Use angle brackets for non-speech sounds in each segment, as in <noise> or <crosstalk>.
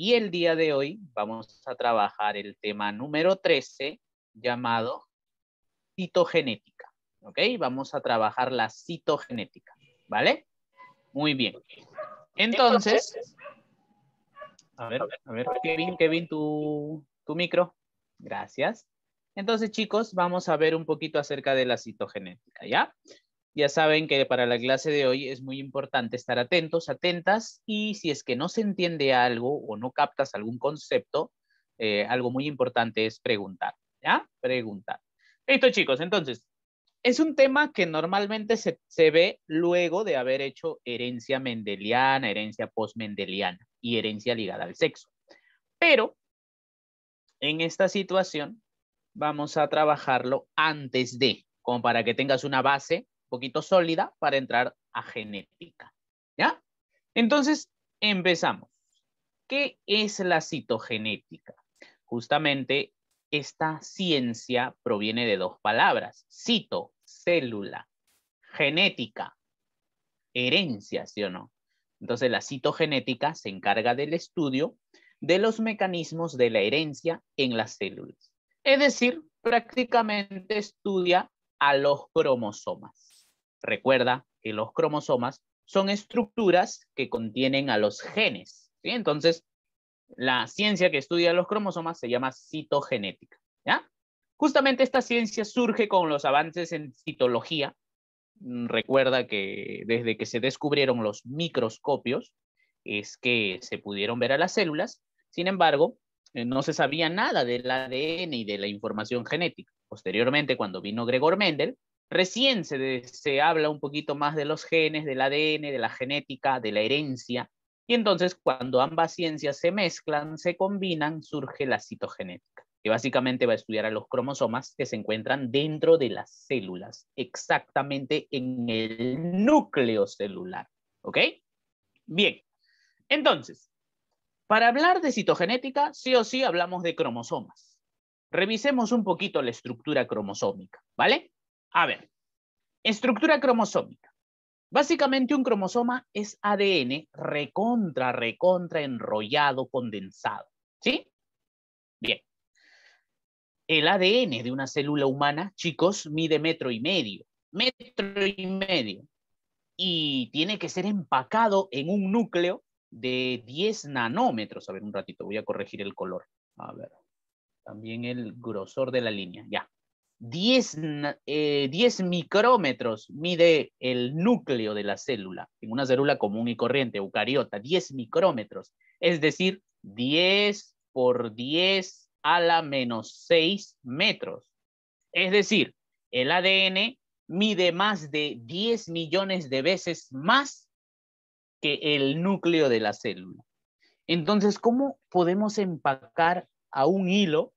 Y el día de hoy vamos a trabajar el tema número 13 llamado citogenética. ¿Ok? Vamos a trabajar la citogenética. ¿Vale? Muy bien. Entonces, a ver, a ver, Kevin, Kevin, tu, tu micro. Gracias. Entonces, chicos, vamos a ver un poquito acerca de la citogenética, ¿ya? Ya saben que para la clase de hoy es muy importante estar atentos, atentas, y si es que no se entiende algo o no captas algún concepto, eh, algo muy importante es preguntar, ¿ya? Preguntar. Listo, chicos, entonces, es un tema que normalmente se, se ve luego de haber hecho herencia mendeliana, herencia postmendeliana y herencia ligada al sexo. Pero en esta situación vamos a trabajarlo antes de, como para que tengas una base poquito sólida para entrar a genética. ¿Ya? Entonces, empezamos. ¿Qué es la citogenética? Justamente esta ciencia proviene de dos palabras, cito, célula, genética, herencia, ¿sí o no? Entonces, la citogenética se encarga del estudio de los mecanismos de la herencia en las células. Es decir, prácticamente estudia a los cromosomas. Recuerda que los cromosomas son estructuras que contienen a los genes. Entonces, la ciencia que estudia los cromosomas se llama citogenética. Justamente esta ciencia surge con los avances en citología. Mm, recuerda que desde que se descubrieron los microscopios es que se pudieron ver a las células. Sin embargo, eh, no se sabía nada del ADN y de la información genética. Posteriormente, cuando vino Gregor Mendel, Recién se, habla un poquito más de los genes, del ADN, de la genética, de la herencia, y entonces cuando ambas ciencias se mezclan, se combinan, surge la citogenética, que básicamente va a estudiar a los cromosomas que se encuentran dentro de las células, exactamente en el núcleo celular. ¿Ok? Bien, entonces, para hablar de citogenética, sí o sí hablamos de cromosomas. Revisemos un poquito la estructura cromosómica, ¿vale? A ver, estructura cromosómica. Básicamente un cromosoma es ADN recontra, recontra, enrollado, condensado. ¿Sí? Bien. El ADN de una célula humana, chicos, mide metro y medio. Metro y medio. Y tiene que ser empacado en un núcleo de 10 nanómetros. A ver, un ratito, voy a corregir el color. A ver, también el grosor de la línea. Ya, 10, eh, micrómetros mide el núcleo de la célula, en una célula común y corriente, eucariota, 10 micrómetros, es decir, 10 por 10 a la menos 6 metros. Es decir, el ADN mide más de 10 millones de veces más que el núcleo de la célula. Entonces, ¿cómo podemos empacar a un hilo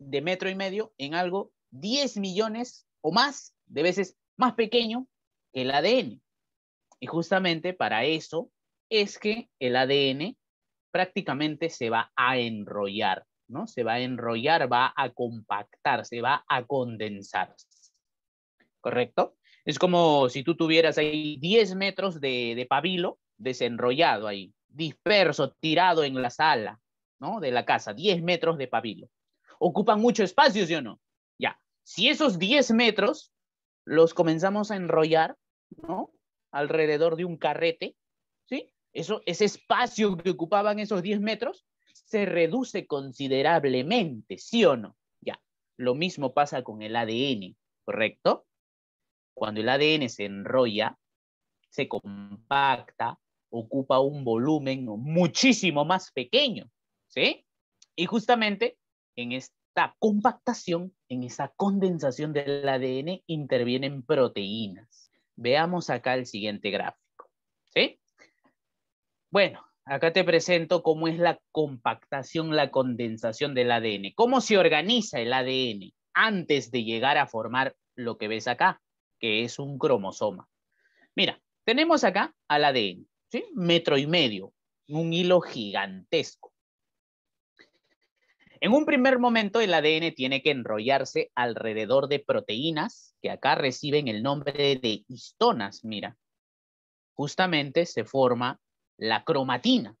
de metro y medio en algo 10 millones o más de veces más pequeño que el ADN. Y justamente para eso es que el ADN prácticamente se va a enrollar, ¿no? Se va a enrollar, va a compactar, se va a condensar. ¿Correcto? Es como si tú tuvieras ahí 10 metros de, de pabilo desenrollado ahí, disperso, tirado en la sala, ¿no? De la casa, 10 metros de pabilo ocupan mucho espacio, ¿sí o no? Ya, si esos 10 metros los comenzamos a enrollar, ¿no? Alrededor de un carrete, ¿sí? Eso, ese espacio que ocupaban esos 10 metros se reduce considerablemente, ¿sí o no? Ya, lo mismo pasa con el ADN, ¿correcto? Cuando el ADN se enrolla, se compacta, ocupa un volumen muchísimo más pequeño, ¿sí? Y justamente en esta compactación, en esa condensación del ADN, intervienen proteínas. Veamos acá el siguiente gráfico. ¿Sí? Bueno, acá te presento cómo es la compactación, la condensación del ADN. ¿Cómo se organiza el ADN antes de llegar a formar lo que ves acá, que es un cromosoma? Mira, tenemos acá al ADN, ¿sí? Metro y medio, un hilo gigantesco en un primer momento, el ADN tiene que enrollarse alrededor de proteínas que acá reciben el nombre de histonas, mira. Justamente se forma la cromatina.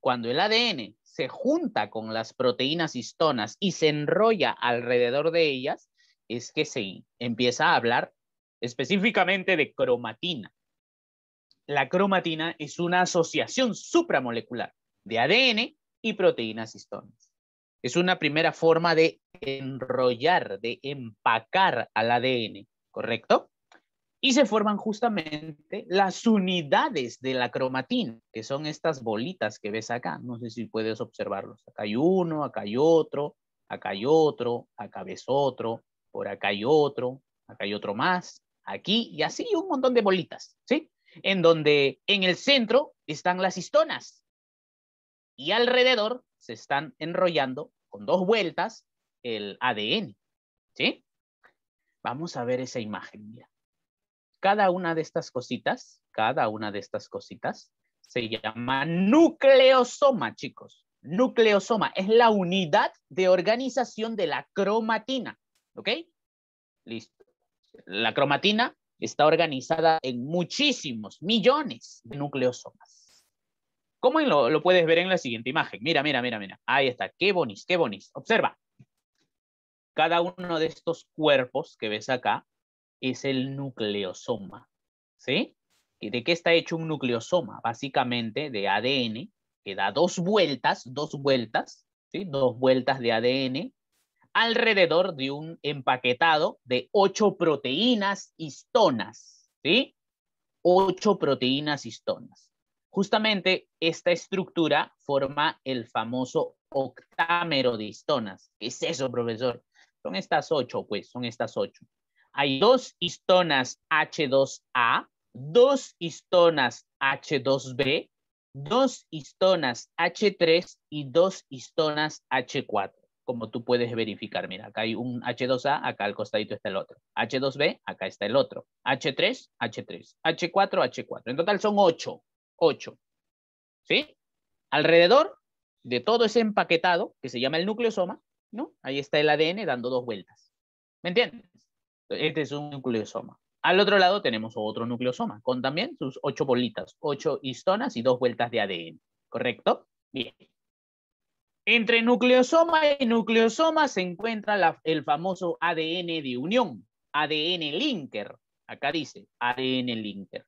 Cuando el ADN se junta con las proteínas histonas y se enrolla alrededor de ellas, es que se empieza a hablar específicamente de cromatina. La cromatina es una asociación supramolecular de ADN y proteínas histonas. Es una primera forma de enrollar, de empacar al ADN, ¿correcto? Y se forman justamente las unidades de la cromatina, que son estas bolitas que ves acá. No sé si puedes observarlos. Acá hay uno, acá hay otro, acá hay otro, acá ves otro, por acá hay otro, acá hay otro más, aquí y así un montón de bolitas, ¿sí? En donde en el centro están las histonas, y alrededor se están enrollando con dos vueltas el ADN. ¿Sí? Vamos a ver esa imagen, mira. Cada una de estas cositas, cada una de estas cositas se llama nucleosoma, chicos. Nucleosoma es la unidad de organización de la cromatina, ¿ok? Listo. La cromatina está organizada en muchísimos, millones de nucleosomas. ¿Cómo lo, puedes ver en la siguiente imagen? Mira, mira, mira, mira. Ahí está. Qué bonis, qué bonis. Observa. Cada uno de estos cuerpos que ves acá es el nucleosoma. ¿Sí? ¿De qué está hecho un nucleosoma? Básicamente de ADN, que da dos vueltas, dos vueltas, ¿sí? dos vueltas de ADN alrededor de un empaquetado de ocho proteínas histonas, ¿sí? Ocho proteínas histonas. Justamente esta estructura forma el famoso octámero de histonas. ¿Qué es eso, profesor? Son estas ocho, pues, son estas ocho. Hay dos histonas H2A, dos histonas H2B, dos histonas H3 y dos histonas H4. Como tú puedes verificar, mira, acá hay un H2A, acá al costadito está el otro. H2B, acá está el otro. H3, H3. H4, H4. En total son ocho. 8. ¿Sí? Alrededor de todo ese empaquetado, que se llama el nucleosoma, ¿no? Ahí está el ADN dando dos vueltas. ¿Me entiendes? Este es un nucleosoma. Al otro lado tenemos otro nucleosoma, con también sus ocho bolitas, ocho histonas y dos vueltas de ADN. ¿Correcto? Bien. Entre nucleosoma y nucleosoma se encuentra el famoso ADN de unión, ADN linker. Acá dice ADN linker.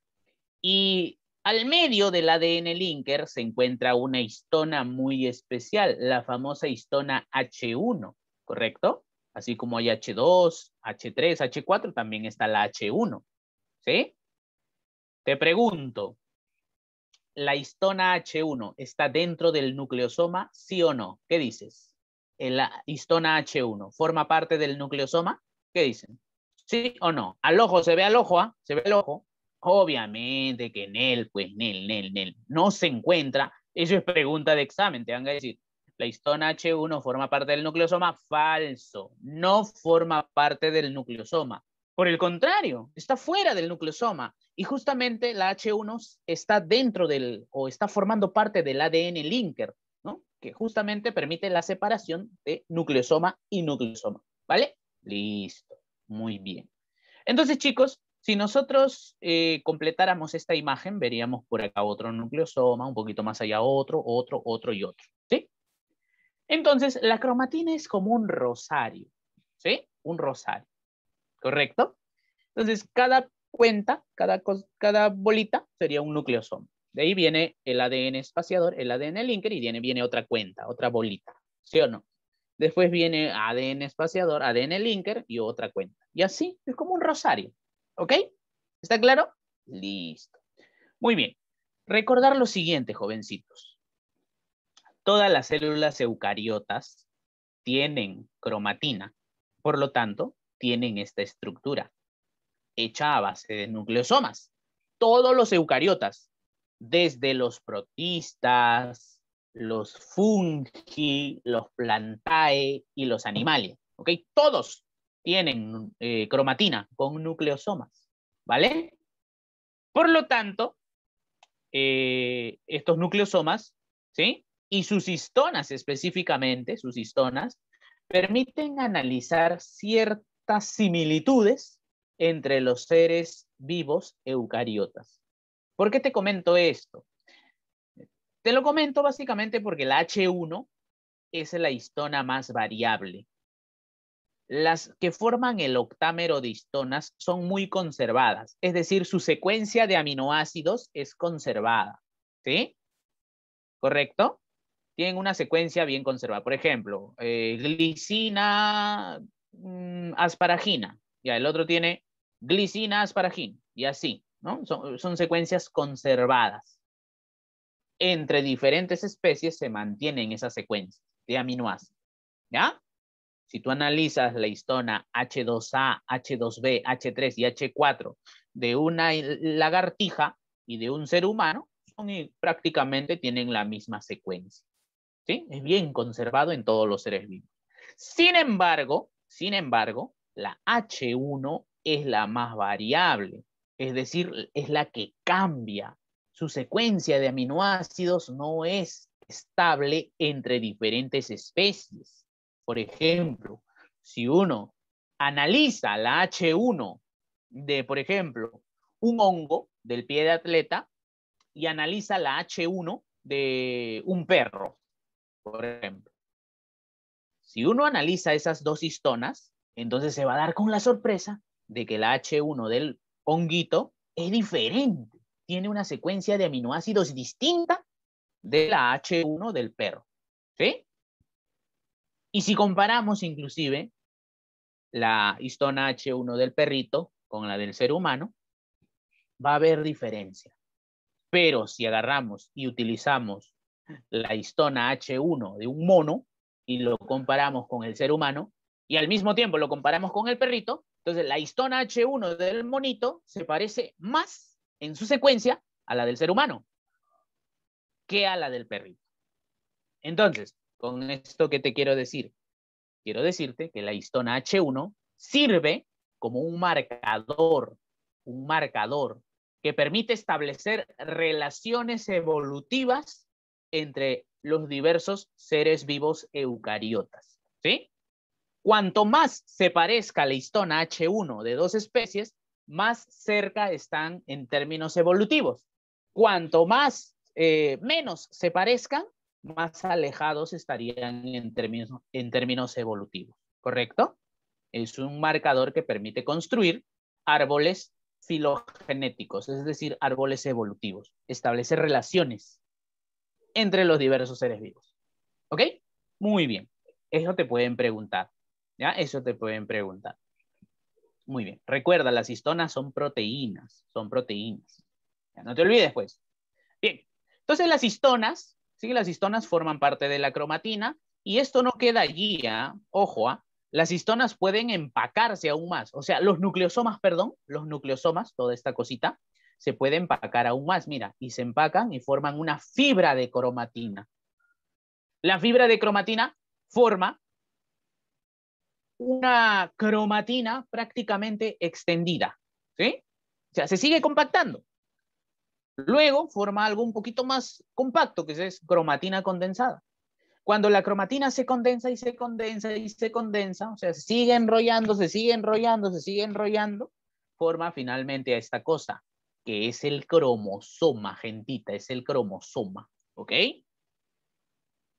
Y al medio del ADN linker se encuentra una histona muy especial, la famosa histona H1, ¿correcto? Así como hay H2, H3, H4, también está la H1, ¿sí? Te pregunto, ¿la histona H1 está dentro del nucleosoma, sí o no? ¿Qué dices? Eh, ¿La histona H1 forma parte del nucleosoma? ¿Qué dicen? ¿Sí o no? Al ojo, se ve al ojo, ¿ah? Se ve al ojo. Obviamente que en él, pues en en él, él, en él. no se encuentra. Eso es pregunta de examen. Te van a decir, la histona H1 forma parte del nucleosoma. Falso. No forma parte del nucleosoma. Por el contrario, está fuera del nucleosoma. Y justamente la H1 está dentro del, o está formando parte del ADN linker, ¿no? Que justamente permite la separación de nucleosoma y nucleosoma. ¿Vale? Listo. Muy bien. Entonces, chicos, si nosotros eh, completáramos esta imagen, veríamos por acá otro nucleosoma, un poquito más allá otro, otro, otro y otro. ¿sí? Entonces, la cromatina es como un rosario, ¿sí? Un rosario, ¿correcto? Entonces, cada cuenta, cada, cada bolita sería un nucleosoma. De ahí viene el ADN espaciador, el ADN linker y viene, viene otra cuenta, otra bolita, ¿sí o no? Después viene ADN espaciador, ADN linker y otra cuenta. Y así es como un rosario. ¿Ok? ¿Está claro? Listo. Muy bien. Recordar lo siguiente, jovencitos. Todas las células eucariotas tienen cromatina, por lo tanto, tienen esta estructura hecha a base de nucleosomas. Todos los eucariotas, desde los protistas, los fungi, los plantae y los animales, ¿ok? Todos tienen eh, cromatina con nucleosomas, ¿vale? Por lo tanto, eh, estos nucleosomas, ¿sí? Y sus histonas específicamente, sus histonas, permiten analizar ciertas similitudes entre los seres vivos eucariotas. ¿Por qué te comento esto? Te lo comento básicamente porque la H1 es la histona más variable. Las que forman el octámero de histonas son muy conservadas, es decir, su secuencia de aminoácidos es conservada. ¿Sí? ¿Correcto? Tienen una secuencia bien conservada. Por ejemplo, eh, glicina, mm, asparagina. Ya, el otro tiene glicina, asparagina. Y así, ¿no? Son, son secuencias conservadas. Entre diferentes especies se mantienen esas secuencias de aminoácidos. ¿Ya? Si tú analizas la histona H2A, H2B, H3 y H4 de una lagartija y de un ser humano, prácticamente tienen la misma secuencia. Es bien conservado en todos los seres vivos. Sin embargo, sin embargo, la H1 es la más variable, es decir, es la que cambia. Su secuencia de aminoácidos no es estable entre diferentes especies. Por ejemplo, si uno analiza la H1 de, por ejemplo, un hongo del pie de atleta y analiza la H1 de un perro, por ejemplo. Si uno analiza esas dos histonas, entonces se va a dar con la sorpresa de que la H1 del honguito es diferente, tiene una secuencia de aminoácidos distinta de la H1 del perro. ¿Sí? Y si comparamos inclusive la histona H1 del perrito con la del ser humano, va a haber diferencia. Pero si agarramos y utilizamos la histona H1 de un mono y lo comparamos con el ser humano y al mismo tiempo lo comparamos con el perrito, entonces la histona H1 del monito se parece más en su secuencia a la del ser humano que a la del perrito. Entonces, con esto, ¿qué te quiero decir? Quiero decirte que la histona H1 sirve como un marcador, un marcador que permite establecer relaciones evolutivas entre los diversos seres vivos eucariotas. ¿Sí? Cuanto más se parezca la histona H1 de dos especies, más cerca están en términos evolutivos. Cuanto más eh, menos se parezcan, más alejados estarían en términos, en términos evolutivos, ¿correcto? Es un marcador que permite construir árboles filogenéticos, es decir, árboles evolutivos. Establece relaciones entre los diversos seres vivos. ¿Ok? Muy bien. Eso te pueden preguntar. ¿Ya? Eso te pueden preguntar. Muy bien. Recuerda, las histonas son proteínas. Son proteínas. No te olvides, pues. Bien. Entonces, las histonas las histonas forman parte de la cromatina y esto no queda allí, ¿ah? ojo, ¿ah? las histonas pueden empacarse aún más, o sea, los nucleosomas, perdón, los nucleosomas, toda esta cosita, se puede empacar aún más, mira, y se empacan y forman una fibra de cromatina. La fibra de cromatina forma una cromatina prácticamente extendida, ¿sí? O sea, se sigue compactando, Luego forma algo un poquito más compacto, que es cromatina condensada. Cuando la cromatina se condensa y se condensa y se condensa, o sea, se sigue enrollando, se sigue enrollando, se sigue enrollando, forma finalmente a esta cosa, que es el cromosoma, gentita, es el cromosoma, ¿ok?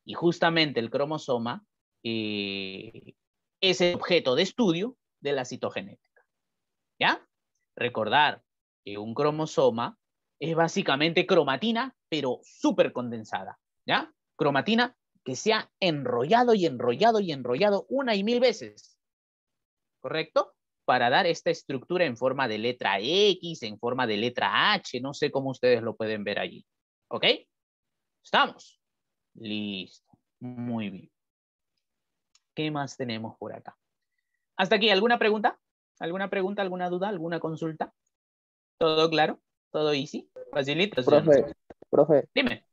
Y justamente el cromosoma eh, es el objeto de estudio de la citogenética, ¿ya? Recordar que un cromosoma es básicamente cromatina, pero súper condensada, ¿ya? Cromatina que se ha enrollado y enrollado y enrollado una y mil veces, ¿correcto? Para dar esta estructura en forma de letra X, en forma de letra H, no sé cómo ustedes lo pueden ver allí, ¿ok? ¿Estamos? Listo, muy bien. ¿Qué más tenemos por acá? Hasta aquí, ¿alguna pregunta? ¿Alguna pregunta, alguna duda, alguna consulta? ¿Todo claro? todo easy, facilito. Profe, profe. Dime.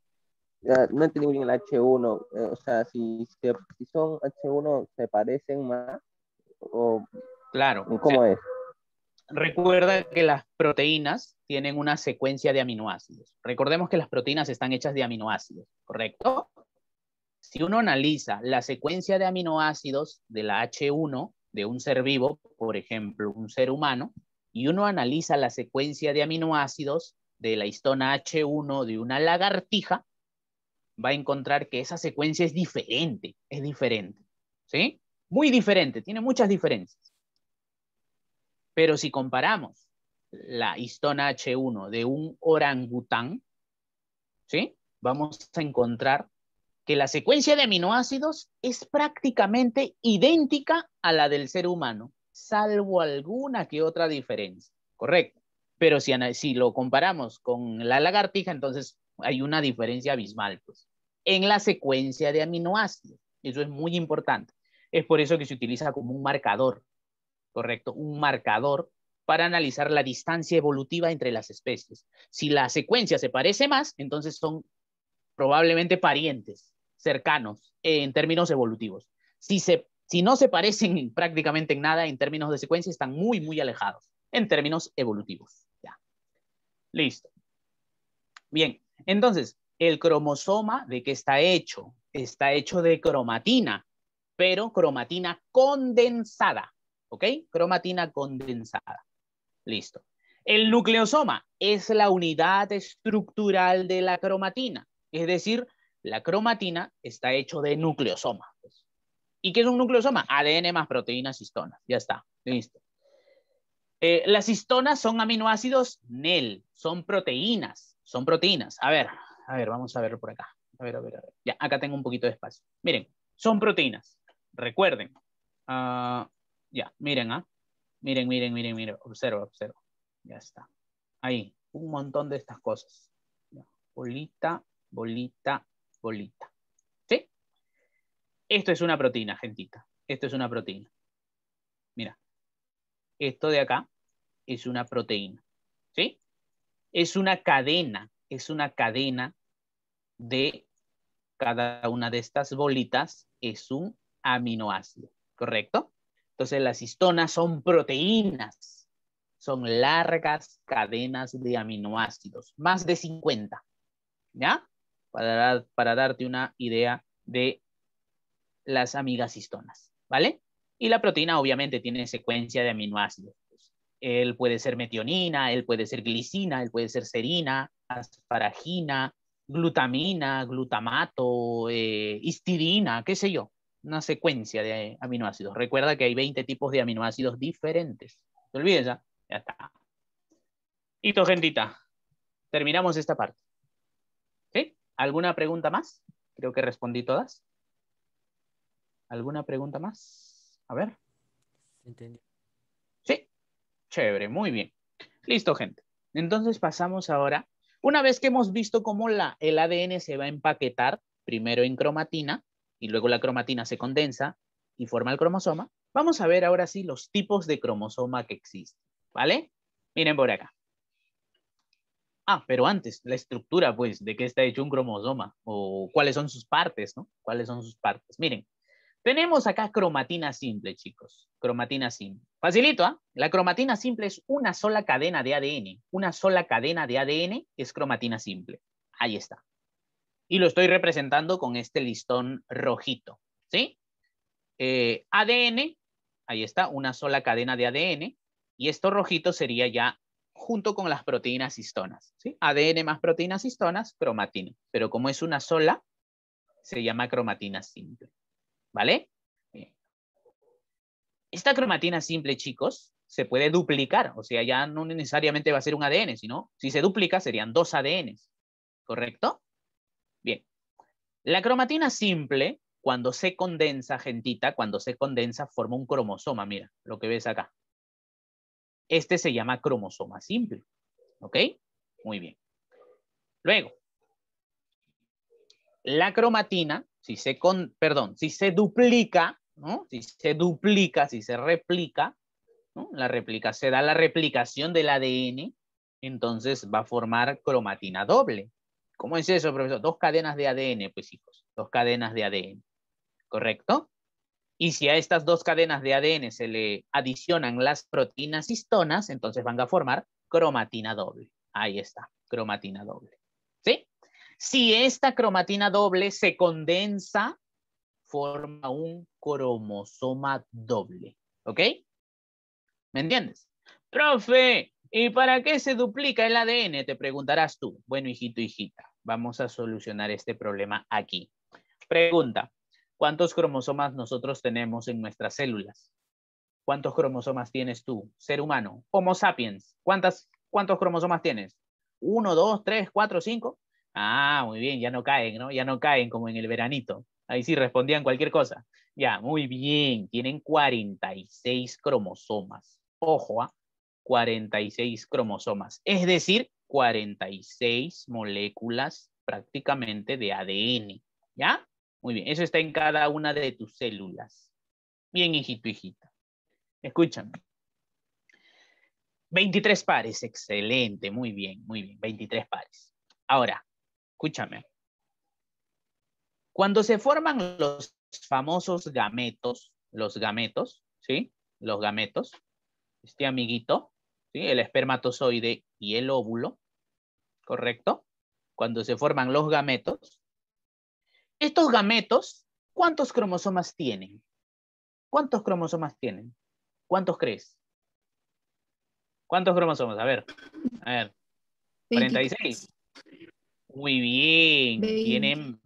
no entendí bien el H1, eh, o sea, si, si, son H1, ¿se parecen más? O, claro. ¿Cómo es? Recuerda que las proteínas tienen una secuencia de aminoácidos. Recordemos que las proteínas están hechas de aminoácidos, ¿correcto? Si uno analiza la secuencia de aminoácidos de la H1 de un ser vivo, por ejemplo, un ser humano, y uno analiza la secuencia de aminoácidos de la histona H1 de una lagartija, va a encontrar que esa secuencia es diferente, es diferente, ¿sí? Muy diferente, tiene muchas diferencias. Pero si comparamos la histona H1 de un orangután, ¿sí? Vamos a encontrar que la secuencia de aminoácidos es prácticamente idéntica a la del ser humano salvo alguna que otra diferencia, correcto. Pero si, si lo comparamos con la lagartija, entonces hay una diferencia abismal pues, en la secuencia de aminoácidos. Eso es muy importante. Es por eso que se utiliza como un marcador, correcto, un marcador para analizar la distancia evolutiva entre las especies. Si la secuencia se parece más, entonces son probablemente parientes, cercanos en términos evolutivos. Si se si no se parecen <laughs> prácticamente en nada en términos de secuencia, están muy, muy alejados en términos evolutivos. Ya. Listo. Bien, entonces, el cromosoma de qué está hecho? Está hecho de cromatina, pero cromatina condensada, ¿ok? Cromatina condensada. Listo. El nucleosoma es la unidad estructural de la cromatina, es decir, la cromatina está hecho de nucleosoma. Pues. ¿Y qué es un nucleosoma? ADN más proteínas histonas. Ya está, listo. Eh, las histonas son aminoácidos NEL, son proteínas, son proteínas. A ver, a ver, vamos a verlo por acá. A ver, a ver, a ver. Ya, acá tengo un poquito de espacio. Miren, son proteínas, recuerden. Ah, ya, miren, ¿ah? Miren, miren, miren, miren, observa, observa. Ya está. Ahí, un montón de estas cosas. Bolita, bolita, bolita. Esto es una proteína, gentita. Esto es una proteína. Mira, esto de acá es una proteína. ¿Sí? Es una cadena, es una cadena de cada una de estas bolitas es un aminoácido, ¿correcto? Entonces las histonas son proteínas, son largas cadenas de aminoácidos, más de 50, ¿ya? Para, para darte una idea de las amigas histonas, ¿vale? Y la proteína obviamente tiene secuencia de aminoácidos. Él puede ser metionina, él puede ser glicina, él puede ser serina, asparagina, glutamina, glutamato, eh, histidina, qué sé yo. Una secuencia de aminoácidos. Recuerda que hay 20 tipos de aminoácidos diferentes. ¿Te olvides ya? ¿ah? Ya está. gentita. Terminamos esta parte. ¿Sí? ¿Alguna pregunta más? Creo que respondí todas. ¿Alguna pregunta más? A ver. entendí Sí, chévere, muy bien. Listo, gente. Entonces pasamos ahora, una vez que hemos visto cómo la, el ADN se va a empaquetar, primero en cromatina, y luego la cromatina se condensa y forma el cromosoma, vamos a ver ahora sí los tipos de cromosoma que existen, ¿vale? Miren por acá. Ah, pero antes, la estructura, pues, de qué está hecho un cromosoma o cuáles son sus partes, ¿no? ¿Cuáles son sus partes? Miren, tenemos acá cromatina simple, chicos. Cromatina simple. Facilito, ¿ah? La cromatina simple es una sola cadena de ADN. Una sola cadena de ADN es cromatina simple. Ahí está. Y lo estoy representando con este listón rojito, ¿sí? Eh, ADN, ahí está, una sola cadena de ADN. Y esto rojito sería ya junto con las proteínas histonas, ¿sí? ADN más proteínas histonas, cromatina. Pero como es una sola, se llama cromatina simple. ¿Vale? Esta cromatina simple, chicos, se puede duplicar. O sea, ya no necesariamente va a ser un ADN, sino si se duplica serían dos ADN. ¿Correcto? Bien. La cromatina simple, cuando se condensa, gentita, cuando se condensa, forma un cromosoma. Mira, lo que ves acá. Este se llama cromosoma simple. ¿Ok? Muy bien. Luego, la cromatina si se, con, perdón, si se duplica, ¿no? si se duplica, si se replica, la replica, se da la replicación del ADN, entonces va a formar cromatina doble. ¿Cómo es eso, profesor? Dos cadenas de ADN, pues hijos, dos cadenas de ADN, ¿correcto? Y si a estas dos cadenas de ADN se le adicionan las proteínas histonas, entonces van a formar cromatina doble. Ahí está, cromatina doble. ¿Sí? Si esta cromatina doble se condensa, forma un cromosoma doble. ¿Ok? ¿Me entiendes? Profe, ¿y para qué se duplica el ADN? Te preguntarás tú. Bueno, hijito, hijita, vamos a solucionar este problema aquí. Pregunta, ¿cuántos cromosomas nosotros tenemos en nuestras células? ¿Cuántos cromosomas tienes tú, ser humano? Homo sapiens, ¿cuántos cromosomas tienes? ¿Uno, dos, tres, cuatro, cinco? Ah, muy bien, ya no caen, ¿no? Ya no caen como en el veranito. Ahí sí respondían cualquier cosa. Ya, muy bien, tienen 46 cromosomas. Ojo, 46 ¿ah? cromosomas, es decir, 46 moléculas prácticamente de ADN, ¿ya? Muy bien, eso está en cada una de tus células. Bien, hijito, hijita. Escúchame. 23 pares, excelente, muy bien, muy bien, 23 pares. Ahora, Escúchame. Cuando se forman los famosos gametos, los gametos, ¿sí? Los gametos, este amiguito, ¿sí? El espermatozoide y el óvulo, ¿correcto? Cuando se forman los gametos, estos gametos, ¿cuántos cromosomas tienen? ¿Cuántos cromosomas tienen? ¿Cuántos crees? ¿Cuántos cromosomas? A ver, a ver. 46. Muy bien, tienen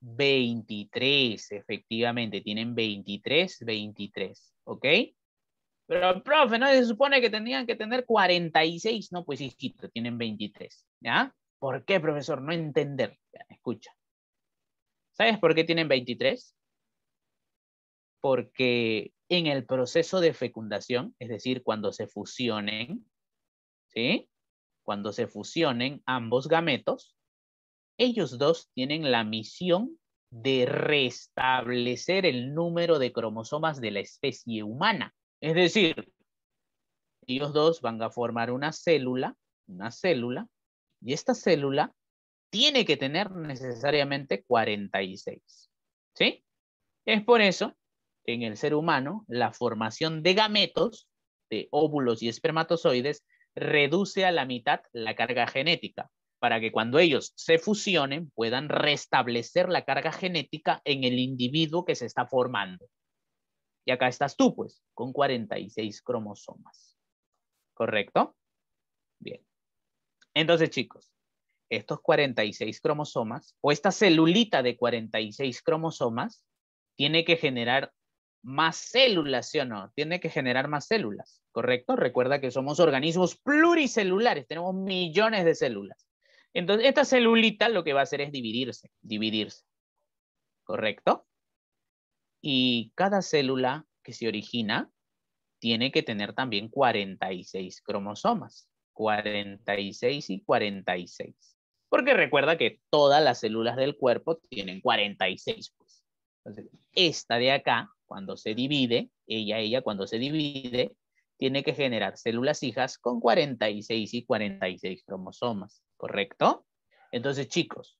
23, efectivamente, tienen 23, 23, ¿ok? Pero, profe, ¿no se supone que tendrían que tener 46? No, pues hijito, tienen 23, ¿ya? ¿Por qué, profesor? No entender. escucha. ¿Sabes por qué tienen 23? Porque en el proceso de fecundación, es decir, cuando se fusionen, ¿sí? Cuando se fusionen ambos gametos, ellos dos tienen la misión de restablecer el número de cromosomas de la especie humana. Es decir, ellos dos van a formar una célula, una célula, y esta célula tiene que tener necesariamente 46. ¿Sí? Es por eso que en el ser humano la formación de gametos, de óvulos y espermatozoides, reduce a la mitad la carga genética para que cuando ellos se fusionen puedan restablecer la carga genética en el individuo que se está formando. Y acá estás tú, pues, con 46 cromosomas. ¿Correcto? Bien. Entonces, chicos, estos 46 cromosomas o esta celulita de 46 cromosomas tiene que generar más células, ¿sí o no? Tiene que generar más células, ¿correcto? Recuerda que somos organismos pluricelulares, tenemos millones de células. Entonces, esta celulita lo que va a hacer es dividirse, dividirse, ¿correcto? Y cada célula que se origina tiene que tener también 46 cromosomas, 46 y 46. Porque recuerda que todas las células del cuerpo tienen 46. Pues. Entonces, esta de acá cuando se divide, ella, ella, cuando se divide, tiene que generar células hijas con 46 y 46 cromosomas, ¿correcto? Entonces, chicos,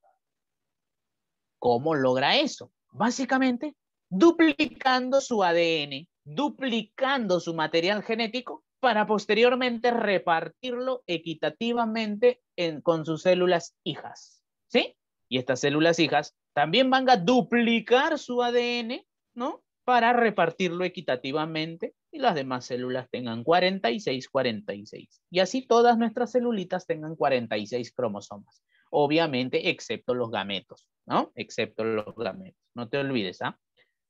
¿cómo logra eso? Básicamente, duplicando su ADN, duplicando su material genético para posteriormente repartirlo equitativamente con sus células hijas, ¿sí? Y estas células hijas también van a duplicar su ADN, ¿no? para repartirlo equitativamente y las demás células tengan 46, 46. Y así todas nuestras celulitas tengan 46 cromosomas. Obviamente, excepto los gametos, ¿no? Excepto los gametos. No te olvides, ¿ah?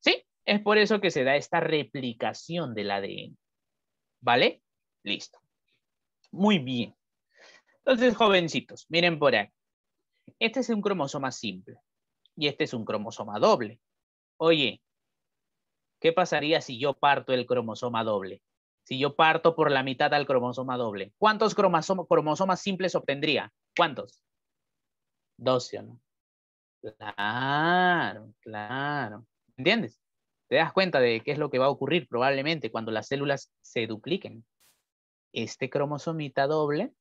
Sí, es por eso que se da esta replicación del ADN. ¿Vale? Listo. Muy bien. Entonces, jovencitos, miren por aquí. Este es un cromosoma simple y este es un cromosoma doble. Oye, ¿Qué pasaría si yo parto el cromosoma doble? Si yo parto por la mitad al cromosoma doble, ¿cuántos cromosomas simples obtendría? ¿Cuántos? 12, ¿no? Claro, claro. ¿Entiendes? Te das cuenta de qué es lo que va a ocurrir probablemente cuando las células se dupliquen. Este cromosomita doble,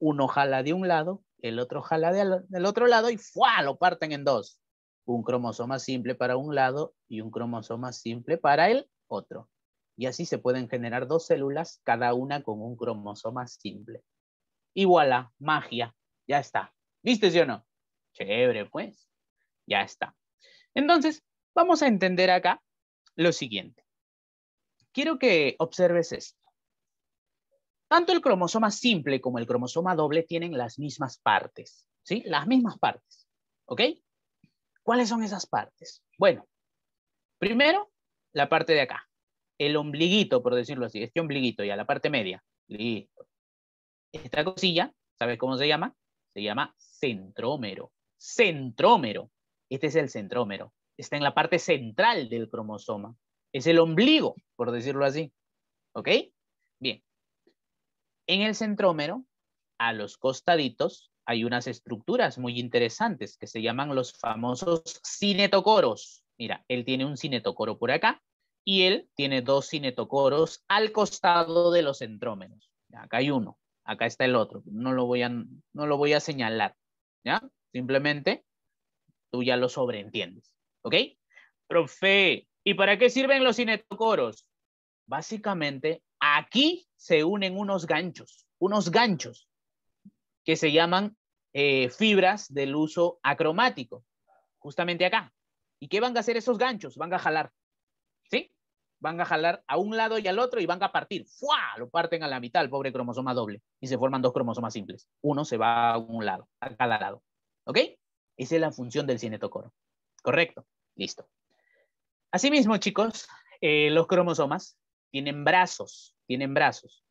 uno jala de un lado, el otro jala del otro lado y ¡fua! lo parten en dos un cromosoma simple para un lado y un cromosoma simple para el otro. Y así se pueden generar dos células, cada una con un cromosoma simple. Y voilà, magia, ya está. ¿Viste, sí o no? Chévere, pues. Ya está. Entonces, vamos a entender acá lo siguiente. Quiero que observes esto. Tanto el cromosoma simple como el cromosoma doble tienen las mismas partes, ¿sí? Las mismas partes, ¿ok? ¿Cuáles son esas partes? Bueno, primero, la parte de acá, el ombliguito, por decirlo así, este ombliguito ya, la parte media. Listo. Esta cosilla, ¿sabes cómo se llama? Se llama centrómero. Centrómero. Este es el centrómero. Está en la parte central del cromosoma. Es el ombligo, por decirlo así. ¿Ok? Bien. En el centrómero, a los costaditos, hay unas estructuras muy interesantes que se llaman los famosos cinetocoros. Mira, él tiene un cinetocoro por acá y él tiene dos cinetocoros al costado de los centrómenos. Acá hay uno, acá está el otro. No lo voy a, no lo voy a señalar. ¿ya? Simplemente tú ya lo sobreentiendes. ¿Ok? Profe, ¿y para qué sirven los cinetocoros? Básicamente, aquí se unen unos ganchos, unos ganchos que se llaman eh, fibras del uso acromático, justamente acá. ¿Y qué van a hacer esos ganchos? Van a jalar, ¿sí? Van a jalar a un lado y al otro y van a partir. ¡Fua! Lo parten a la mitad, el pobre cromosoma doble, y se forman dos cromosomas simples. Uno se va a un lado, a cada lado. ¿Ok? Esa es la función del cinetocoro. Correcto. Listo. Asimismo, chicos, eh, los cromosomas tienen brazos, tienen brazos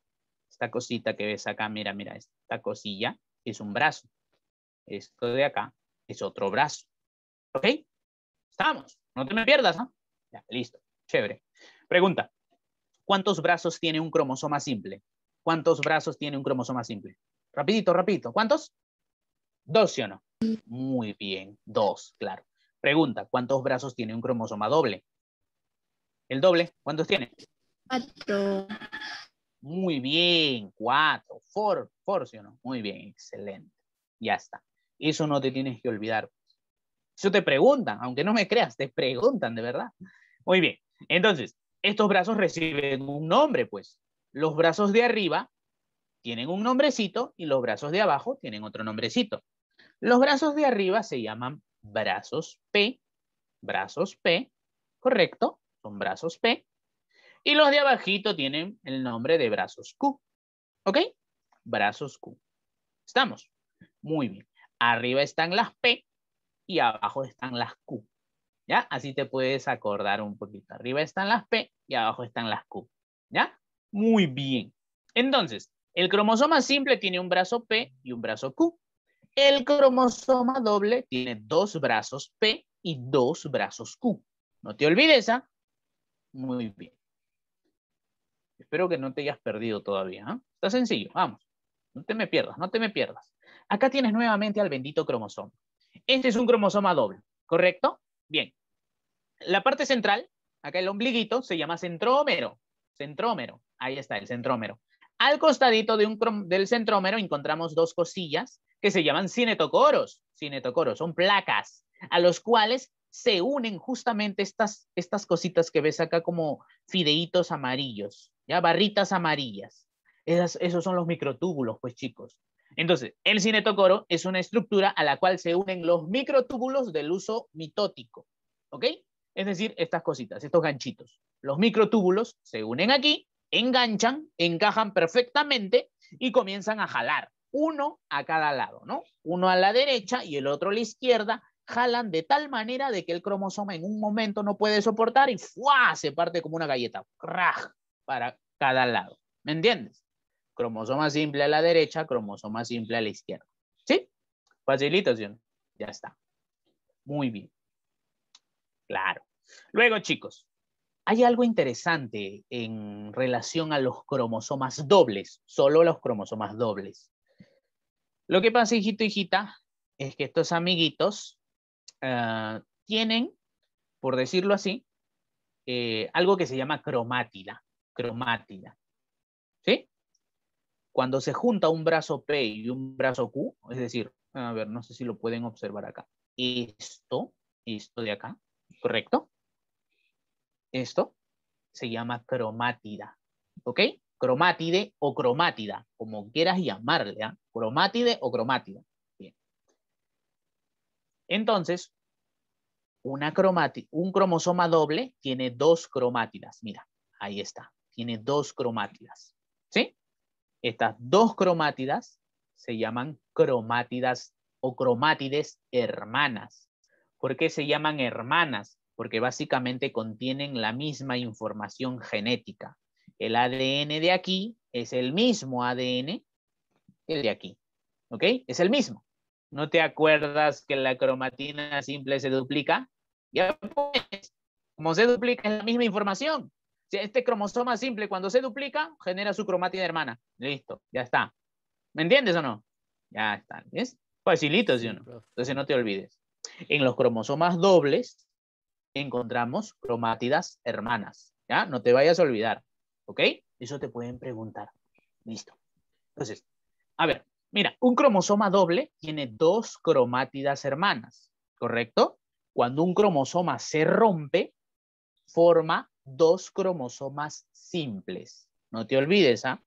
esta cosita que ves acá, mira, mira, esta cosilla es un brazo. Esto de acá es otro brazo. ¿Ok? Estamos. No te me pierdas, ¿no? Ya, listo. Chévere. Pregunta. ¿Cuántos brazos tiene un cromosoma simple? ¿Cuántos brazos tiene un cromosoma simple? Rapidito, rapidito. ¿Cuántos? Dos, ¿sí o no? Muy bien. Dos, claro. Pregunta. ¿Cuántos brazos tiene un cromosoma doble? El doble, ¿cuántos tiene? Cuatro. Muy bien, cuatro. For, for, ¿sí no? Muy bien, excelente. Ya está. Eso no te tienes que olvidar. Eso te preguntan, aunque no me creas, te preguntan de verdad. Muy bien. Entonces, estos brazos reciben un nombre, pues. Los brazos de arriba tienen un nombrecito y los brazos de abajo tienen otro nombrecito. Los brazos de arriba se llaman brazos P, brazos P, ¿correcto? Son brazos P. Y los de abajito tienen el nombre de brazos Q. ¿Ok? Brazos Q. ¿Estamos? Muy bien. Arriba están las P y abajo están las Q. ¿Ya? Así te puedes acordar un poquito. Arriba están las P y abajo están las Q. ¿Ya? Muy bien. Entonces, el cromosoma simple tiene un brazo P y un brazo Q. El cromosoma doble tiene dos brazos P y dos brazos Q. No te olvides, ¿ah? Muy bien. Espero que no te hayas perdido todavía. ¿ah? Está sencillo, vamos. No te me pierdas, no te me pierdas. Acá tienes nuevamente al bendito cromosoma. Este es un cromosoma doble, ¿correcto? Bien. La parte central, acá el ombliguito, se llama centrómero. Centrómero. Ahí está el centrómero. Al costadito de del centrómero encontramos dos cosillas que se llaman cinetocoros. Cinetocoros son placas a los cuales se unen justamente estas, estas cositas que ves acá como fideitos amarillos. ¿ya? Barritas amarillas. esos son los microtúbulos, pues chicos. Entonces, el cinetocoro es una estructura a la cual se unen los microtúbulos del uso mitótico, ¿ok? Es decir, estas cositas, estos ganchitos. Los microtúbulos se unen aquí, enganchan, encajan perfectamente y comienzan a jalar, uno a cada lado, ¿no? Uno a la derecha y el otro a la izquierda, jalan de tal manera de que el cromosoma en un momento no puede soportar y ¡fua! se parte como una galleta. ¡Craj! para cada lado. ¿Me entiendes? Cromosoma simple a la derecha, cromosoma simple a la izquierda. ¿Sí? Facilitación. Ya está. Muy bien. Claro. Luego, chicos, hay algo interesante en relación a los cromosomas dobles, solo los cromosomas dobles. Lo que pasa, hijito, hijita, es que estos amiguitos ah, tienen, por decirlo así, eh, algo que se llama cromátida cromátida. ¿Sí? Cuando se junta un brazo P y un brazo Q, es decir, a ver, no sé si lo pueden observar acá. Esto, esto de acá, ¿correcto? Esto se llama cromátida, ¿ok? Cromátide o cromátida, como quieras llamarle, ¿ah? cromátide o cromátida. Bien. Entonces, una un cromosoma doble tiene dos cromátidas. Mira, ahí está tiene dos cromátidas. ¿Sí? Estas dos cromátidas se llaman cromátidas o cromátides hermanas. ¿Por qué se llaman hermanas? Porque básicamente contienen la misma información genética. El ADN de aquí es el mismo ADN que el de aquí. ¿Ok? Es el mismo. ¿No te acuerdas que la cromatina simple se duplica? Ya pues, como se duplica es la misma información. Este cromosoma simple, cuando se duplica, genera su cromátida hermana. Listo, ya está. ¿Me entiendes o no? Ya está. ¿Ves? Facilito, ¿sí o no? Entonces no te olvides. En los cromosomas dobles encontramos cromátidas hermanas. ¿Ya? No te vayas a olvidar. ¿Ok? Eso te pueden preguntar. Listo. Entonces, a ver, mira, un cromosoma doble tiene dos cromátidas hermanas, ¿correcto? Cuando un cromosoma se rompe, forma dos cromosomas simples. No te olvides, ¿ah?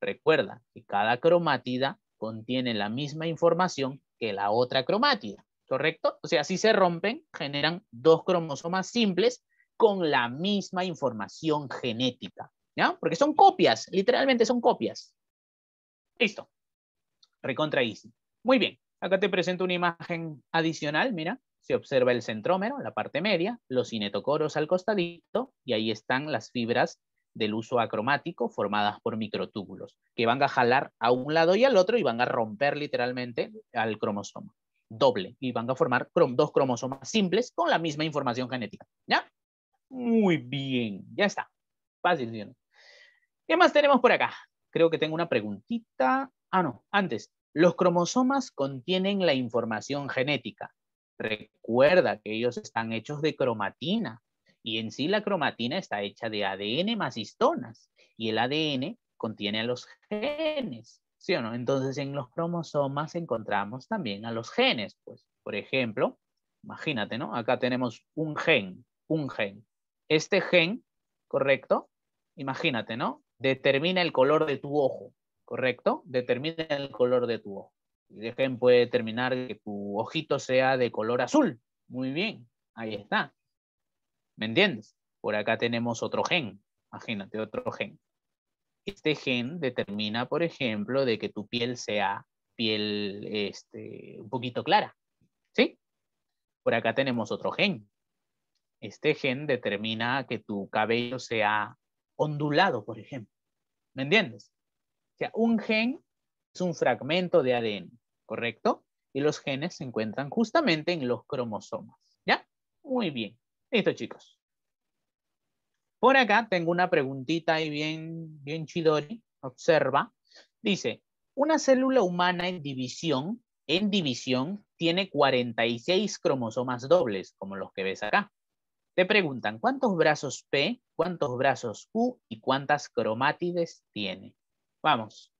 Recuerda que cada cromátida contiene la misma información que la otra cromátida, ¿correcto? O sea, si se rompen, generan dos cromosomas simples con la misma información genética, ¿ya? Porque son copias, literalmente son copias. Listo. Recontra Muy bien, acá te presento una imagen adicional, mira. Se observa el centrómero la parte media, los cinetocoros al costadito y ahí están las fibras del uso acromático formadas por microtúbulos que van a jalar a un lado y al otro y van a romper literalmente al cromosoma doble y van a formar dos cromosomas simples con la misma información genética. ¿Ya? Muy bien, ya está. Fácil, ¿Qué más tenemos por acá? Creo que tengo una preguntita. Ah, no, antes. Los cromosomas contienen la información genética. Recuerda que ellos están hechos de cromatina y en sí la cromatina está hecha de ADN más histonas y el ADN contiene a los genes, ¿sí o no? Entonces en los cromosomas encontramos también a los genes, pues, por ejemplo, imagínate, ¿no? Acá tenemos un gen, un gen. Este gen, ¿correcto? Imagínate, ¿no? Determina el color de tu ojo, ¿correcto? Determina el color de tu ojo gen puede determinar que tu ojito sea de color azul. Muy bien, ahí está. ¿Me entiendes? Por acá tenemos otro gen. Imagínate, otro gen. Este gen determina, por ejemplo, de que tu piel sea piel este, un poquito clara. ¿Sí? Por acá tenemos otro gen. Este gen determina que tu cabello sea ondulado, por ejemplo. ¿Me entiendes? O sea, un gen es un fragmento de ADN. ¿correcto? Y los genes se encuentran justamente en los cromosomas, ¿ya? Muy bien. Listo, chicos. Por acá tengo una preguntita ahí bien, bien chidori. Observa. Dice, una célula humana en división, en división, tiene 46 cromosomas dobles, como los que ves acá. Te preguntan, ¿cuántos brazos P, cuántos brazos U y cuántas cromátides tiene? Vamos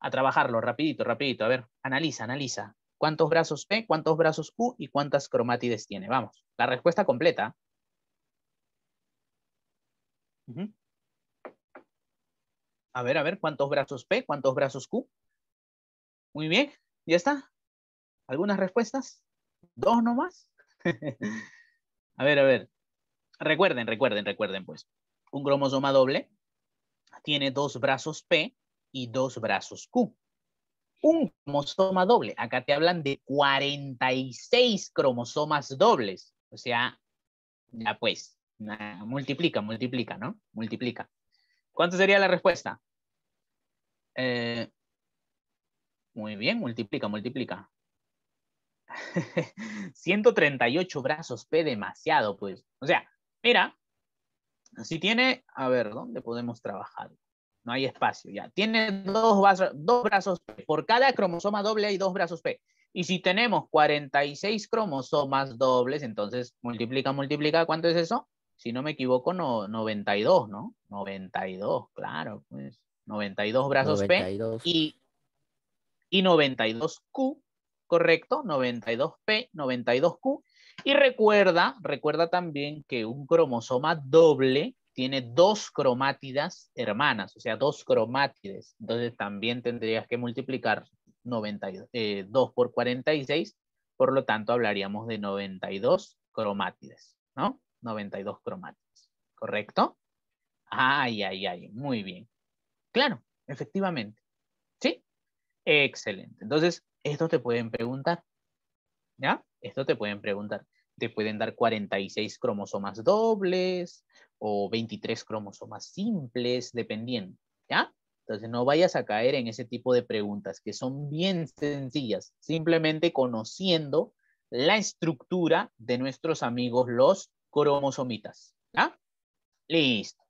a trabajarlo rapidito, rapidito. A ver, analiza, analiza. ¿Cuántos brazos P, cuántos brazos Q y cuántas cromátides tiene? Vamos, la respuesta completa. A ver, a ver, ¿cuántos brazos P, cuántos brazos Q? Muy bien, ¿ya está? ¿Algunas respuestas? ¿Dos nomás? <laughs> a ver, a ver. Recuerden, recuerden, recuerden, pues. Un cromosoma doble tiene dos brazos P y dos brazos Q. Un cromosoma doble, acá te hablan de 46 cromosomas dobles, o sea, ya pues, multiplica, multiplica, ¿no? Multiplica. ¿Cuánto sería la respuesta? Eh, muy bien, multiplica, multiplica. 138 <laughs> brazos, P, demasiado, pues. O sea, mira, si tiene, a ver, ¿dónde podemos trabajar? no hay espacio. Ya. Tiene dos, brazos, dos brazos P. Por cada cromosoma doble hay dos brazos P. Y si tenemos 46 cromosomas dobles, entonces multiplica, multiplica, ¿cuánto es eso? Si no me equivoco, 92, ¿no? 92, claro, pues 92 brazos P y, y 92 Q, ¿correcto? 92 P, 92 Q. Y recuerda, recuerda también que un cromosoma doble tiene dos cromátidas hermanas, o sea, dos cromátides. Entonces también tendrías que multiplicar 92 eh, por 46, por lo tanto hablaríamos de 92 cromátides, ¿no? 92 cromátides, ¿correcto? Ay, ay, ay, muy bien. Claro, efectivamente. ¿Sí? Excelente. Entonces, esto te pueden preguntar, ¿ya? Esto te pueden preguntar te pueden dar 46 cromosomas dobles o 23 cromosomas simples, dependiendo, ¿ya? Entonces no vayas a caer en ese tipo de preguntas que son bien sencillas, simplemente conociendo la estructura de nuestros amigos los cromosomitas, ¿ya? Listo.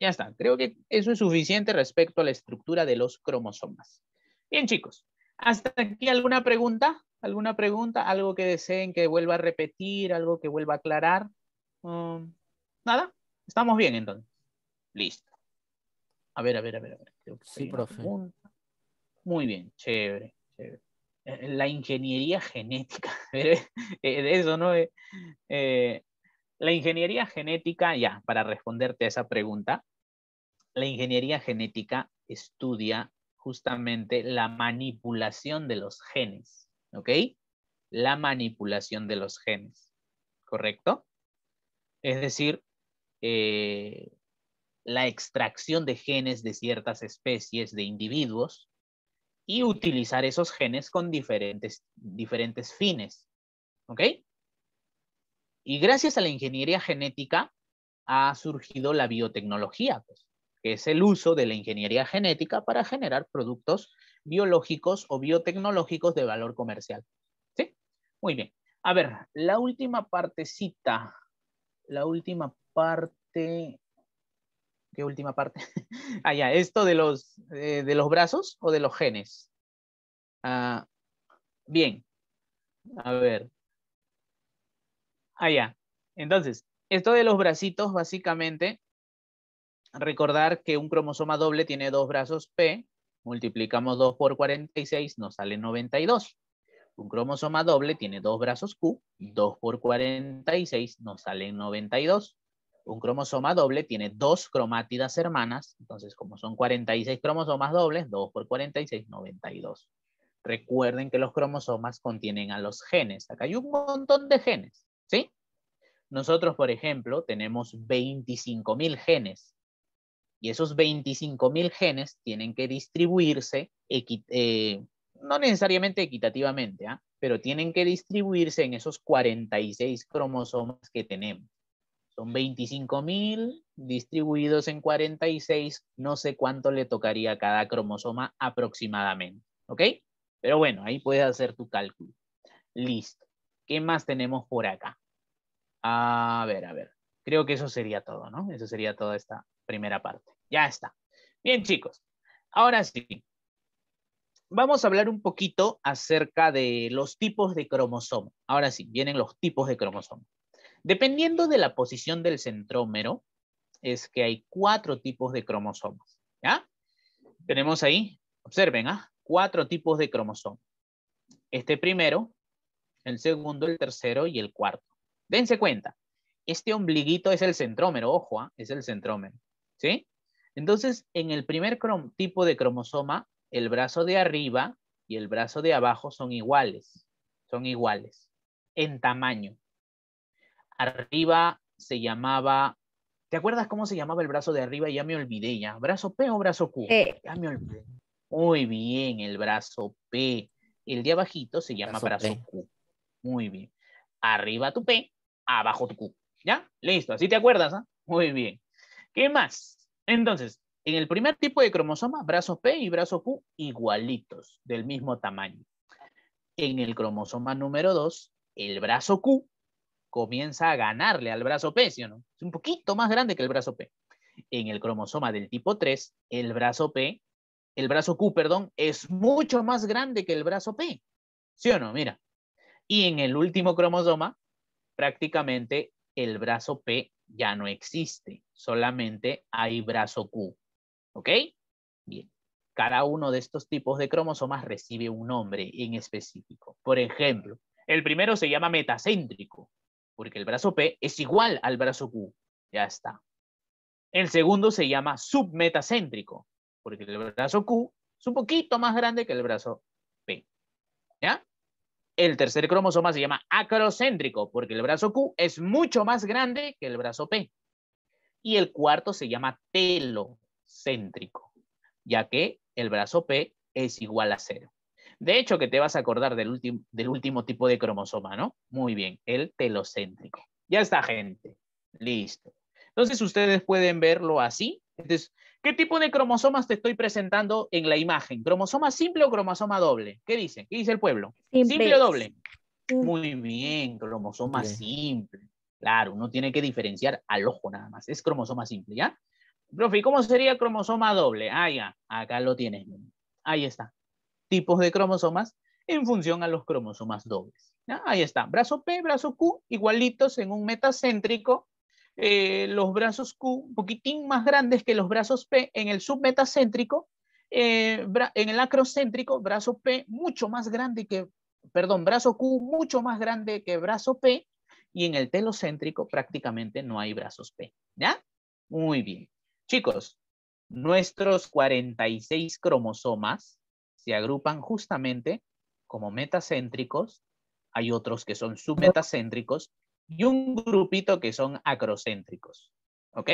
Ya está, creo que eso es suficiente respecto a la estructura de los cromosomas. Bien, chicos, ¿hasta aquí alguna pregunta? ¿Alguna pregunta? ¿Algo que deseen que vuelva a repetir? ¿Algo que vuelva a aclarar? Um, ¿Nada? ¿Estamos bien entonces? Listo. A ver, a ver, a ver. A ver. sí, profe. Muy bien, chévere, eh, eh, La ingeniería genética, <laughs> eh, de eso, ¿no? la ingeniería genética, ya, para responderte a esa pregunta, la ingeniería genética estudia justamente la manipulación de los genes. ¿ok? La manipulación de los genes, ¿correcto? Es decir, eh, la extracción de genes de ciertas especies, de individuos, y utilizar esos genes con diferentes, diferentes fines, ¿ok? Y gracias a la ingeniería genética ha surgido la biotecnología, pues, que es el uso de la ingeniería genética para generar productos biológicos o biotecnológicos de valor comercial. ¿Sí? Muy bien. A ver, la última partecita, la última parte, ¿qué última parte? <laughs> ah, ya, esto de los, eh, de los brazos o de los genes. Ah, bien, a ver. Ah, ya. Entonces, esto de los bracitos, básicamente, recordar que un cromosoma doble tiene dos brazos P, Multiplicamos 2 por 46, nos sale 92. Un cromosoma doble tiene dos brazos Q, 2 por 46 nos sale 92. Un cromosoma doble tiene dos cromátidas hermanas, entonces como son 46 cromosomas dobles, 2 por 46, 92. Recuerden que los cromosomas contienen a los genes. Acá hay un montón de genes, ¿sí? Nosotros, por ejemplo, tenemos 25.000 genes. Y esos 25.000 genes tienen que distribuirse, eh, no necesariamente equitativamente, ¿ah? pero tienen que distribuirse en esos 46 cromosomas que tenemos. Son 25.000 distribuidos en 46, no sé cuánto le tocaría a cada cromosoma aproximadamente, ¿ok? Pero bueno, ahí puedes hacer tu cálculo. Listo. ¿Qué más tenemos por acá? A ver, a ver. Creo que eso sería todo, ¿no? Eso sería toda esta, primera parte. Ya está. Bien, chicos. Ahora sí. Vamos a hablar un poquito acerca de los tipos de cromosoma. Ahora sí, vienen los tipos de cromosoma. Dependiendo de la posición del centrómero, es que hay cuatro tipos de cromosomas. ¿Ya? Tenemos ahí, observen, ¿ah? cuatro tipos de cromosoma. Este primero, el segundo, el tercero y el cuarto. Dense cuenta, este ombliguito es el centrómero, ojo, ¿ah? es el centrómero. ¿sí? Entonces, en el primer tipo de cromosoma, el brazo de arriba y el brazo de abajo son iguales, son iguales en tamaño. Arriba se llamaba, ¿te acuerdas cómo se llamaba el brazo de arriba? Ya me olvidé ya. ¿Brazo P o brazo Q? Ya me olvidé. Muy bien, el brazo P. El de abajito se llama brazo, Q. Muy bien. Arriba tu P, abajo tu Q. ¿Ya? Listo, así te acuerdas, ¿ah? Muy bien. ¿Qué más? Entonces, en el primer tipo de cromosoma, brazo P y brazo Q igualitos, del mismo tamaño. En el cromosoma número 2, el brazo Q comienza a ganarle al brazo P, ¿sí o no? Es un poquito más grande que el brazo P. En el cromosoma del tipo 3, el brazo P, el brazo Q, perdón, es mucho más grande que el brazo P. ¿Sí o no? Mira. Y en el último cromosoma, prácticamente el brazo P ya no existe, solamente hay brazo Q. ¿Ok? Bien. Cada uno de estos tipos de cromosomas recibe un nombre en específico. Por ejemplo, el primero se llama metacéntrico, porque el brazo P es igual al brazo Q. Ya está. El segundo se llama submetacéntrico, porque el brazo Q es un poquito más grande que el brazo P. ¿Ya? El tercer cromosoma se llama acrocéntrico porque el brazo Q es mucho más grande que el brazo P. Y el cuarto se llama telocéntrico, ya que el brazo P es igual a cero. De hecho, que te vas a acordar del, del último tipo de cromosoma, ¿no? Muy bien, el telocéntrico. Ya está, gente. Listo. Entonces, ustedes pueden verlo así. Entonces, ¿Qué tipo de cromosomas te estoy presentando en la imagen? ¿Cromosoma simple o cromosoma doble? ¿Qué dice? ¿Qué dice el pueblo? Simple, o doble. Muy bien, cromosoma simple. Claro, uno tiene que diferenciar al ojo nada más. Es cromosoma simple, ¿ya? Profe, ¿cómo sería cromosoma doble? Ah, ya, acá lo tienes. Ahí está. Tipos de cromosomas en función a los cromosomas dobles. Ahí está. Brazo P, brazo Q, igualitos en un metacéntrico eh, los brazos Q un poquitín más grandes que los brazos P en el submetacéntrico, eh, en el acrocéntrico, brazo P mucho más grande que, perdón, brazo Q mucho más grande que brazo P, y en el telocéntrico prácticamente no hay brazos P. ¿Ya? Muy bien. Chicos, nuestros 46 cromosomas se agrupan justamente como metacéntricos, hay otros que son submetacéntricos y un grupito que son acrocéntricos, ¿ok?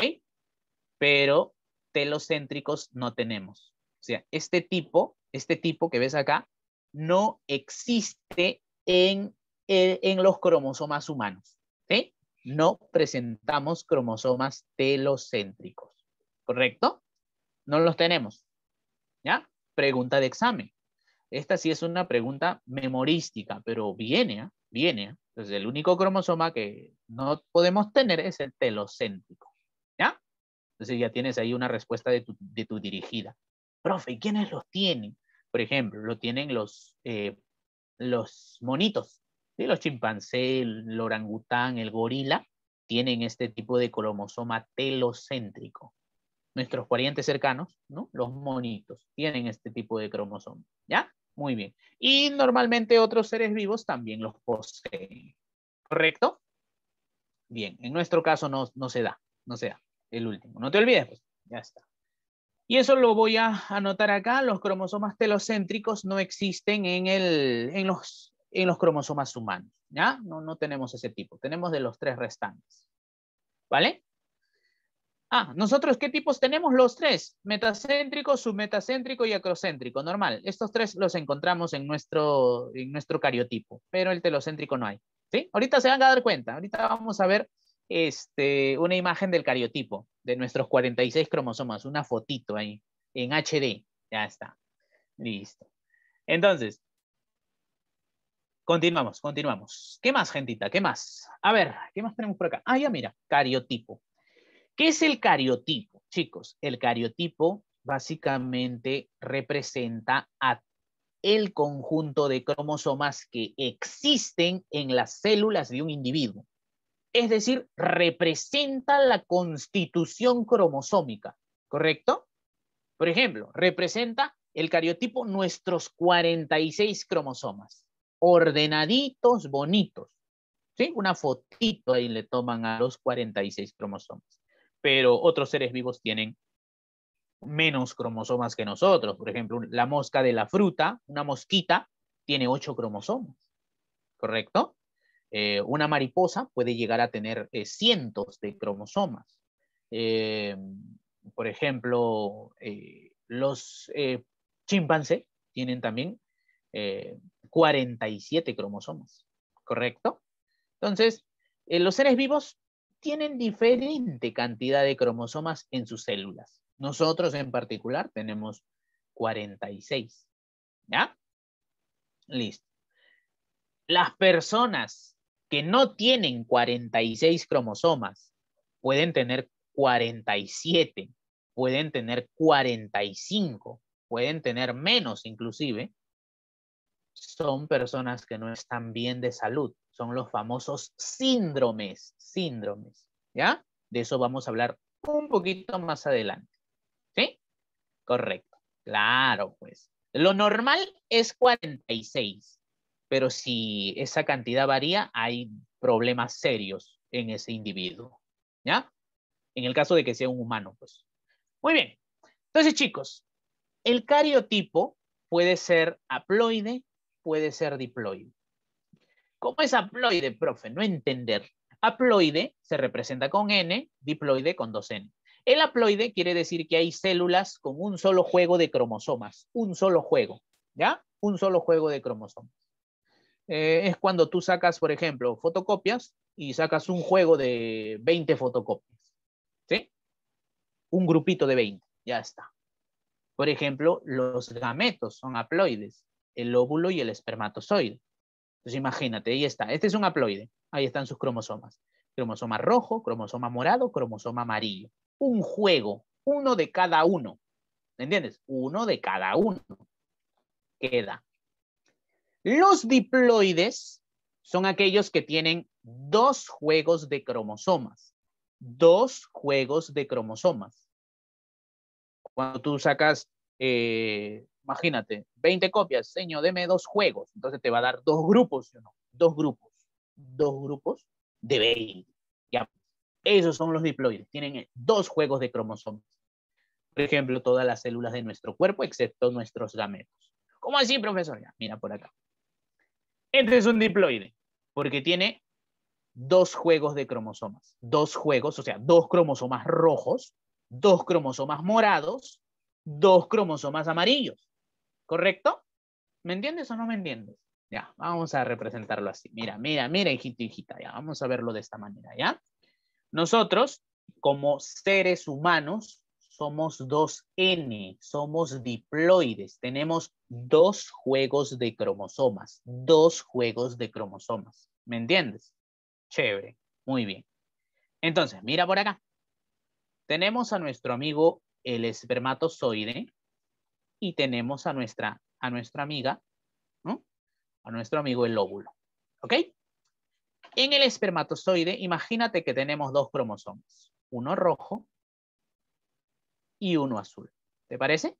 Pero telocéntricos no tenemos. O sea, este tipo, este tipo que ves acá, no existe en, eh, en los cromosomas humanos, ¿sí? No presentamos cromosomas telocéntricos, ¿correcto? No los tenemos, ¿ya? Pregunta de examen. Esta sí es una pregunta memorística, pero viene, ¿ah? viene. Entonces, el único cromosoma que no podemos tener es el telocéntrico. ¿Ya? Entonces ya tienes ahí una respuesta de tu, dirigida. Profe, ¿quiénes los tienen? Por ejemplo, lo tienen los, eh, los monitos, los chimpancés, el orangután, el gorila, tienen este tipo de cromosoma telocéntrico nuestros parientes cercanos, ¿no? Los monitos tienen este tipo de cromosoma, ¿ya? Muy bien. Y normalmente otros seres vivos también los poseen. ¿Correcto? Bien, en nuestro caso no, se da, no se da. El último. No te olvides, pues. ya está. Y eso lo voy a anotar acá. Los cromosomas telocéntricos no existen en, los, cromosomas humanos. ¿ya? No, no tenemos ese tipo. Tenemos de los tres restantes. ¿Vale? Ah, nosotros, ¿qué tipos tenemos? Los tres, metacéntrico, submetacéntrico y acrocéntrico, normal. Estos tres los encontramos en nuestro, en nuestro cariotipo, pero el telocéntrico no hay. ¿sí? Ahorita se van a dar cuenta, ahorita vamos a ver este, una imagen del cariotipo, de nuestros 46 cromosomas, una fotito ahí, en HD, ya está. Listo. Entonces, continuamos, continuamos. ¿Qué más, gentita? ¿Qué más? A ver, ¿qué más tenemos por acá? Ah, ya mira, cariotipo. ¿Qué es el cariotipo? Chicos, el cariotipo básicamente representa a el conjunto de cromosomas que existen en las células de un individuo. Es decir, representa la constitución cromosómica, ¿correcto? Por ejemplo, representa el cariotipo nuestros 46 cromosomas, ordenaditos, bonitos. ¿Sí? Una fotito ahí le toman a los 46 cromosomas pero otros seres vivos tienen menos cromosomas que nosotros. Por ejemplo, la mosca de la fruta, una mosquita, tiene ocho cromosomas, ¿correcto? Eh, una mariposa puede llegar a tener eh, cientos de cromosomas. Eh, por ejemplo, los chimpancés tienen también 47 cromosomas, ¿correcto? Entonces, los seres vivos tienen diferente cantidad de cromosomas en sus células. Nosotros en particular tenemos 46. ¿Ya? Listo. Las personas que no tienen 46 cromosomas pueden tener 47, pueden tener 45, pueden tener menos inclusive, son personas que no están bien de salud. Son los famosos síndromes, síndromes, ¿ya? De eso vamos a hablar un poquito más adelante. ¿Sí? Correcto. Claro, pues. Lo normal es 46, pero si esa cantidad varía, hay problemas serios en ese individuo, ¿ya? En el caso de que sea un humano, pues. Muy bien. Entonces, chicos, el cariotipo puede ser haploide, puede ser diploide. ¿Cómo es haploide, profe? No entender. Haploide se representa con N, diploide con 2N. El haploide quiere decir que hay células con un solo juego de cromosomas, un solo juego, ¿ya? Un solo juego de cromosomas. Eh, es cuando tú sacas, por ejemplo, fotocopias y sacas un juego de 20 fotocopias, ¿sí? Un grupito de 20, ya está. Por ejemplo, los gametos son haploides el óvulo y el espermatozoide. Entonces imagínate, ahí está, este es un haploide, ahí están sus cromosomas. Cromosoma rojo, cromosoma morado, cromosoma amarillo. Un juego, uno de cada uno. ¿Me ¿Entiendes? Uno de cada uno. Queda. Los diploides son aquellos que tienen dos juegos de cromosomas. Dos juegos de cromosomas. Cuando tú sacas eh, Imagínate, 20 copias, señor, deme dos juegos. Entonces te va a dar dos grupos, ¿sí o no? Dos grupos. Dos grupos de 20. Esos son los diploides. Tienen eh, dos juegos de cromosomas. Por ejemplo, todas las células de nuestro cuerpo, excepto nuestros gametos. ¿Cómo así, profesor? mira por acá. Este es un diploide, porque tiene dos juegos de cromosomas. Dos juegos, o sea, dos cromosomas rojos, dos cromosomas morados, dos cromosomas amarillos. ¿correcto? ¿Me entiendes o no me entiendes? Ya, vamos a representarlo así. Mira, mira, mira, hijito, hijita, ya, vamos a verlo de esta manera, ¿ya? Nosotros, como seres humanos, somos dos n somos diploides, tenemos dos juegos de cromosomas, dos juegos de cromosomas, ¿me entiendes? Chévere, muy bien. Entonces, mira por acá. Tenemos a nuestro amigo el espermatozoide, y tenemos a nuestra, a nuestra amiga, ¿no? a nuestro amigo el óvulo, ¿Ok? En el espermatozoide, imagínate que tenemos dos cromosomas, uno rojo y uno azul. ¿Te parece?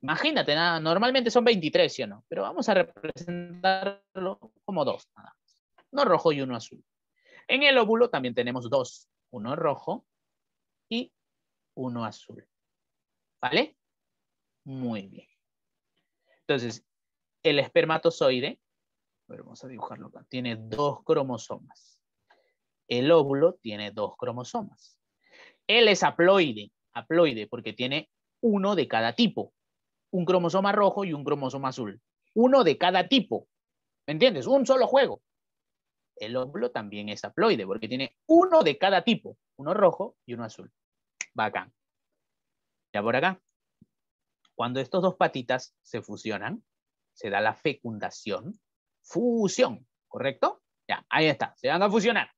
Imagínate, nada, normalmente son 23, ¿sí o no? Pero vamos a representarlo como dos, nada más. Uno rojo y uno azul. En el óvulo también tenemos dos, uno rojo y uno azul. ¿Vale? Muy bien. Entonces, el espermatozoide, vamos a dibujarlo acá, tiene dos cromosomas. El óvulo tiene dos cromosomas. Él es haploide, haploide, porque tiene uno de cada tipo. Un cromosoma rojo y un cromosoma azul. Uno de cada tipo. ¿Me entiendes? Un solo juego. El óvulo también es haploide, porque tiene uno de cada tipo. Uno rojo y uno azul. acá. Ya por acá. Cuando estos dos patitas se fusionan, se da la fecundación, fusión, ¿correcto? Ya, ahí está, se van a fusionar.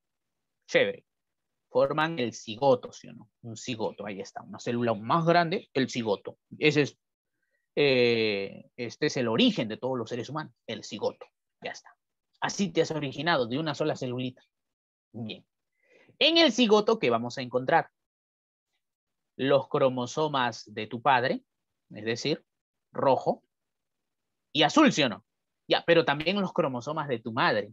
Chévere. Forman el cigoto, ¿sí o no? Un cigoto, ahí está, una célula más grande, el cigoto. Ese es, eh, este es el origen de todos los seres humanos, el cigoto. Ya está. Así te has originado de una sola celulita. Bien. En el cigoto, ¿qué vamos a encontrar? Los cromosomas de tu padre, es decir, rojo y azul, ¿sí o no? Ya, pero también los cromosomas de tu madre.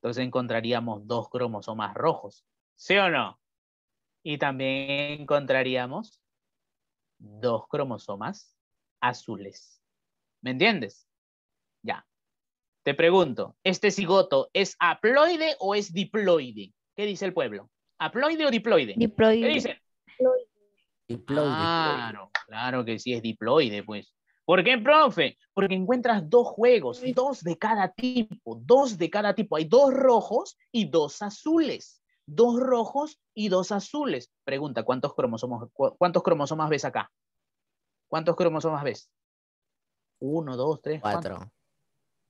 Entonces encontraríamos dos cromosomas rojos, ¿sí o no? Y también encontraríamos dos cromosomas azules. ¿Me entiendes? Ya. Te pregunto, ¿este cigoto es haploide o es diploide? ¿Qué dice el pueblo? ¿Haploide o diploide? Diploide. ¿Qué dicen? Diploide. Claro, claro que sí es diploide, pues. ¿Por qué, profe? Porque encuentras dos juegos, dos de cada tipo, dos de cada tipo. Hay dos rojos y dos azules. Dos rojos y dos azules. Pregunta, ¿cuántos cromosomas, cuántos cromosomas ves acá? ¿Cuántos cromosomas ves? Uno, dos, tres, cuatro.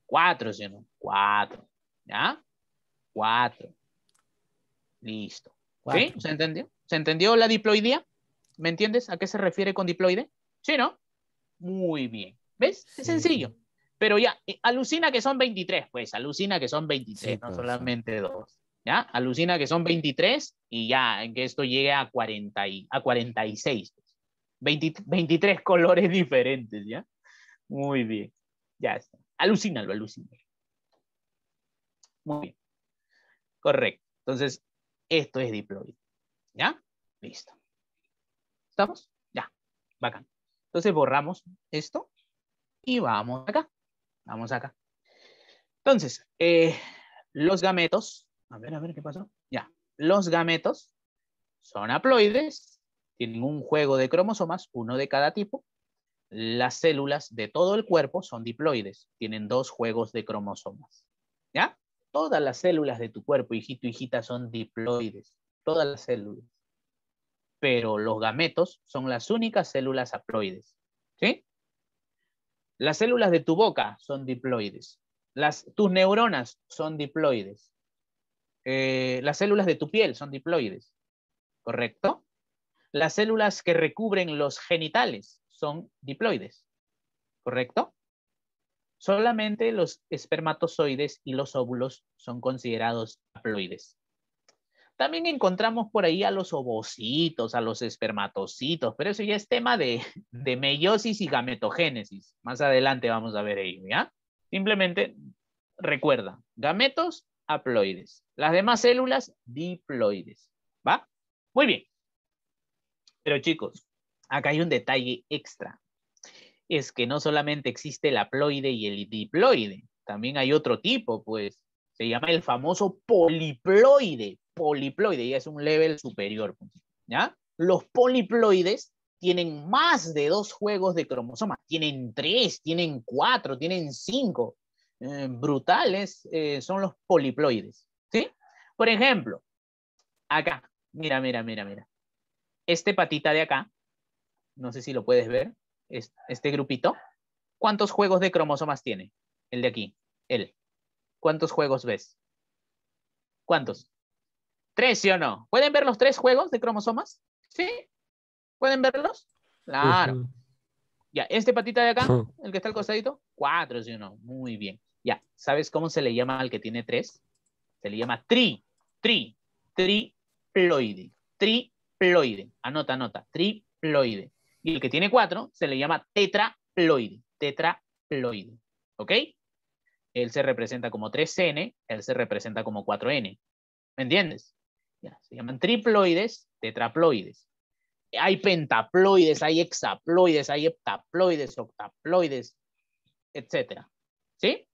Cuatro, ¿sí no? Cuatro. ¿Ya? Cuatro. Listo. ¿Sí? ¿Se entendió? ¿Se entendió la diploidía? ¿Me entiendes a qué se refiere con diploide? ¿Sí, no? Muy bien. ¿Ves? Es sencillo. Pero ya, eh, alucina que son 23, pues, alucina que son 23, no pues, solamente dos. ¿Ya? Alucina que son 23 y ya, en que esto llegue a, 40 a 46. 23 pues. colores <laughs> diferentes, ¿ya? Muy bien. Ya está. Alucínalo, alucínalo. Muy bien. Correcto. Entonces, esto es diploide. ¿Ya? Listo. ¿Estamos? Ya, bacán. Entonces borramos esto y vamos acá. Vamos acá. Entonces, eh, los gametos, a ver, a ver qué pasó. Ya, los gametos son haploides, tienen un juego de cromosomas, uno de cada tipo. Las células de todo el cuerpo son diploides, tienen dos juegos de cromosomas. ¿Ya? Todas las células de tu cuerpo, hijito, hijita, son diploides. Todas las células pero los gametos son las únicas células haploides. ¿sí? Las células de tu boca son diploides. Las, tus neuronas son diploides. Eh, las células de tu piel son diploides. ¿Correcto? Las células que recubren los genitales son diploides. ¿Correcto? Solamente los espermatozoides y los óvulos son considerados haploides. También encontramos por ahí a los ovocitos, a los espermatocitos, pero eso ya es tema de, meiosis y gametogénesis. Más adelante vamos a ver ahí, ¿ya? Simplemente recuerda, gametos, haploides. Las demás células, diploides. ¿Va? Muy bien. Pero chicos, acá hay un detalle extra. Es que no solamente existe el haploide y el diploide, también hay otro tipo, pues. Se llama el famoso poliploide poliploide, ya es un level superior. Pues, ¿ya? Los poliploides tienen más de dos juegos de cromosomas, tienen tres, tienen cuatro, tienen cinco. Eh, brutales eh, son los poliploides. ¿sí? Por ejemplo, acá, mira, mira, mira, mira. Este patita de acá, no sé si lo puedes ver, este grupito, ¿cuántos juegos de cromosomas tiene? El de aquí, él. ¿Cuántos juegos ves? ¿Cuántos? Tres, ¿sí o no? ¿Pueden ver los tres juegos de cromosomas? ¿Sí? ¿Pueden verlos? Claro. Ya, este patita de acá, el que está al costadito, cuatro, ¿sí o no? Muy bien. Ya, ¿sabes cómo se le llama al que tiene tres? Se le llama tri, tri, triploide, triploide. Anota, anota, triploide. Y el que tiene cuatro se le llama tetraploide, tetraploide. ¿Ok? Él se representa como 3N, él se representa como 4N. ¿Me entiendes? Se llaman triploides, tetraploides. Hay pentaploides, hay hexaploides, hay heptaploides, octaploides, etc. ¿Sí?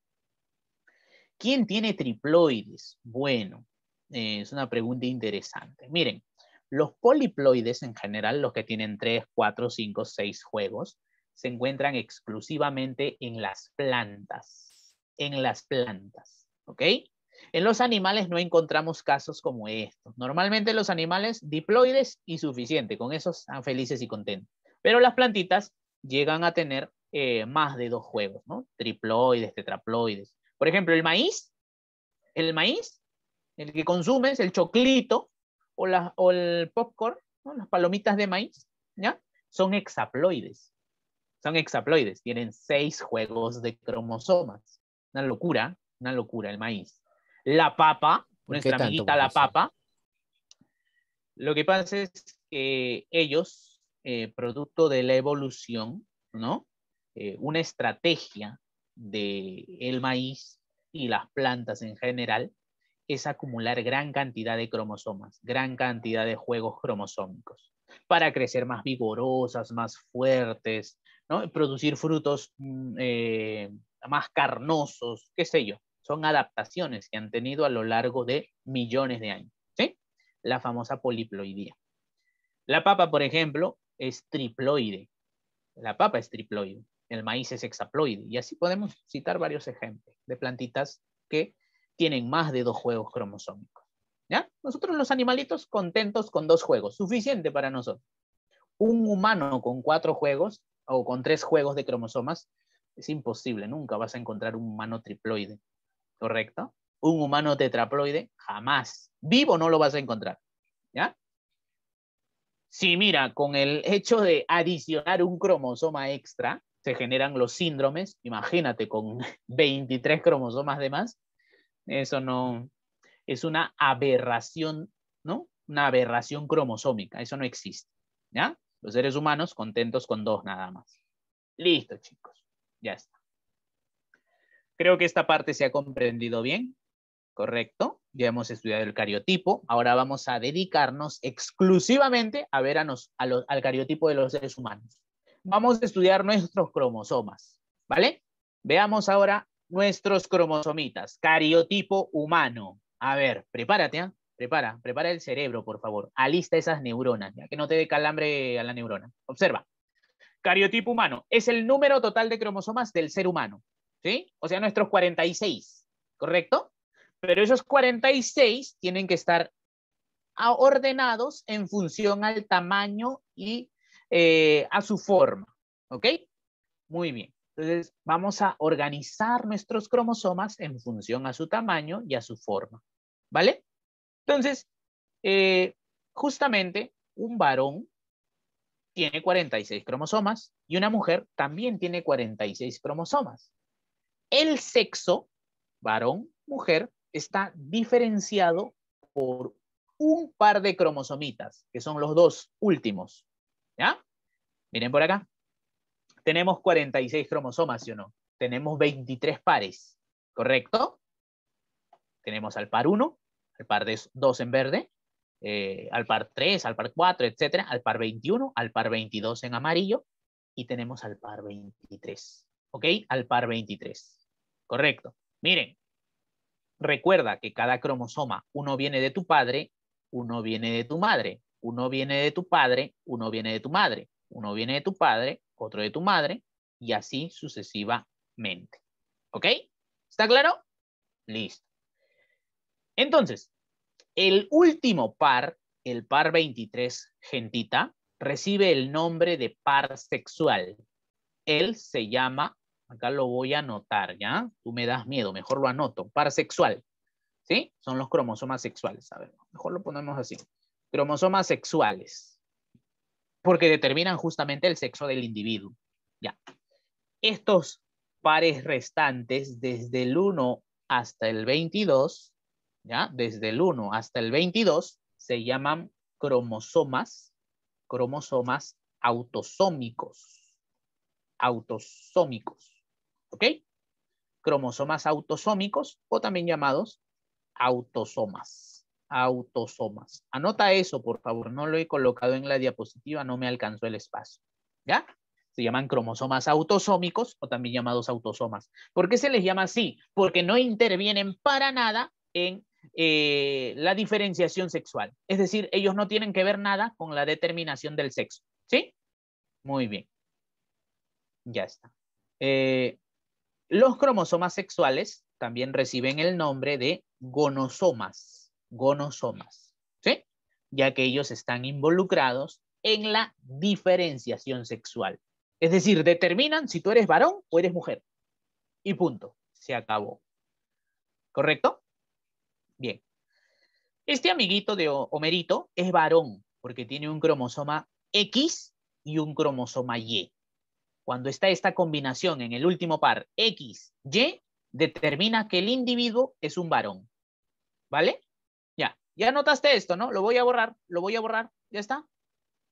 ¿Quién tiene triploides? Bueno, eh, es una pregunta interesante. Miren, los poliploides en general, los que tienen tres, cuatro, cinco, seis juegos, se encuentran exclusivamente en las plantas. En las plantas, ¿ok? En los animales no encontramos casos como estos. Normalmente los animales diploides y suficiente, con esos están felices y contentos. Pero las plantitas llegan a tener eh, más de dos juegos, ¿no? Triploides, tetraploides. Por ejemplo, el maíz, el maíz, el que consumes, el choclito o, el popcorn, las palomitas de maíz, ¿ya? Son hexaploides. Son hexaploides, tienen seis juegos de cromosomas. Una locura, una locura el maíz la papa, nuestra amiguita la papa. Lo que pasa es que ellos, eh, producto de la evolución, ¿no? Eh, una estrategia del el maíz y las plantas en general es acumular gran cantidad de cromosomas, gran cantidad de juegos cromosómicos, para crecer más vigorosas, más fuertes, ¿no? producir frutos mm, eh, más carnosos, qué sé yo son adaptaciones que han tenido a lo largo de millones de años. ¿sí? La famosa poliploidía. La papa, por ejemplo, es triploide. La papa es triploide. El maíz es hexaploide. Y así podemos citar varios ejemplos de plantitas que tienen más de dos juegos cromosómicos. ¿ya? Nosotros los animalitos contentos con dos juegos, suficiente para nosotros. Un humano con cuatro juegos o con tres juegos de cromosomas es imposible, nunca vas a encontrar un humano triploide correcto. Un humano tetraploide, jamás. Vivo no lo vas a encontrar. ¿Ya? Si mira, con el hecho de adicionar un cromosoma extra, se generan los síndromes. Imagínate, con 23 <laughs> cromosomas de más, eso no. Es una aberración, ¿no? Una aberración cromosómica. Eso no existe. ¿Ya? Los seres humanos contentos con dos nada más. Listo, chicos. Ya está. Creo que esta parte se ha comprendido bien, ¿correcto? Ya hemos estudiado el cariotipo, ahora vamos a dedicarnos exclusivamente a ver al cariotipo de los seres humanos. Vamos a estudiar nuestros cromosomas, ¿vale? Veamos ahora nuestros cromosomitas, cariotipo humano. A ver, prepárate, ¿ah? prepara, prepara el cerebro, por favor. Alista esas neuronas, ya que no te dé calambre a la neurona. Observa. Cariotipo humano es el número total de cromosomas del ser humano. ¿sí? O sea, nuestros 46, ¿correcto? Pero esos 46 tienen que estar ordenados en función al tamaño y eh, a su forma, ¿ok? Muy bien. Entonces, vamos a organizar nuestros cromosomas en función a su tamaño y a su forma, ¿vale? Entonces, eh, justamente un varón tiene 46 cromosomas y una mujer también tiene 46 cromosomas el sexo, varón, mujer, está diferenciado por un par de cromosomitas, que son los dos últimos. ¿Ya? Miren por acá. Tenemos 46 cromosomas, ¿sí o no? Tenemos 23 pares, ¿correcto? Tenemos al par 1, al par 2 en verde, eh, al par 3, al par 4, etcétera, al par 21, al par 22 en amarillo, y tenemos al par 23, ¿ok? Al par 23. Correcto. Miren, recuerda que cada cromosoma, uno viene de tu padre, uno viene de tu madre, uno viene de tu padre, uno viene de tu madre, uno viene de tu padre, otro de tu madre, y así sucesivamente. ¿Ok? ¿Está claro? Listo. Entonces, el último par, el par 23 gentita, recibe el nombre de par sexual. Él se llama Acá lo voy a anotar, ¿ya? Tú me das miedo, mejor lo anoto. Par sexual, ¿sí? Son los cromosomas sexuales. A ver, mejor lo ponemos así. Cromosomas sexuales. Porque determinan justamente el sexo del individuo. Ya. Estos pares restantes, desde el 1 hasta el 22, ¿ya? Desde el 1 hasta el 22, se llaman cromosomas, cromosomas autosómicos. Autosómicos. ¿Ok? Cromosomas autosómicos o también llamados autosomas. Autosomas. Anota eso, por favor. No lo he colocado en la diapositiva, no me alcanzó el espacio. ¿Ya? Se llaman cromosomas autosómicos o también llamados autosomas. ¿Por qué se les llama así? Porque no intervienen para nada en eh, la diferenciación sexual. Es decir, ellos no tienen que ver nada con la determinación del sexo. ¿Sí? Muy bien. Ya está. Eh, los cromosomas sexuales también reciben el nombre de gonosomas, gonosomas, ¿sí? Ya que ellos están involucrados en la diferenciación sexual. Es decir, determinan si tú eres varón o eres mujer. Y punto, se acabó. ¿Correcto? Bien. Este amiguito de Homerito es varón porque tiene un cromosoma X y un cromosoma Y cuando está esta combinación en el último par X, Y, determina que el individuo es un varón. ¿Vale? Ya, ya notaste esto, ¿no? Lo voy a borrar, lo voy a borrar, ya está.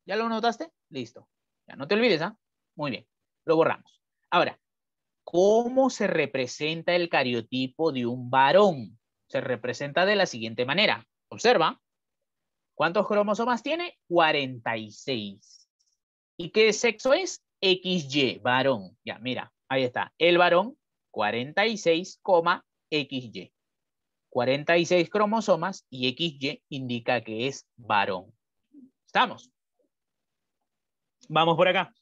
¿Ya lo notaste? Listo. Ya no te olvides, ¿ah? Muy bien, lo borramos. Ahora, ¿cómo se representa el cariotipo de un varón? Se representa de la siguiente manera. Observa, ¿cuántos cromosomas tiene? 46. ¿Y qué sexo es? XY, varón. Ya, mira, ahí está. El varón, 46, XY. 46 cromosomas y XY indica que es varón. ¿Estamos? Vamos por acá.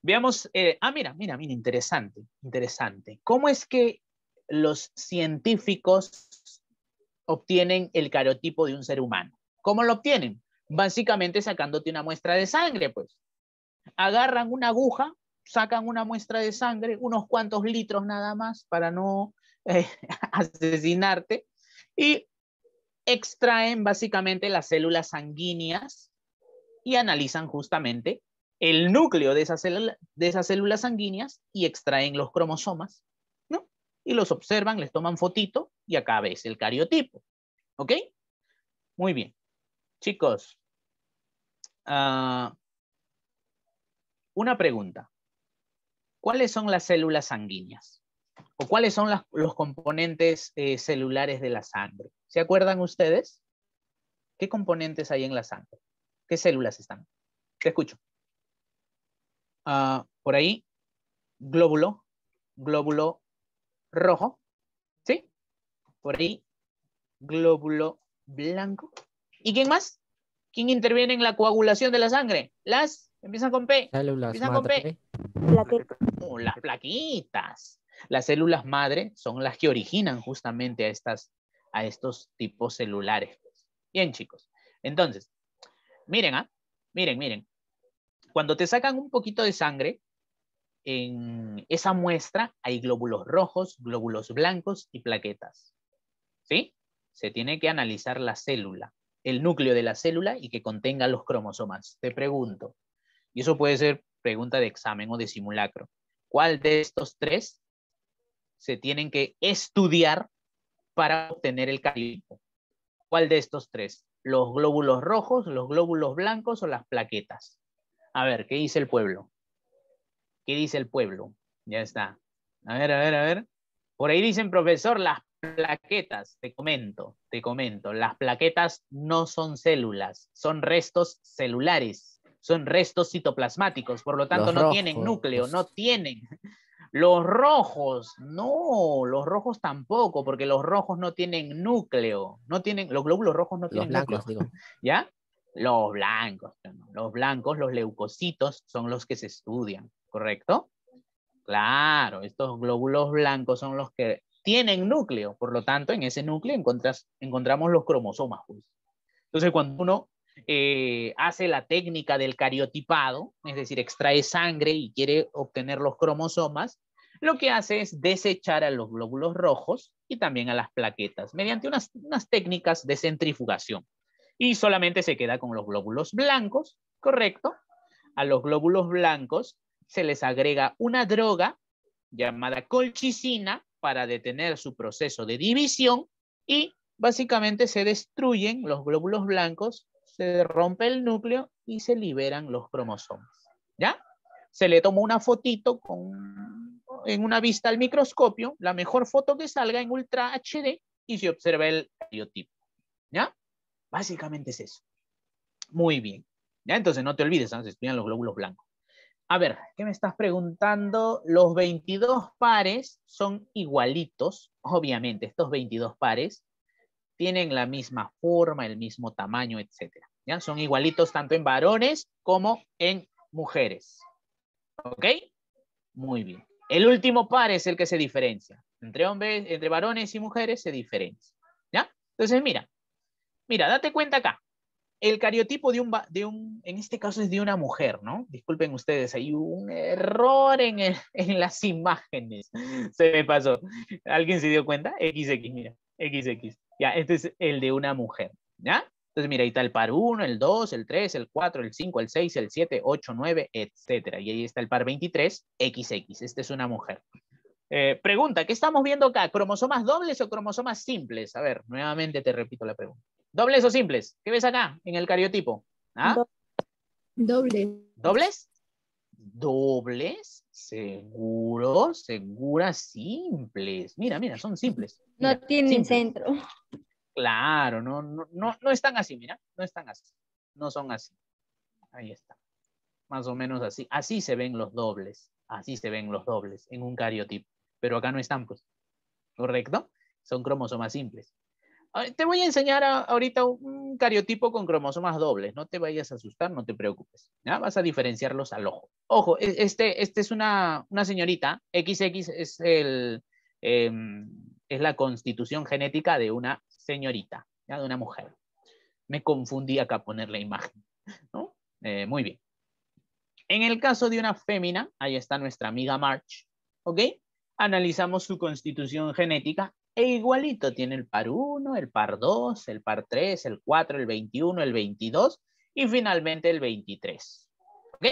Veamos, eh, ah, mira, mira, mira, interesante, interesante. ¿Cómo es que los científicos obtienen el carotipo de un ser humano? ¿Cómo lo obtienen? Básicamente sacándote una muestra de sangre, pues agarran una aguja, sacan una muestra de sangre, unos cuantos litros nada más para no eh, <laughs> asesinarte, y extraen básicamente las células sanguíneas y analizan justamente el núcleo de esas, de esas células sanguíneas y extraen los cromosomas, ¿no? Y los observan, les toman fotito y acá ves el cariotipo, ¿ok? Muy bien. Chicos, ah, una pregunta. ¿Cuáles son las células sanguíneas? ¿O cuáles son los componentes eh, celulares de la sangre? ¿Se acuerdan ustedes? ¿Qué componentes hay en la sangre? ¿Qué células están? Te escucho. Ah, por ahí, glóbulo, glóbulo rojo, ¿sí? Por ahí, glóbulo blanco. ¿Y quién más? ¿Quién interviene en la coagulación de la sangre? Las Empiezan con P. con P. Uh, las plaquitas. Las células madre son las que originan justamente a, estas, a estos tipos celulares. Pues. Bien, chicos. Entonces, miren, ¿ah? Miren, miren. Cuando te sacan un poquito de sangre, en esa muestra hay glóbulos rojos, glóbulos blancos y plaquetas. ¿Sí? Se tiene que analizar la célula, el núcleo de la célula y que contenga los cromosomas. Te pregunto, y eso puede ser pregunta de examen o de simulacro. ¿Cuál de estos tres se tienen que estudiar para obtener el cálculo? ¿Cuál de estos tres? ¿Los glóbulos rojos, los glóbulos blancos o las plaquetas? A ver, ¿qué dice el pueblo? ¿Qué dice el pueblo? Ya está. A ver, a ver, a ver. Por ahí dicen, profesor, las plaquetas, te comento, te comento, las plaquetas no son células, son restos celulares son restos citoplasmáticos, por lo tanto no tienen núcleo, no tienen. Los rojos, no, los rojos tampoco, porque los rojos no tienen núcleo, no tienen, los glóbulos rojos no tienen núcleo. <laughs> ¿Ya? Los blancos, los blancos, los leucocitos son los que se estudian, ¿correcto? Claro, estos glóbulos blancos son los que tienen núcleo, por lo tanto, en ese núcleo encontramos los cromosomas. Pues. Entonces, cuando uno eh, hace la técnica del cariotipado, es decir, extrae sangre y quiere obtener los cromosomas, lo que hace es desechar a los glóbulos rojos y también a las plaquetas mediante unas, unas técnicas de centrifugación. Y solamente se queda con los glóbulos blancos, ¿correcto? A los glóbulos blancos se les agrega una droga llamada colchicina para detener su proceso de división y básicamente se destruyen los glóbulos blancos se rompe el núcleo y se liberan los cromosomas. ¿Ya? Se le tomó una fotito con, en una vista al microscopio, la mejor foto que salga en Ultra HD y se observa el cariotipo. ¿Ya? Básicamente es eso. Muy bien. ¿Ya? Entonces no te olvides, ¿no? ¿ah? se estudian los glóbulos blancos. A ver, ¿qué me estás preguntando? Los 22 pares son igualitos, obviamente, estos 22 pares tienen la misma forma, el mismo tamaño, etc. Son igualitos tanto en varones como en mujeres. ¿Ok? Muy bien. El último par es el que se diferencia. Entre hombres, entre varones y mujeres se diferencia. ¿Ya? Entonces, mira. Mira, date cuenta acá. El cariotipo de un, de un, en este caso es de una mujer, ¿no? Disculpen ustedes, hay un error en, en las imágenes. <laughs> Se me pasó. ¿Alguien se dio cuenta? XX, mira. XX. Ya, este es el de una mujer. ¿Ya? Entonces, mira, ahí está el par 1, el 2, el 3, el 4, el 5, el 6, el 7, 8, 9, etcétera. Y ahí está el par 23, XX. Esta es una mujer. Eh, pregunta, ¿qué estamos viendo acá? ¿Cromosomas dobles o cromosomas simples? A ver, nuevamente te repito la pregunta. ¿Dobles o simples? ¿Qué ves acá en el cariotipo? ¿Ah? Dobles. ¿Dobles? ¿Dobles? Seguro, ¿Segura? simples. Mira, mira, son simples. no tienen centro. Claro, no, no, no, están así, mira, no están así, no son así. Ahí está. Más o menos así. Así se ven los dobles, así se ven los dobles en un cariotipo, pero acá no están, pues. ¿Correcto? Son cromosomas simples. Te voy a enseñar ahorita un cariotipo con cromosomas dobles. No te vayas a asustar, no te preocupes. ¿ya? Vas a diferenciarlos al ojo. Ojo, e, este, este es una, señorita. XX es, em, es la constitución genética de una señorita, ¿ya? de una mujer. Me confundí acá poner la imagen. Eh, muy bien. En el caso de una fémina, ahí está nuestra amiga March, ¿ok? Analizamos su constitución genética e igualito tiene el par 1, el par 2, el par 3, el 4, el 21, el 22 y finalmente el 23, ¿ok?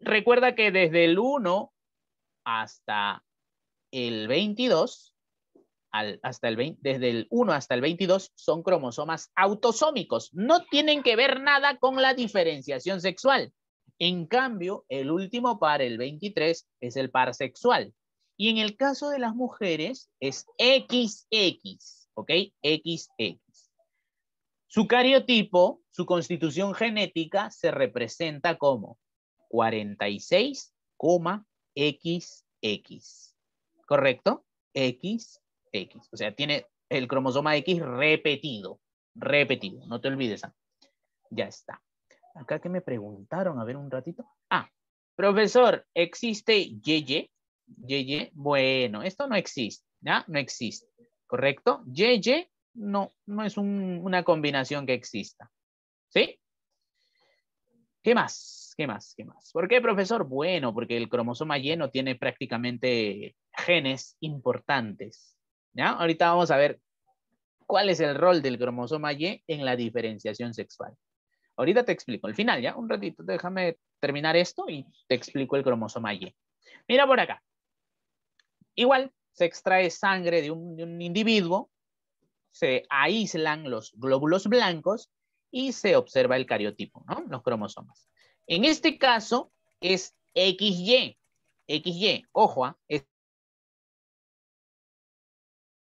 Recuerda que desde el 1 hasta el 22 hasta el 20, desde el 1 hasta el 22 son cromosomas autosómicos. No tienen que ver nada con la diferenciación sexual. En cambio, el último par, el 23, es el par sexual. Y en el caso de las mujeres es XX, ¿ok? XX. Su cariotipo, su constitución genética, se representa como XX ¿Correcto? XX. X. O sea, tiene el cromosoma X repetido. Repetido, no te olvides. Ya está. Acá que me preguntaron, a ver un ratito. Ah, profesor, ¿existe YY? YY, bueno, esto no existe, ¿ya? No existe, ¿correcto? YY no, no es una combinación que exista, ¿sí? ¿Qué más? ¿Qué más? ¿Qué más? ¿Por qué, profesor? Bueno, porque el cromosoma Y no tiene prácticamente genes importantes, Ahorita vamos a ver cuál es el rol del cromosoma Y en la diferenciación sexual. Ahorita te explico. Al final, ¿ya? Un ratito, déjame terminar esto y te explico el cromosoma Y. Mira por acá. Igual se extrae sangre de un, individuo, se aíslan los glóbulos blancos y se observa el cariotipo, ¿no? Los cromosomas. En este caso es XY. XY, ojo, ¿ah? es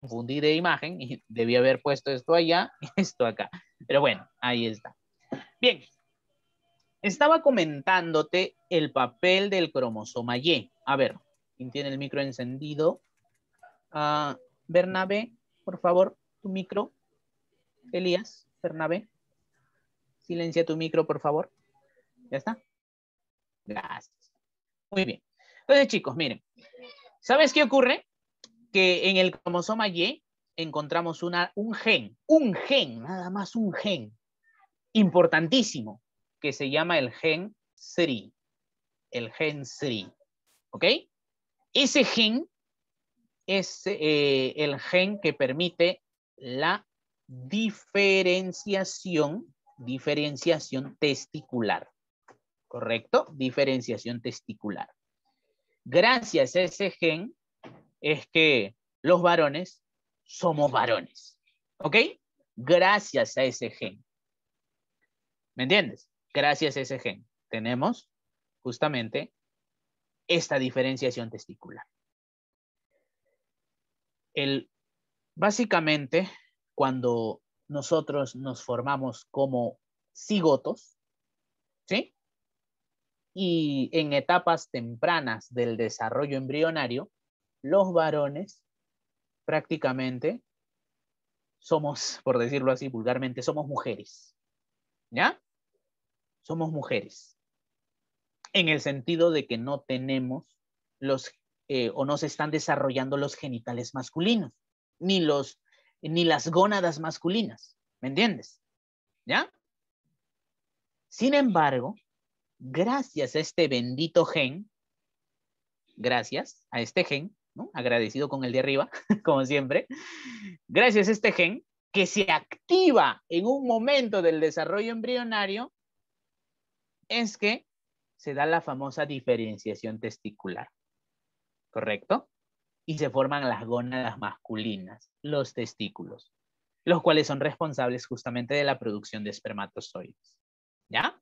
confundí de imagen y debí haber puesto esto allá y <laughs> esto acá. Pero bueno, ahí está. Bien, estaba comentándote el papel del cromosoma Y. A ver, ¿quién tiene el micro encendido? Ah, Bernabe, por favor, tu micro. Elías, Bernabe, silencia tu micro, por favor. ¿Ya está? Gracias. Muy bien. Entonces, chicos, miren. ¿Sabes qué ocurre? que en el cromosoma Y encontramos un gen, un gen, nada más un gen, importantísimo, que se llama el gen SRI. El gen SRI. ¿Ok? Ese gen es eh, el gen que permite la diferenciación, diferenciación testicular. ¿Correcto? Diferenciación testicular. Gracias a ese gen, es que los varones somos varones. ¿Ok? Gracias a ese gen. ¿Me entiendes? Gracias a ese gen tenemos justamente esta diferenciación testicular. básicamente, cuando nosotros nos formamos como cigotos, ¿sí? Y en etapas tempranas del desarrollo embrionario, los varones prácticamente somos, por decirlo así vulgarmente, somos mujeres. ¿Ya? Somos mujeres. En el sentido de que no tenemos los, eh, o no se están desarrollando los genitales masculinos, ni, los, ni las gónadas masculinas. ¿Me entiendes? ¿Ya? Sin embargo, gracias a este bendito gen, gracias a este gen, Agradecido con el de arriba, <laughs> como siempre. Gracias a este gen que se activa en un momento del desarrollo embrionario, es que se da la famosa diferenciación testicular. ¿Correcto? Y se forman las gónadas masculinas, los testículos, los cuales son responsables justamente de la producción de espermatozoides. ¿Ya?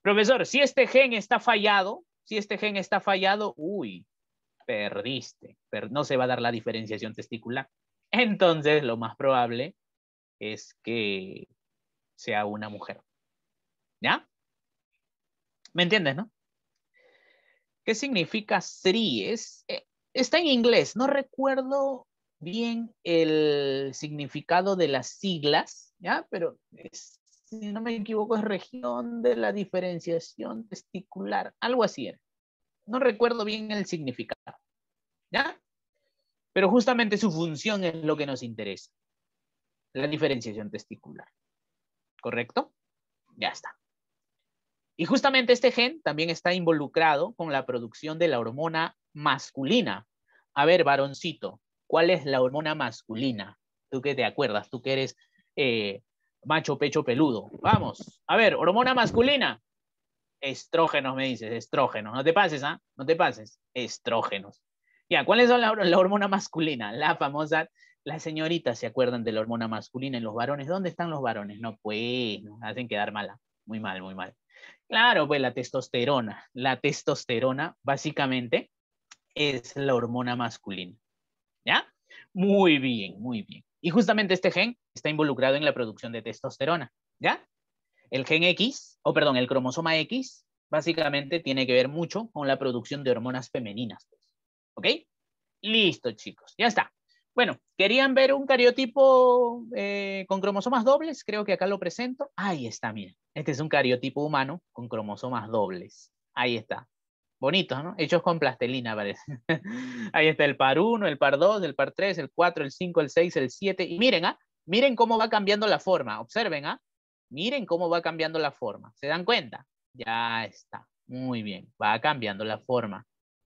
Profesor, si este gen está fallado, si este gen está fallado, uy, perdiste. Pero no se va a dar la diferenciación testicular. Entonces, lo más probable es que sea una mujer. ¿Ya? ¿Me entiendes, no? ¿Qué significa Sries? Eh, está en inglés, no recuerdo bien el significado de las siglas, ¿ya? Pero si no me equivoco es región de la diferenciación testicular, algo así era. No recuerdo bien el significado. ¿Ya? Pero justamente su función es lo que nos interesa. La diferenciación testicular. ¿Correcto? Ya está. Y justamente este gen también está involucrado con la producción de la hormona masculina. A ver, varoncito, ¿cuál es la hormona masculina? Tú que te acuerdas, tú que eres eh, macho pecho peludo. Vamos, a ver, hormona masculina. Estrógenos, me dices, estrógenos. No te pases, ¿ah? No te pases. Estrógenos. Ya, ¿cuáles son la, hormona masculina? La famosa, las señoritas se acuerdan de la hormona masculina en los varones. ¿Dónde están los varones? No, pues, nos hacen quedar mala. Muy mal, muy mal. Claro, pues la testosterona. La testosterona, básicamente, es la hormona masculina. ¿Ya? Muy bien, muy bien. Y justamente este gen está involucrado en la producción de testosterona. ¿Ya? El gen X, o perdón, el cromosoma X, básicamente tiene que ver mucho con la producción de hormonas femeninas. Pues, ¿Ok? Listo, chicos. Ya está. Bueno, querían ver un cariotipo eh, con cromosomas dobles. Creo que acá lo presento. Ahí está, miren. Este es un cariotipo humano con cromosomas dobles. Ahí está. Bonitos, ¿no? Hechos con plastelina, parece. <laughs> Ahí está el par 1, el par 2, el par 3, el 4, el 5, el 6, el 7. Y miren, ¿ah? Miren cómo va cambiando la forma. Observen, ¿ah? Miren cómo va cambiando la forma. ¿Se dan cuenta? Ya está. Muy bien. Va cambiando la forma.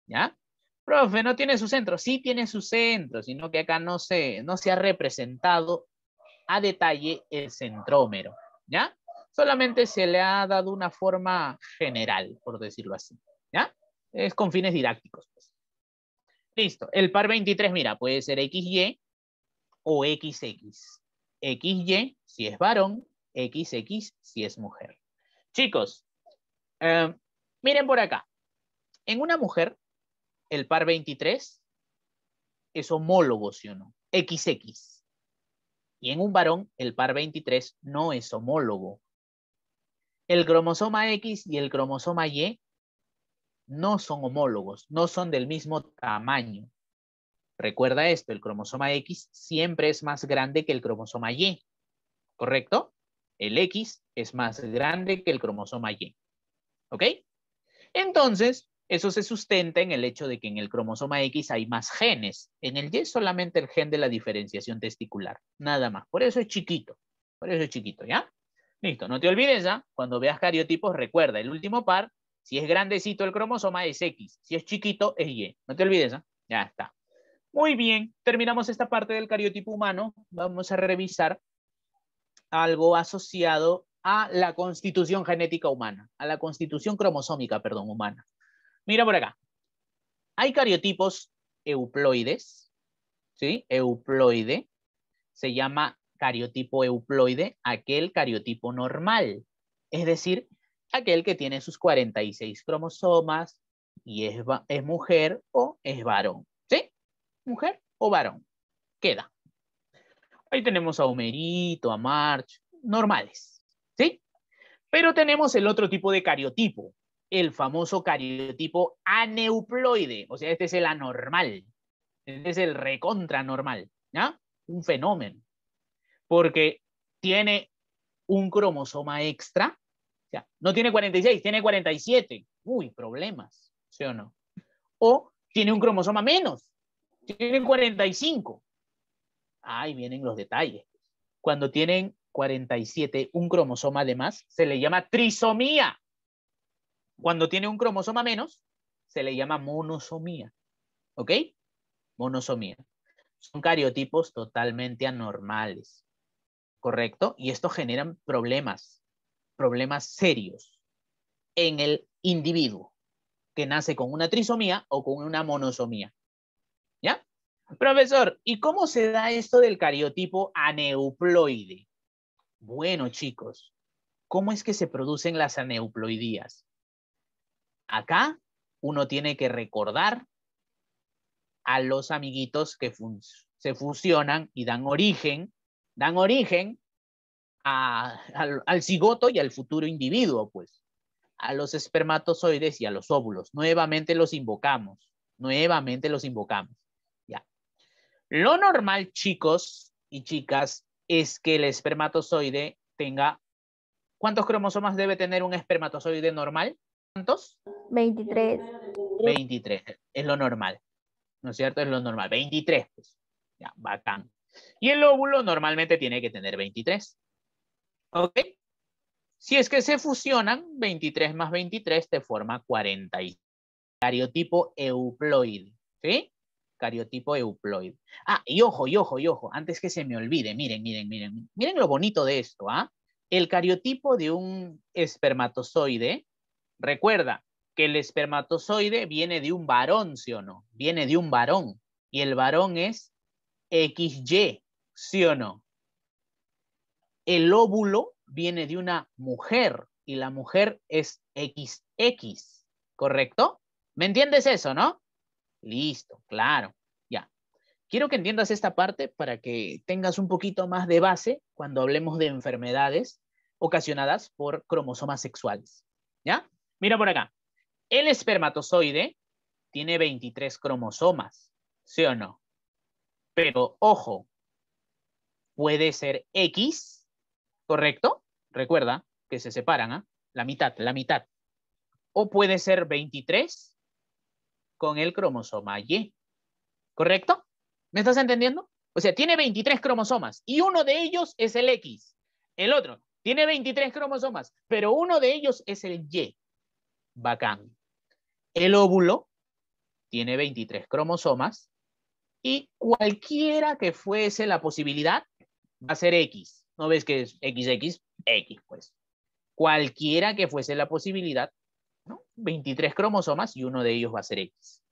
¿Ya? Profe, no tiene su centro. Sí tiene su centro, sino que acá no se, no se ha representado a detalle el centrómero. ¿Ya? Solamente se le ha dado una forma general, por decirlo así. ¿Ya? Es con fines didácticos. Pues. Listo. El par 23, mira, puede ser XY o XX. XY si es varón XX si es mujer. Chicos, eh, miren por acá. En una mujer, el par 23 es homólogo, ¿sí o no? XX. Y en un varón, el par 23 no es homólogo. El cromosoma X y el cromosoma Y no son homólogos, no son del mismo tamaño. Recuerda esto, el cromosoma X siempre es más grande que el cromosoma Y, ¿correcto? el X es más grande que el cromosoma Y. ¿Ok? Entonces, eso se sustenta en el hecho de que en el cromosoma X hay más genes. En el Y solamente el gen de la diferenciación testicular, nada más. Por eso es chiquito. Por eso es chiquito, ¿ya? Listo, no te olvides, ¿ya? ¿ah? Cuando veas cariotipos, recuerda, el último par, si es grandecito el cromosoma es X, si es chiquito es Y. No te olvides, ¿ya? ¿ah? Ya está. Muy bien, terminamos esta parte del cariotipo humano. Vamos a revisar algo asociado a la constitución genética humana, a la constitución cromosómica, perdón, humana. Mira por acá. Hay cariotipos euploides, ¿sí? Euploide. Se llama cariotipo euploide aquel cariotipo normal, es decir, aquel que tiene sus 46 cromosomas y es, es mujer o es varón, ¿sí? Mujer o varón. Queda. Ahí tenemos a Homerito, a March, normales, ¿sí? Pero tenemos el otro tipo de cariotipo, el famoso cariotipo aneuploide, o sea, este es el anormal, este es el recontra normal, ¿ya? Un fenómeno, porque tiene un cromosoma extra, o sea, no tiene 46, tiene 47, uy, problemas, ¿sí o no? O tiene un cromosoma menos, tiene 45, ahí vienen los detalles. Cuando tienen 47, un cromosoma de más, se le llama trisomía. Cuando tiene un cromosoma menos, se le llama monosomía. ¿Ok? Monosomía. Son cariotipos totalmente anormales. ¿Correcto? Y esto generan problemas, problemas serios en el individuo que nace con una trisomía o con una monosomía. Profesor, ¿y cómo se da esto del cariotipo aneuploide? Bueno, chicos, ¿cómo es que se producen las aneuploidías? Acá uno tiene que recordar a los amiguitos que se fusionan y dan origen, dan origen al cigoto y al futuro individuo, pues, a los espermatozoides y a los óvulos. Nuevamente los invocamos, nuevamente los invocamos. Lo normal, chicos y chicas, es que el espermatozoide tenga... ¿Cuántos cromosomas debe tener un espermatozoide normal? ¿Cuántos? 23. 23, es lo normal. ¿No es cierto? Es lo normal. 23, pues. Ya, bacán. Y el óvulo normalmente tiene que tener 23. ¿Ok? Si es que se fusionan, 23 más 23 te forma 40. Cariotipo euploide. ¿Sí? cariotipo euploide. Ah, y ojo, y ojo, y ojo, antes que se me olvide, miren, miren, miren, miren lo bonito de esto, ¿ah? El cariotipo de un espermatozoide, recuerda que el espermatozoide viene de un varón, ¿sí o no? Viene de un varón, y el varón es XY, ¿sí o no? El óvulo viene de una mujer, y la mujer es XX, ¿correcto? ¿Me entiendes eso, no? Listo, claro, ya. Quiero que entiendas esta parte para que tengas un poquito más de base cuando hablemos de enfermedades ocasionadas por cromosomas sexuales. ¿Ya? Mira por acá. El espermatozoide tiene 23 cromosomas, ¿sí o no? Pero ojo, puede ser X, ¿correcto? Recuerda que se separan, ¿ah? La mitad, la mitad. O puede ser 23 con el cromosoma Y. ¿Correcto? ¿Me estás entendiendo? O sea, tiene 23 cromosomas y uno de ellos es el X. El otro tiene 23 cromosomas, pero uno de ellos es el Y. Bacán. El óvulo tiene 23 cromosomas y cualquiera que fuese la posibilidad va a ser X. ¿No ves que es XX? X, pues. Cualquiera que fuese la posibilidad 23 cromosomas y uno de ellos va a ser X.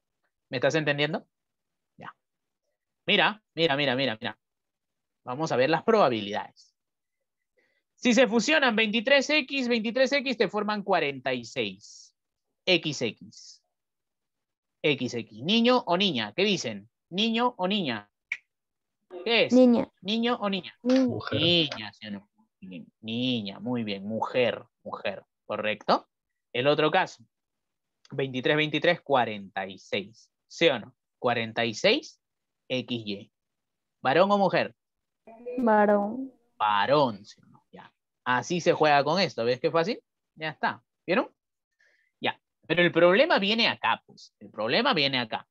¿Me estás entendiendo? Ya. Mira, mira, mira, mira, mira. Vamos a ver las probabilidades. Si se fusionan 23X, 23X te forman 46. XX. XX. Niño o niña, ¿qué dicen? Niño o niña. ¿Qué es? Niña. Niño o niña. Niña, Niña, muy bien. Mujer, mujer, ¿correcto? El otro caso, 23, 23, 46. ¿Sí o no? 46, XY. ¿Varón o mujer? Varón. Varón, ¿sí o no? Así se juega con esto. ¿Ves qué fácil? Ya está. ¿Vieron? Ya. Pero el problema viene acá, pues. El problema viene acá.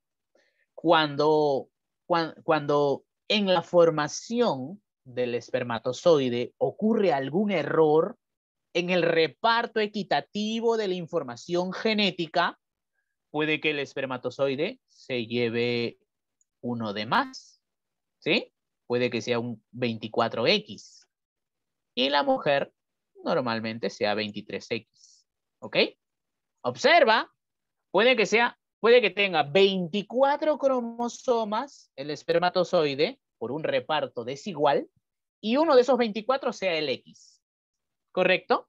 cuando, cuando en la formación del espermatozoide ocurre algún error, en el reparto equitativo de la información genética, puede que el espermatozoide se lleve uno de más, ¿sí? Puede que sea un 24X. Y la mujer normalmente sea 23X, ¿ok? Observa, puede que sea, puede que tenga 24 cromosomas el espermatozoide por un reparto desigual y uno de esos 24 sea el X. ¿correcto?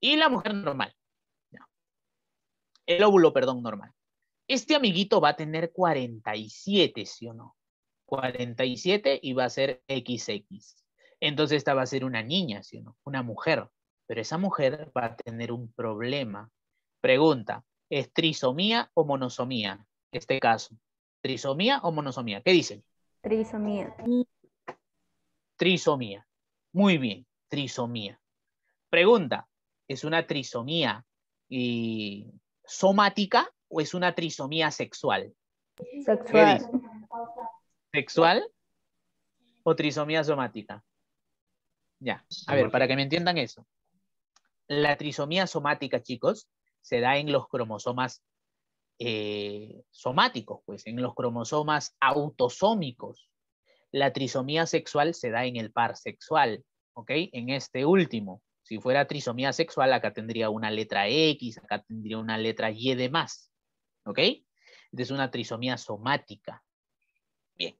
Y la mujer normal. El óvulo, perdón, normal. Este amiguito va a tener 47, ¿sí o no? 47 y va a ser XX. Entonces esta va a ser una niña, ¿sí o no? Una mujer. Pero esa mujer va a tener un problema. Pregunta, ¿es trisomía o monosomía? Este caso. ¿Trisomía o monosomía? ¿Qué dicen? Trisomía. Trisomía. Muy bien, trisomía. Pregunta, ¿es una trisomía eh, somática o es una trisomía sexual? Sexual. ¿Sexual o trisomía somática? Ya, a ver, para que me entiendan eso. La trisomía somática, chicos, se da en los cromosomas eh, somáticos, pues, en los cromosomas autosómicos la trisomía sexual se da en el par sexual, ¿ok? En este último. Si fuera trisomía sexual, acá tendría una letra X, acá tendría una letra Y de más, ¿ok? Es una trisomía somática. Bien.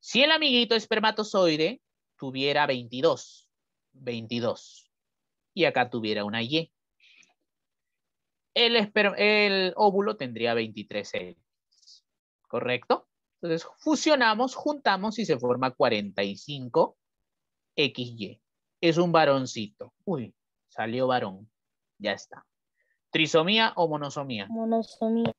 Si el amiguito espermatozoide tuviera 22, 22, y acá tuviera una Y, el, el óvulo tendría 23 X, ¿correcto? Entonces fusionamos, juntamos y se forma 45XY. Es un varoncito. Uy, salió varón. Ya está. ¿Trisomía o monosomía? Monosomía.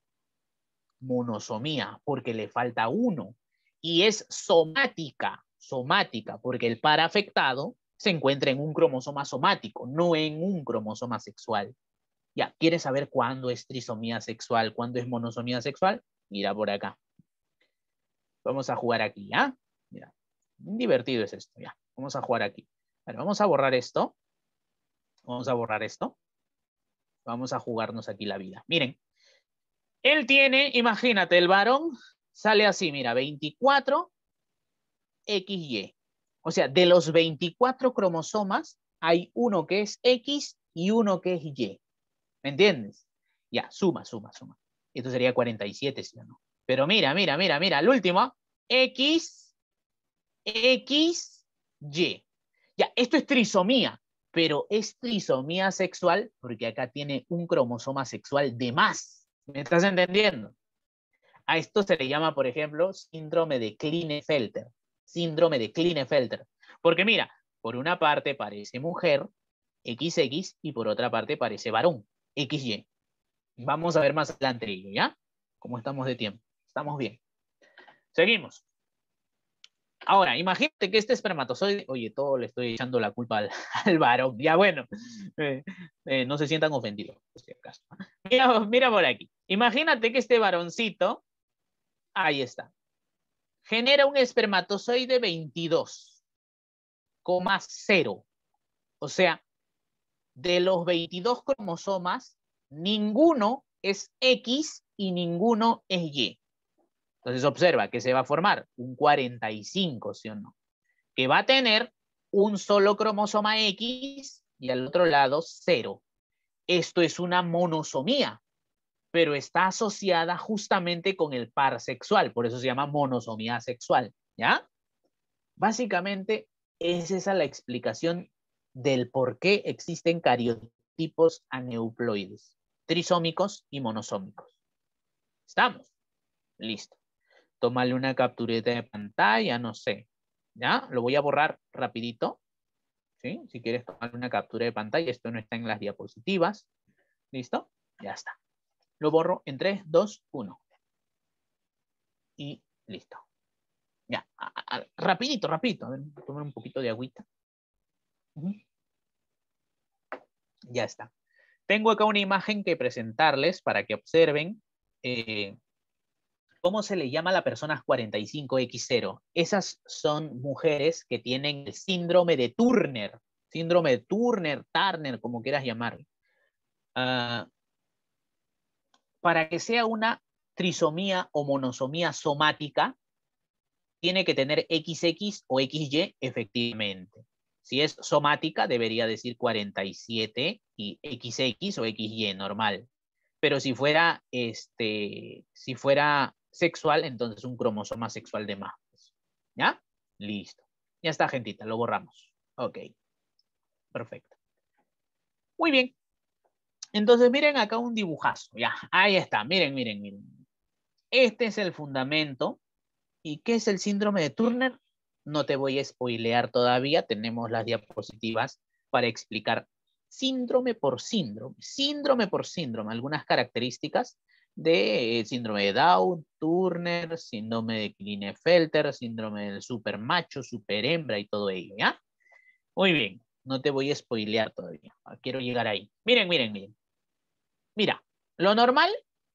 Monosomía, porque le falta uno. Y es somática, somática, porque el par afectado se encuentra en un cromosoma somático, no en un cromosoma sexual. Ya, ¿quieres saber cuándo es trisomía sexual, cuándo es monosomía sexual? Mira por acá. Vamos a jugar aquí, ¿ya? Mira, divertido es esto, ya. Vamos a jugar aquí. Bueno, vamos a borrar esto. Vamos a borrar esto. Vamos a jugarnos aquí la vida. Miren, él tiene, imagínate, el varón sale así, mira, 24 XY. O sea, de los 24 cromosomas, hay uno que es X y uno que es Y. ¿Me entiendes? Ya, suma, suma, suma. Esto sería 47, si o no. Pero mira, mira, mira, mira, el último, X, X, Y. Ya, esto es trisomía, pero es trisomía sexual porque acá tiene un cromosoma sexual de más. ¿Me estás entendiendo? A esto se le llama, por ejemplo, síndrome de Klinefelter. Síndrome de Klinefelter. Porque mira, por una parte parece mujer, XX, y por otra parte parece varón, XY. Vamos a ver más adelante ¿ya? Como estamos de tiempo? Estamos bien. Seguimos. Ahora, imagínate que este espermatozoide, oye, todo le estoy echando la culpa al, <laughs> varón, ya bueno, eh, eh, no se sientan ofendidos, Mira, mira por aquí, imagínate que este varoncito, ahí está, genera un espermatozoide 22,0. O sea, de los 22 cromosomas, ninguno es X y ninguno es Y. Entonces observa que se va a formar un 45, ¿sí o no? Que va a tener un solo cromosoma X y al otro lado cero. Esto es una monosomía, pero está asociada justamente con el par sexual, por eso se llama monosomía sexual, ¿ya? Básicamente, es la explicación del por qué existen cariotipos aneuploides, trisómicos y monosómicos. ¿Estamos? Listo tomarle una capturita de pantalla, no sé. ¿Ya? Lo voy a borrar rapidito. ¿Sí? Si quieres tomar una captura de pantalla, esto no está en las diapositivas. ¿Listo? Ya está. Lo borro en 3, 2, 1. Y listo. Ya, rapidito, rapidito. A ver, tomar un poquito de agüita. Ya está. Tengo acá una imagen que presentarles para que observen eh, ¿Cómo se le llama a las personas 45X0? Esas son mujeres que tienen el síndrome de Turner, síndrome de Turner, Turner, como quieras llamarlo. Ah, para que sea una trisomía o monosomía somática, tiene que tener XX o XY efectivamente. Si es somática, debería decir 47 y XX o XY normal. Pero si fuera, este, si fuera sexual, entonces un cromosoma sexual de más. ¿Ya? Listo. Ya está, gentita, lo borramos. Ok. Perfecto. Muy bien. Entonces, miren acá un dibujazo. Ya, ahí está. Miren, miren, miren. Este es el fundamento. ¿Y qué es el síndrome de Turner? No te voy a spoilear todavía. Tenemos las diapositivas para explicar síndrome por síndrome, síndrome por síndrome, algunas características de eh, síndrome de Down, Turner, síndrome de Klinefelter, síndrome del supermacho, superhembra y todo ello, ¿ya? Muy bien, no te voy a spoilear todavía, ah, quiero llegar ahí. Miren, miren, miren. Mira, lo normal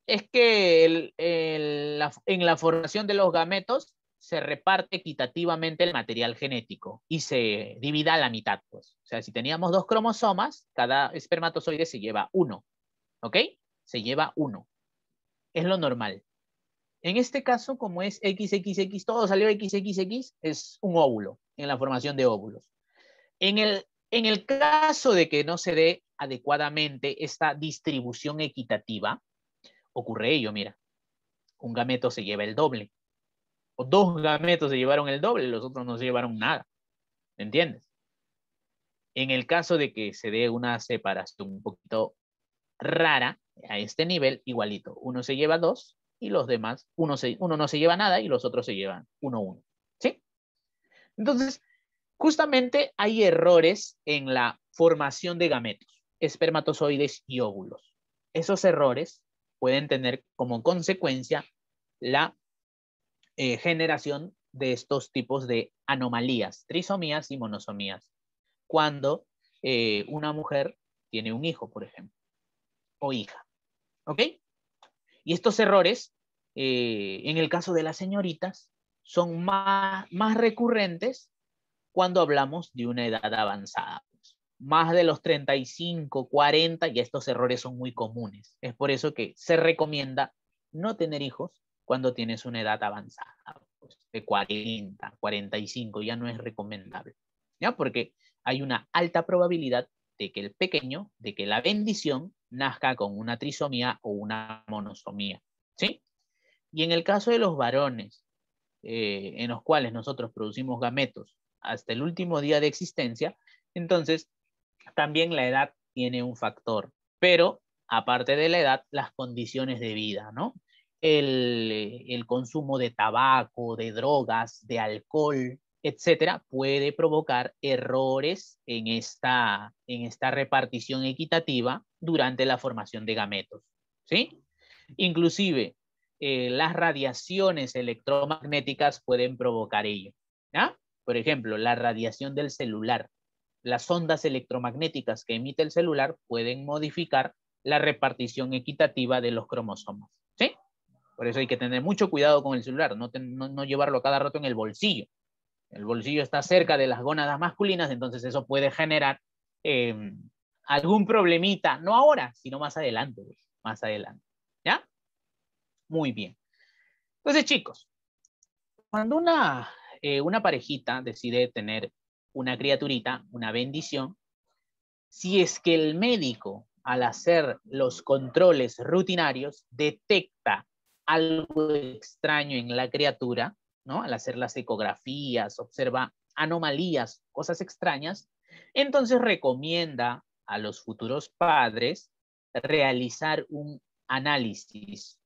es que en la formación de los gametos se reparte equitativamente el material genético y se divida a la mitad. Pues. O sea, si teníamos dos cromosomas, cada espermatozoide se lleva uno. ¿Ok? Se lleva uno es lo normal. En este caso, como es XXX, todo salió XXX, es un óvulo, en la formación de óvulos. En el, en el caso de que no se dé adecuadamente esta distribución equitativa, ocurre ello, mira, un gameto se lleva el doble, o dos gametos se llevaron el doble, los otros no se llevaron nada, ¿me entiendes? En el caso de que se dé una separación un poquito rara, a este nivel igualito. Uno se lleva dos y los demás, uno, se, uno no se lleva nada y los otros se llevan uno uno. ¿Sí? Entonces, justamente hay errores en la formación de gametos, espermatozoides y óvulos. Esos errores pueden tener como consecuencia la eh, generación de estos tipos de anomalías, trisomías y monosomías, cuando eh, una mujer tiene un hijo, por ejemplo o hija. ¿Ok? Y estos errores, eh, en el caso de las señoritas, son más, más recurrentes cuando hablamos de una edad avanzada. Pues. Más de los 35, 40, y estos errores son muy comunes. Es por eso que se recomienda no tener hijos cuando tienes una edad avanzada, pues, de 40, 45, ya no es recomendable, ¿ya? Porque hay una alta probabilidad de que el pequeño, de que la bendición nazca con una trisomía o una monosomía. ¿sí? Y en el caso de los varones, eh, en los cuales nosotros producimos gametos hasta el último día de existencia, entonces también la edad tiene un factor, pero aparte de la edad, las condiciones de vida, ¿no? el eh, consumo de tabaco, de drogas, de alcohol, etcétera, puede provocar errores en esta, en esta repartición equitativa durante la formación de gametos. ¿sí? Inclusive, eh, las radiaciones electromagnéticas pueden provocar ello. Por ejemplo, la radiación del celular. Las ondas electromagnéticas que emite el celular pueden modificar la repartición equitativa de los cromosomas. ¿sí? Por eso hay que tener mucho cuidado con el celular, no, no llevarlo cada rato en el bolsillo el bolsillo está cerca de las gónadas masculinas, entonces eso puede generar em, algún problemita, no ahora, sino más adelante, más adelante. ¿Ya? Muy bien. Entonces, chicos, cuando una, eh, una parejita decide tener una criaturita, una bendición, si es que el médico, al hacer los controles rutinarios, detecta algo extraño en la criatura, al hacer las ecografías, observa anomalías, cosas extrañas, entonces recomienda a los futuros padres realizar un análisis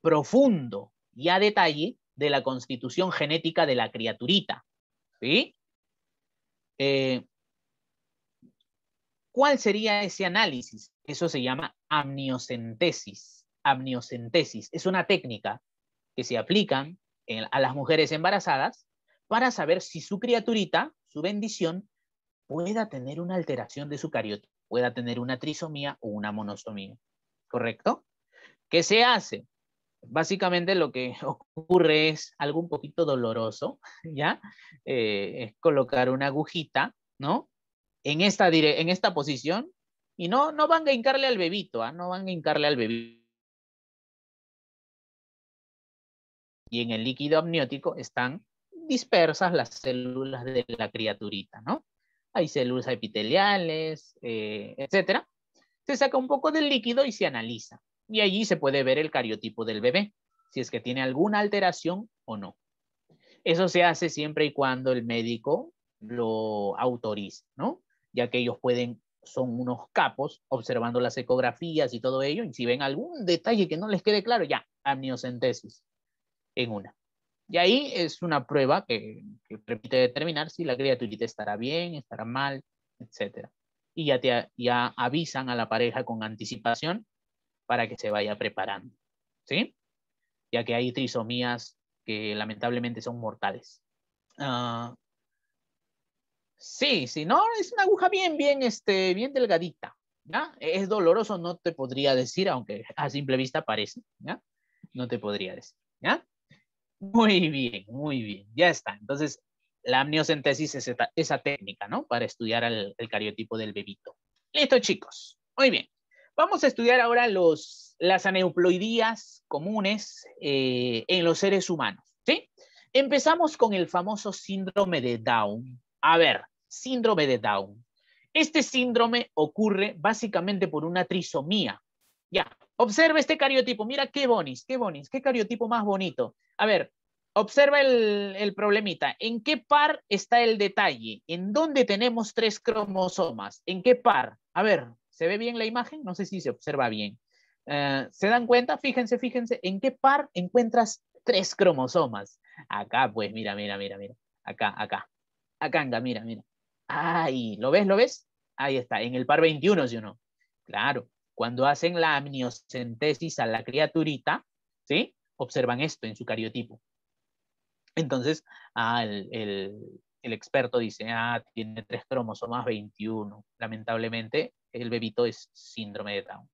profundo y a detalle de la constitución genética de la criaturita. ¿sí? Eh, ¿Cuál sería ese análisis? Eso se llama amniocentesis. Amniocentesis es una técnica que se aplican a las mujeres embarazadas para saber si su criaturita, su bendición, pueda tener una alteración de su cariota, pueda tener una trisomía o una monosomía. ¿Correcto? ¿Qué se hace? Básicamente lo que <laughs> ocurre es algo un poquito doloroso, ¿ya? Eh, es colocar una agujita, ¿no? En esta, en esta posición y no, no van a hincarle al bebito, ¿ah? no van a hincarle al bebito y en el líquido amniótico están dispersas las células de la criaturita, ¿no? Hay células epiteliales, eh, etc. Se saca un poco del líquido y se analiza. Y allí se puede ver el cariotipo del bebé, si es que tiene alguna alteración o no. Eso se hace siempre y cuando el médico lo autorice, ¿no? Ya que ellos pueden, son unos capos observando las ecografías y todo ello, y si ven algún detalle que no les quede claro, ya, amniocentesis en una. Y ahí es una prueba que, permite determinar si la criaturita estará bien, estará mal, etc. Y ya, avisan a la pareja con anticipación para que se vaya preparando, ¿sí? Ya que hay trisomías que lamentablemente son mortales. Ah, sí, sí, no, es una aguja bien, bien, este, bien delgadita, ¿ya? Es doloroso, no te podría decir, aunque a simple vista parece, ¿ya? No te podría decir, ¿ya? Muy bien, muy bien, ya está. Entonces, la amniocentesis es esa técnica, ¿no? Para estudiar el, cariotipo del bebito. Listo, chicos. Muy bien. Vamos a estudiar ahora las aneuploidías comunes eh, en los seres humanos, ¿sí? Empezamos con el famoso síndrome de Down. A ver, síndrome de Down. Este síndrome ocurre básicamente por una trisomía, ya, observa este cariotipo. Mira qué bonis, qué bonis, qué cariotipo más bonito. A ver, observa el, problemita. ¿En qué par está el detalle? ¿En dónde tenemos tres cromosomas? ¿En qué par? A ver, ¿se ve bien la imagen? No sé si se observa bien. Eh, ¿Se dan cuenta? Fíjense, fíjense, ¿en qué par encuentras tres cromosomas? Acá, pues, mira, mira, mira, mira. Acá, acá. Acá, mira, mira. Ay, ¿lo ves? ¿Lo ves? Ahí está, en el par 21, si uno. Claro. Cuando hacen la amniocentesis a la criaturita, ¿sí? Observan esto en su cariotipo. Entonces, el, experto dice, ah, tiene tres cromosomas 21. Lamentablemente, el bebito es síndrome de Down.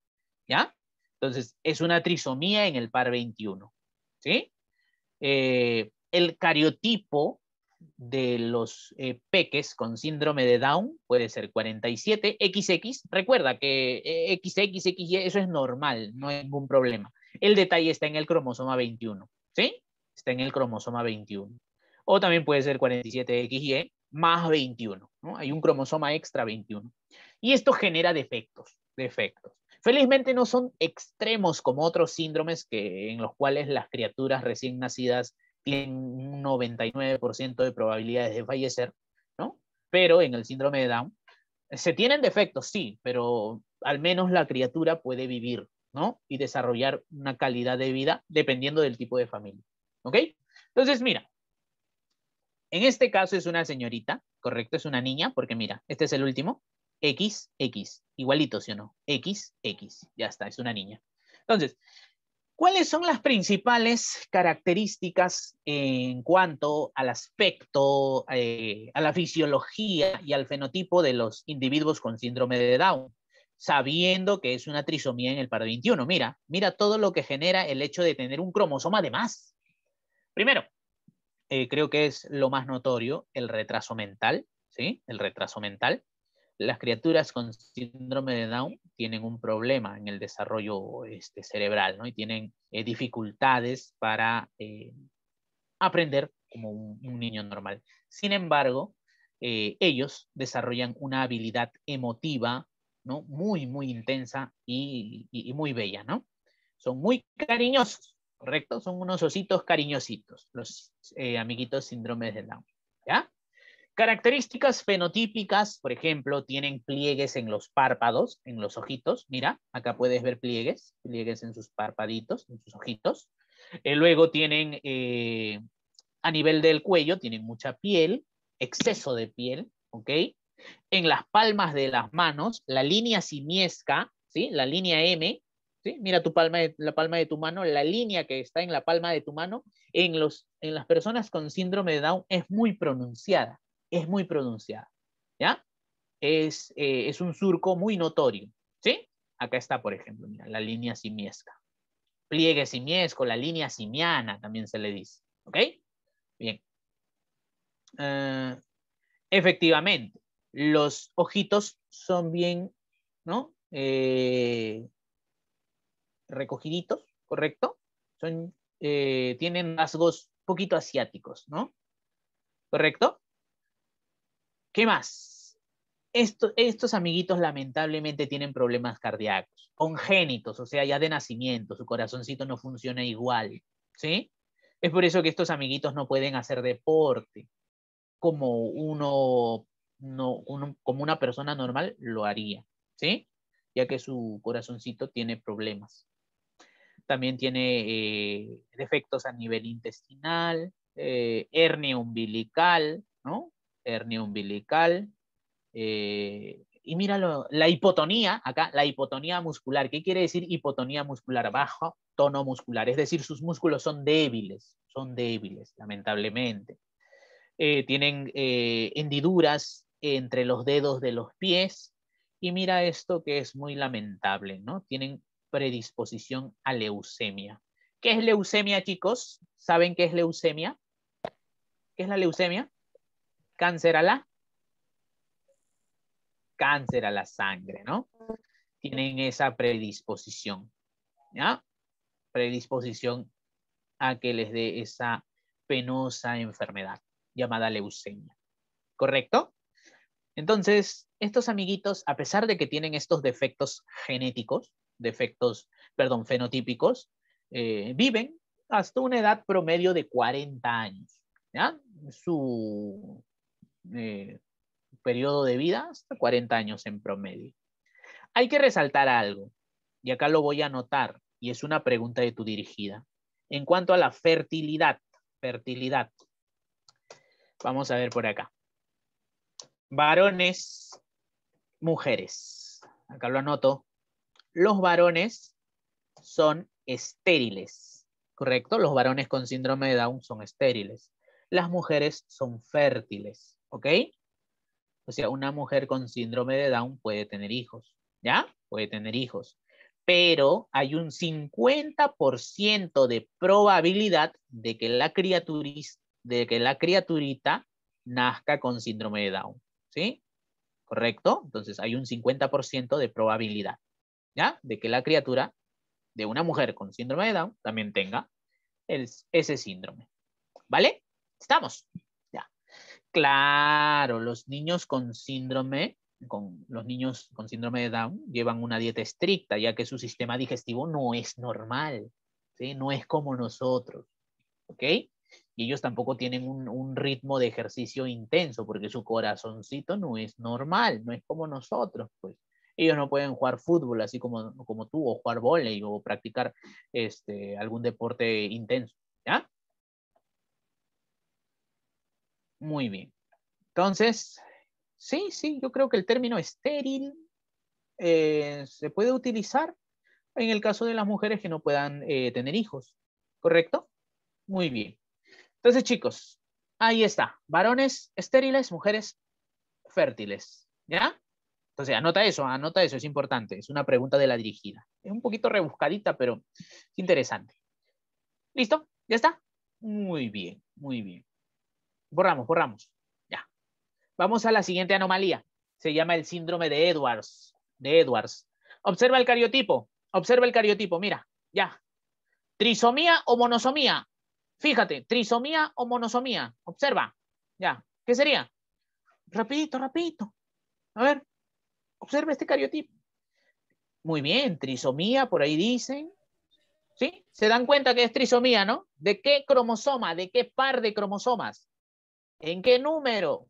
¿Ya? Entonces, es una trisomía en el par 21. ¿Sí? Eh, el cariotipo de los eh, peques con síndrome de Down puede ser 47XX. Recuerda que XXXY, eh, eso es normal, no hay ningún problema. El detalle está en el cromosoma 21, ¿sí? Está en el cromosoma 21. O también puede ser 47XY más 21, Hay un cromosoma extra 21. Y esto genera defectos, defectos. Felizmente no son extremos como otros síndromes que, en los cuales las criaturas recién nacidas tienen un 99% de probabilidades de fallecer, ¿no? Pero en el síndrome de Down, se tienen defectos, sí, pero al menos la criatura puede vivir, ¿no? Y desarrollar una calidad de vida dependiendo del tipo de familia, ¿ok? Entonces, mira, en este caso es una señorita, ¿correcto? Es una niña, porque mira, este es el último, X, X, igualito, ¿sí o no? X, X, ya está, es una niña. Entonces, ¿Cuáles son las principales características en cuanto al aspecto, eh, a la fisiología y al fenotipo de los individuos con síndrome de Down? Sabiendo que es una trisomía en el par 21. Mira, mira todo lo que genera el hecho de tener un cromosoma de más. Primero, eh, creo que es lo más notorio, el retraso mental, ¿sí? El retraso mental las criaturas con síndrome de Down tienen un problema en el desarrollo este, cerebral, ¿no? Y tienen eh, dificultades para eh, aprender como un, niño normal. Sin embargo, eh, ellos desarrollan una habilidad emotiva, ¿no? Muy, muy intensa y, muy bella, ¿no? Son muy cariñosos, ¿correcto? Son unos ositos cariñositos, los amiguitos síndrome de Down. Características fenotípicas, por ejemplo, tienen pliegues en los párpados, en los ojitos. Mira, acá puedes ver pliegues, pliegues en sus párpaditos, en sus ojitos. Eh, luego tienen, eh, a nivel del cuello, tienen mucha piel, exceso de piel, ¿ok? En las palmas de las manos, la línea simiesca, ¿sí? La línea M, ¿sí? Mira tu palma, la palma de tu mano, la línea que está en la palma de tu mano, en, los, en las personas con síndrome de Down es muy pronunciada es muy pronunciada, ¿ya? Eh, es, un surco muy notorio, ¿sí? Acá está, por ejemplo, mira, la línea simiesca. Pliegue simiesco, la línea simiana también se le dice, ¿ok? Bien. Eh, efectivamente, los ojitos son bien, ¿no? Eh, recogiditos, ¿correcto? Son, tienen rasgos poquito asiáticos, ¿no? ¿Correcto? ¿Qué más? estos amiguitos lamentablemente tienen problemas cardíacos, congénitos, o sea, ya de nacimiento, su corazoncito no funciona igual, ¿sí? Es por eso que estos amiguitos no pueden hacer deporte como uno, como una persona normal lo haría, ¿sí? Ya que su corazoncito tiene problemas. También tiene eh, defectos a nivel intestinal, eh, hernia umbilical, ¿no? hernia umbilical. Eh, y míralo, la hipotonía, acá, la hipotonía muscular. ¿Qué quiere decir hipotonía muscular? Bajo tono muscular, es decir, sus músculos son débiles, son débiles, lamentablemente. Eh, tienen eh, hendiduras entre los dedos de los pies. Y mira esto que es muy lamentable, ¿no? Tienen predisposición a leucemia. ¿Qué es leucemia, chicos? ¿Saben qué es leucemia? ¿Qué es la leucemia? cáncer a la cáncer a la sangre, ¿no? Tienen esa predisposición, ¿ya? Predisposición a que les dé esa penosa enfermedad llamada leucemia, ¿correcto? Entonces, estos amiguitos, a pesar de que tienen estos defectos genéticos, defectos, perdón, fenotípicos, eh, viven hasta una edad promedio de 40 años. ¿ya? Su, eh, periodo de vida hasta 40 años en promedio. Hay que resaltar algo, y acá lo voy a anotar, y es una pregunta de tu dirigida. En cuanto a la fertilidad, fertilidad. Vamos a ver por acá. Varones, mujeres. Acá lo anoto. Los varones son estériles, ¿correcto? Los varones con síndrome de Down son estériles. Las mujeres son fértiles. ¿Ok? O sea, una mujer con síndrome de Down puede tener hijos, ¿ya? Puede tener hijos. Pero hay un 50% de probabilidad de que, la de que la criaturita nazca con síndrome de Down, ¿sí? ¿Correcto? Entonces hay un 50% de probabilidad, ¿ya? De que la criatura de una mujer con síndrome de Down también tenga ese síndrome. ¿Vale? Estamos. Claro, los niños con síndrome, con los niños con síndrome de Down llevan una dieta estricta, ya que su sistema digestivo no es normal, ¿sí? no es como nosotros. ¿Ok? Y ellos tampoco tienen un, ritmo de ejercicio intenso, porque su corazoncito no es normal, no es como nosotros, pues ellos no pueden jugar fútbol así como, como tú, o jugar volei, o practicar este, algún deporte intenso, ¿ya? Muy bien. Entonces, sí, sí, yo creo que el término estéril eh, se puede utilizar en el caso de las mujeres que no puedan eh, tener hijos, ¿correcto? Muy bien. Entonces, chicos, ahí está. Varones estériles, mujeres fértiles, ¿ya? Entonces, anota eso, anota eso, es importante. Es una pregunta de la dirigida. Es un poquito rebuscadita, pero interesante. ¿Listo? ¿Ya está? Muy bien, muy bien. Borramos, borramos. Ya. Vamos a la siguiente anomalía. Se llama el síndrome de Edwards. De Edwards. Observa el cariotipo. Observa el cariotipo. Mira, ya. Trisomía o monosomía. Fíjate, trisomía o monosomía. Observa. Ya. ¿Qué sería? Rapidito, rapidito. A ver. Observa este cariotipo. Muy bien, trisomía, por ahí dicen. ¿Sí? Se dan cuenta que es trisomía, ¿no? ¿De qué cromosoma? ¿De qué par de cromosomas? ¿En qué número?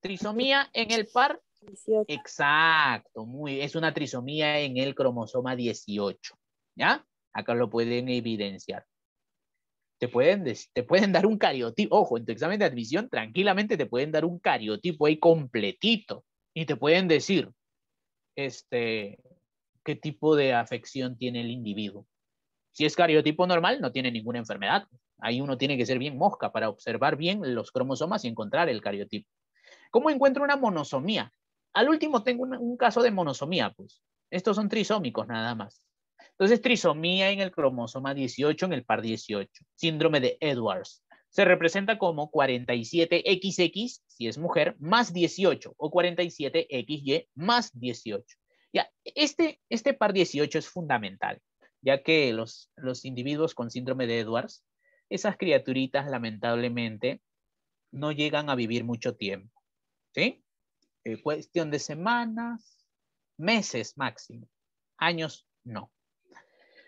Trisomía en el par. Exacto, muy, es una trisomía en el cromosoma 18. ¿Ya? Acá lo pueden evidenciar. Te pueden, te pueden dar un cariotipo, ojo, en tu examen de admisión tranquilamente te pueden dar un cariotipo ahí completito y te pueden decir este, qué tipo de afección tiene el individuo. Si es cariotipo normal, no tiene ninguna enfermedad. Ahí uno tiene que ser bien mosca para observar bien los cromosomas y encontrar el cariotipo. ¿Cómo encuentro una monosomía? Al último tengo un, caso de monosomía, pues. Estos son trisómicos nada más. Entonces, trisomía en el cromosoma 18, en el par 18. Síndrome de Edwards. Se representa como 47XX, si es mujer, más 18, o 47XY más 18. Ya, este, este par 18 es fundamental, ya que los, los individuos con síndrome de Edwards esas criaturitas lamentablemente no llegan a vivir mucho tiempo. ¿Sí? Eh, cuestión de semanas, meses máximo, años no.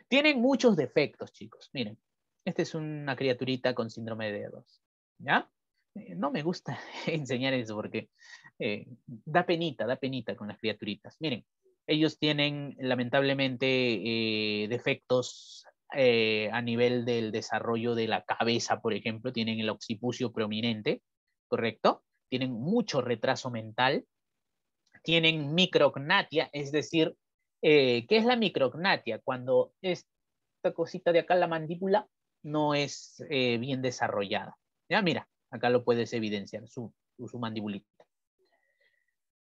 Tienen muchos defectos, chicos. Miren, esta es una criaturita con síndrome de dedos. ¿Ya? Eh, no me gusta <laughs> enseñar eso porque eh, da penita, da penita con las criaturitas. Miren, ellos tienen lamentablemente defectos eh, a nivel del desarrollo de la cabeza, por ejemplo, tienen el occipucio prominente, ¿correcto? Tienen mucho retraso mental, tienen micrognatia, es decir, eh, ¿qué es la micrognatia? Cuando esta cosita de acá, la mandíbula, no es eh, bien desarrollada. Ya, mira, acá lo puedes evidenciar, su, su mandibulita.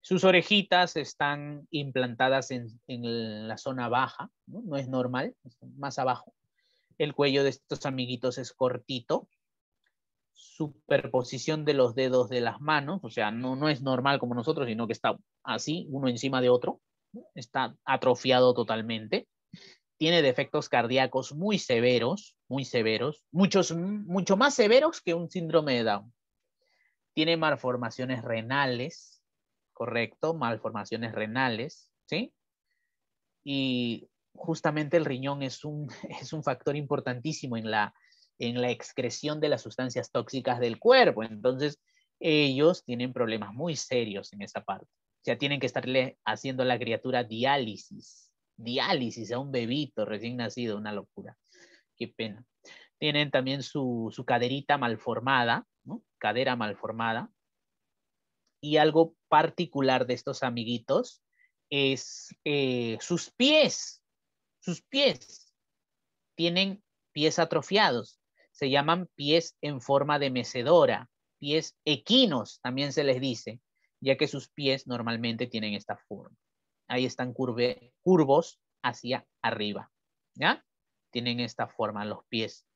Sus orejitas están implantadas en, la zona baja, no es normal, más abajo. El cuello de estos amiguitos es cortito. Superposición de los dedos de las manos, o sea, no, no es normal como nosotros, sino que está así, uno encima de otro. Está atrofiado totalmente. Tiene defectos cardíacos muy severos, muy severos, muchos, mucho más severos que un síndrome de Down. Tiene malformaciones renales, correcto, malformaciones renales, ¿sí? y justamente el riñón es un, <laughs> factor importantísimo en la, excreción de las sustancias tóxicas del cuerpo. Entonces, ellos tienen problemas muy serios en esa parte. O sea, tienen que estarle haciendo a la criatura diálisis, diálisis a un bebito recién nacido, una locura. Qué pena. Tienen también su, caderita malformada, ¿no? cadera malformada. Y algo particular de estos amiguitos es eh, sus pies. Sus pies tienen pies atrofiados, se llaman pies en forma de mecedora, pies equinos también se les dice, ya que sus pies normalmente tienen esta forma. Ahí están curvos hacia arriba, ¿ya? Tienen esta forma los pies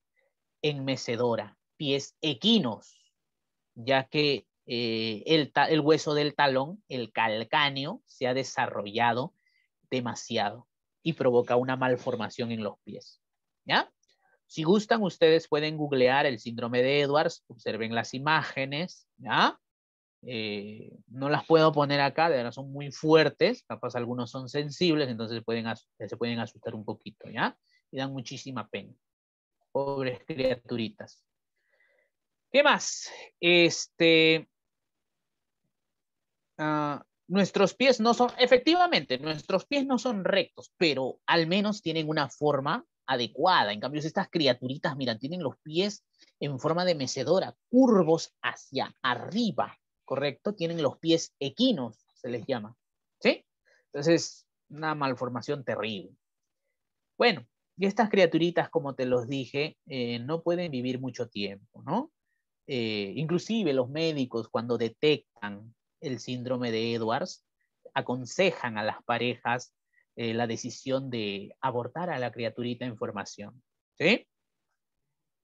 en mecedora, pies equinos, ya que eh, el hueso del talón, el calcáneo, se ha desarrollado demasiado y provoca una malformación en los pies. ¿Ya? Si gustan, ustedes pueden googlear el síndrome de Edwards, observen las imágenes, ¿ya? Eh, no las puedo poner acá, de verdad son muy fuertes, capaz algunos son sensibles, entonces pueden, se pueden asustar un poquito, ¿ya? Y dan muchísima pena. Pobres criaturitas. ¿Qué más? Este, ah, nuestros pies no son, efectivamente, nuestros pies no son rectos, pero al menos tienen una forma adecuada. En cambio, estas criaturitas, mira, tienen los pies en forma de mecedora, curvos hacia arriba, ¿correcto? Tienen los pies equinos, se les llama, ¿sí? Entonces, una malformación terrible. Bueno, y estas criaturitas, como te los dije, eh, no pueden vivir mucho tiempo, ¿no? Eh, inclusive los médicos cuando detectan el síndrome de Edwards, aconsejan a las parejas eh, la decisión de abortar a la criaturita en formación, ¿sí?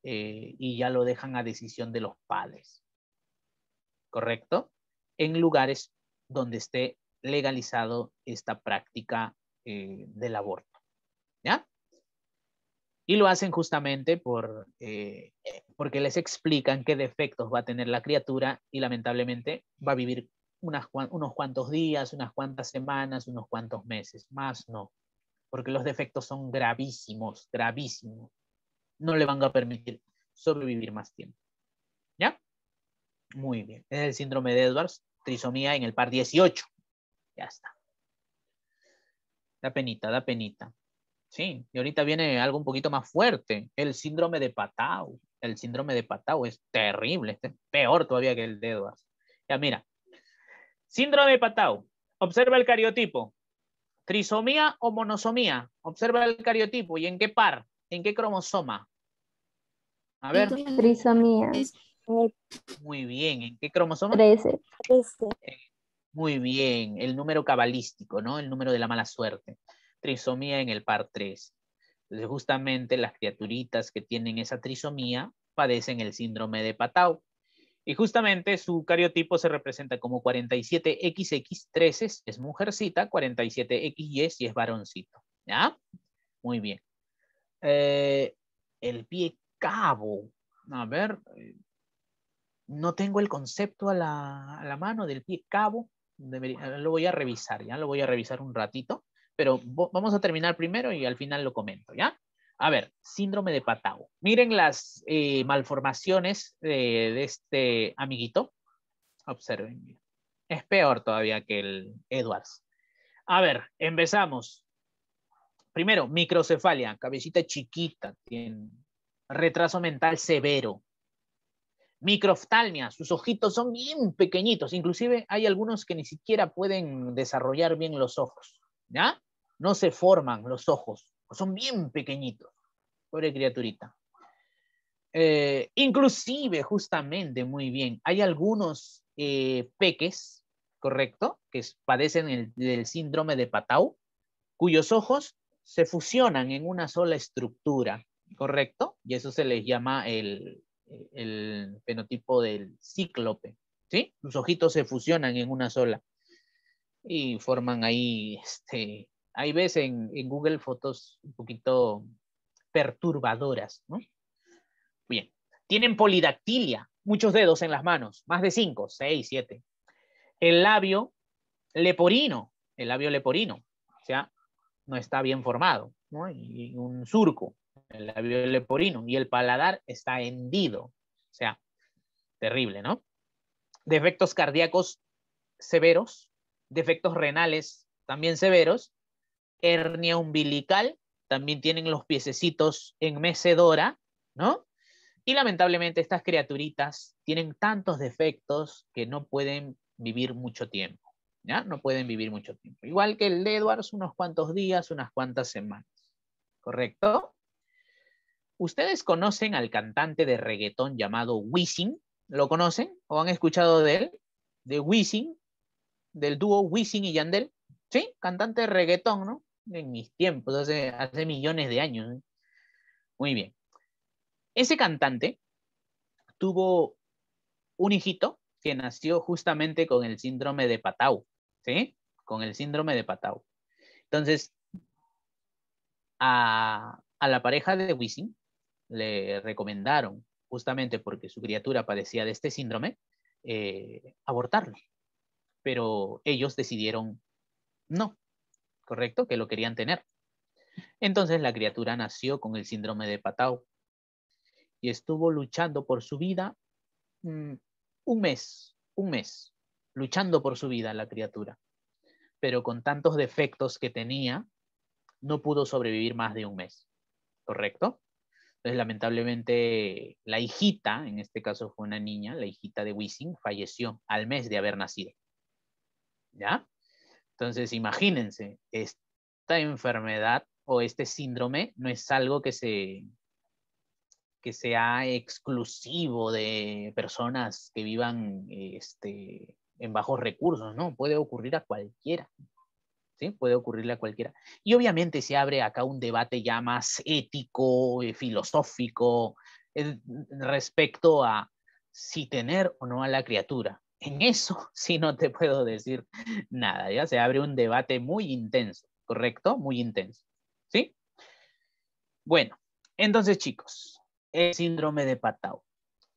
Eh, y ya lo dejan a decisión de los padres, ¿correcto? En lugares donde esté legalizado esta práctica eh, del aborto, ¿ya? Y lo hacen justamente por, porque les explican qué defectos va a tener la criatura y lamentablemente va a vivir unos cuantos días, unas cuantas semanas, unos cuantos meses, más no, porque los defectos son gravísimos, gravísimos. No le van a permitir sobrevivir más tiempo. ¿Ya? Muy bien. Es el síndrome de Edwards, trisomía en el par 18. Ya está. Da penita, da penita. Sí, y ahorita viene algo un poquito más fuerte, el síndrome de Patau. El síndrome de Patau es terrible, este es peor todavía que el de Edwards. Ya mira, Síndrome de Patau. Observa el cariotipo. Trisomía o monosomía. Observa el cariotipo. ¿Y en qué par? ¿En qué cromosoma? A ver. Trisomía. Muy bien. ¿En qué cromosoma? Trece. Muy bien. El número cabalístico, ¿no? El número de la mala suerte. Trisomía en el par 3. Entonces, justamente las criaturitas que tienen esa trisomía padecen el síndrome de Patau. Y justamente su cariotipo se representa como 47XX13 es mujercita, 47XY y es varoncito. ¿Ya? Muy bien. Eh, el pie cabo. A ver, eh, no tengo el concepto a la, mano del pie cabo. Eh, lo voy a revisar, ya lo voy a revisar un ratito. Pero vamos a terminar primero y al final lo comento, ¿ya? A ver, síndrome de Patago. Miren las eh, malformaciones de este amiguito. Observen. Es peor todavía que el Edwards. A ver, empezamos. Primero, microcefalia, cabecita chiquita, tiene retraso mental severo. Microftalmia, sus ojitos son bien pequeñitos, inclusive hay algunos que ni siquiera pueden desarrollar bien los ojos, ¿ya? No se forman los ojos son bien pequeñitos, pobre criaturita. Eh, inclusive, justamente, muy bien, hay algunos eh, peques, ¿correcto? Que padecen el, del síndrome de Patau, cuyos ojos se fusionan en una sola estructura, ¿correcto? Y eso se les llama el, fenotipo del cíclope, ¿sí? Los ojitos se fusionan en una sola y forman ahí este, Ahí ves en, Google fotos un poquito perturbadoras, ¿no? Bien, tienen polidactilia, muchos dedos en las manos, más de cinco, seis, siete. El labio leporino, el labio leporino, o sea, no está bien formado, ¿no? Y un surco, el labio leporino, y el paladar está hendido, o sea, terrible, ¿no? Defectos cardíacos severos, defectos renales también severos, hernia umbilical, también tienen los piececitos en mecedora, ¿no? Y lamentablemente estas criaturitas tienen tantos defectos que no pueden vivir mucho tiempo, ¿ya? No pueden vivir mucho tiempo. Igual que el de Edwards, unos cuantos días, unas cuantas semanas, ¿correcto? ¿Ustedes conocen al cantante de reggaetón llamado Wisin? ¿Lo conocen o han escuchado de él? De Wisin, del dúo Wisin y Yandel, ¿sí? Cantante de reggaetón, ¿no? en mis tiempos, hace, millones de años. ¿eh? Muy bien. Ese cantante tuvo un hijito que nació justamente con el síndrome de Patau, ¿sí? Con el síndrome de Patau. Entonces, a, la pareja de Wisin le recomendaron, justamente porque su criatura padecía de este síndrome, abortarle eh, abortarlo. Pero ellos decidieron no, ¿correcto? Que lo querían tener. Entonces la criatura nació con el síndrome de Patau y estuvo luchando por su vida mm, un mes, un mes, luchando por su vida la criatura. Pero con tantos defectos que tenía, no pudo sobrevivir más de un mes, ¿correcto? Entonces, lamentablemente, la hijita, en este caso fue una niña, la hijita de Wissing, falleció al mes de haber nacido. ¿Ya? Entonces, imagínense, esta enfermedad o este síndrome no es algo que que sea exclusivo de personas que vivan este, en bajos recursos, ¿no? Puede ocurrir a cualquiera, ¿sí? Puede ocurrirle a cualquiera. Y obviamente se abre acá un debate ya más ético, eh, filosófico, eh, respecto a si tener o no a la criatura. En eso sí <laughs> no te puedo decir nada, ya se abre un debate muy intenso, ¿correcto? Muy intenso, ¿sí? Bueno, entonces chicos, el síndrome de Patau.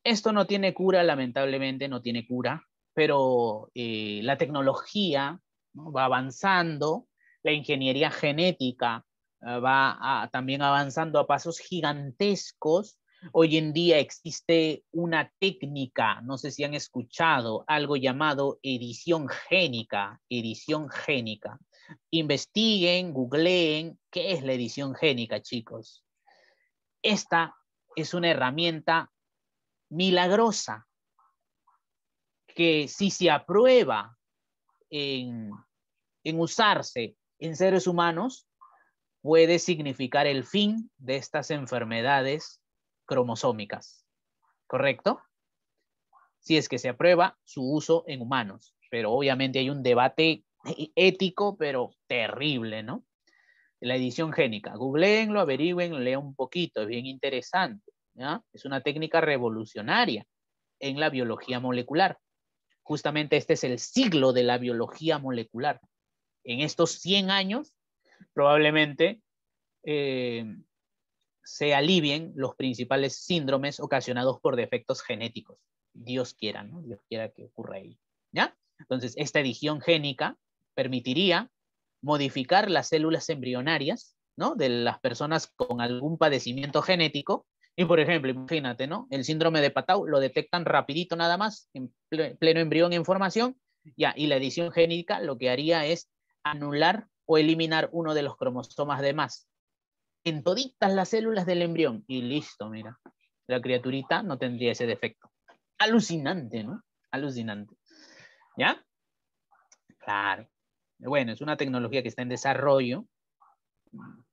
Esto no tiene cura, lamentablemente no tiene cura, pero eh, la tecnología va avanzando, la ingeniería genética eh, va también avanzando a pasos gigantescos Hoy en día existe una técnica, no sé si han escuchado, algo llamado edición génica, edición génica. Investiguen, googleen qué es la edición génica, chicos. Esta es una herramienta milagrosa que si se aprueba en, en usarse en seres humanos, puede significar el fin de estas enfermedades cromosómicas, ¿correcto? Si es que se aprueba su uso en humanos, pero obviamente hay un debate ético, pero terrible, ¿no? La edición génica, googleenlo, averigüen, lean un poquito, es bien interesante, ¿ya? Es una técnica revolucionaria en la biología molecular. Justamente este es el siglo de la biología molecular. En estos 100 años, probablemente eh, se alivien los principales síndromes ocasionados por defectos genéticos. Dios quiera, ¿no? Dios quiera que ocurra ahí. ¿Ya? Entonces, esta edición génica permitiría modificar las células embrionarias, ¿no? De las personas con algún padecimiento genético. Y, por ejemplo, imagínate, ¿no? El síndrome de Patau lo detectan rapidito nada más, en pleno embrión en formación, ya, y la edición génica lo que haría es anular o eliminar uno de los cromosomas de más, en las células del embrión. Y listo, mira. La criaturita no tendría ese defecto. Alucinante, ¿no? Alucinante. ¿Ya? Claro. Bueno, es una tecnología que está en desarrollo.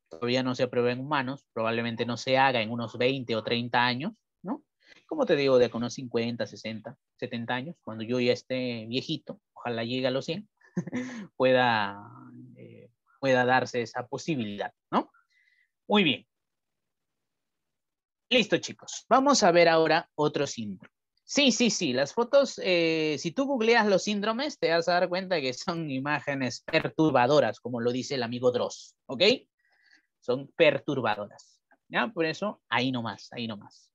Todavía no se aprueba en humanos. Probablemente no se haga en unos 20 o 30 años, ¿no? Como te digo, de unos 50, 60, 70 años, cuando yo ya esté viejito, ojalá llegue a los 100, <laughs> pueda, eh, pueda darse esa posibilidad, ¿no? Muy bien. Listo, chicos. Vamos a ver ahora otro síndrome. Sí, sí, sí. Las fotos, eh, si tú googleas los síndromes, te vas a dar cuenta que son imágenes perturbadoras, como lo dice el amigo Dross. ¿Ok? Son perturbadoras. Por eso, ahí nomás, ahí nomás.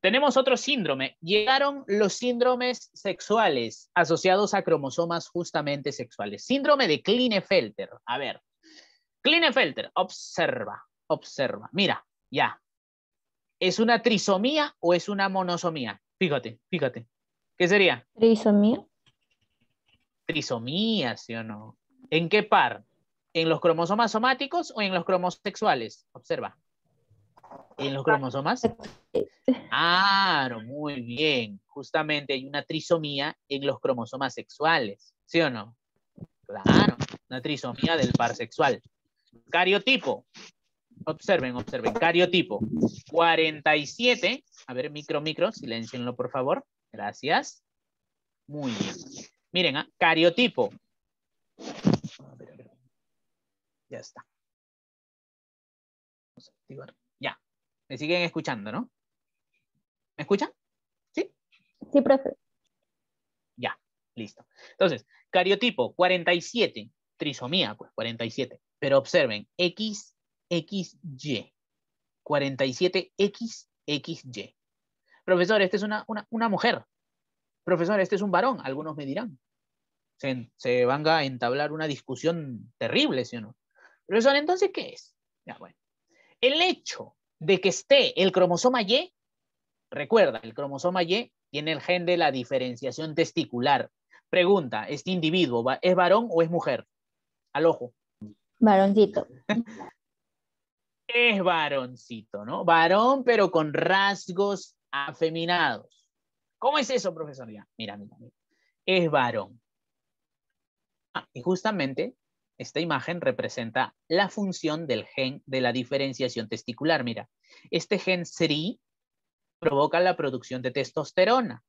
Tenemos otro síndrome. Llegaron los síndromes sexuales asociados a cromosomas justamente sexuales. Síndrome de Klinefelter. A ver, Klinefelter, observa observa. Mira, ya. ¿Es una trisomía o es una monosomía? Fíjate, fíjate. ¿Qué sería? Trisomía. Trisomía, ¿sí o no? ¿En qué par? ¿En los cromosomas somáticos o en los cromosomas sexuales? Observa. ¿En los cromosomas? Claro, muy bien. Justamente hay una trisomía en los cromosomas sexuales, ¿sí o no? Claro, una trisomía del par sexual. Cariotipo, observen, observen, cariotipo 47, a ver, micro, micro, silencienlo por favor, gracias. Muy bien. Miren, ¿ah? cariotipo. Ya está. Vamos a activar. Ya. Me siguen escuchando, ¿no? ¿Me escuchan? ¿Sí? Sí, profe. Ya, listo. Entonces, cariotipo 47, trisomía, pues 47. Pero observen, X XY. 47XXY. Profesor, esta es una, mujer. Profesor, este es un varón, algunos me dirán. Se, van a entablar una discusión terrible, ¿sí o no? Profesor, entonces, ¿qué es? Ya, bueno. El hecho de que esté el cromosoma Y, recuerda, el cromosoma Y tiene el gen de la diferenciación testicular. Pregunta, ¿este individuo es varón o es mujer? Al ojo. Varoncito. <laughs> es varoncito, ¿no? Varón, pero con rasgos afeminados. ¿Cómo es eso, profesor? mira, mira, mira. Es varón. Ah, y justamente esta imagen representa la función del gen de la diferenciación testicular. Mira, este gen SRI provoca la producción de testosterona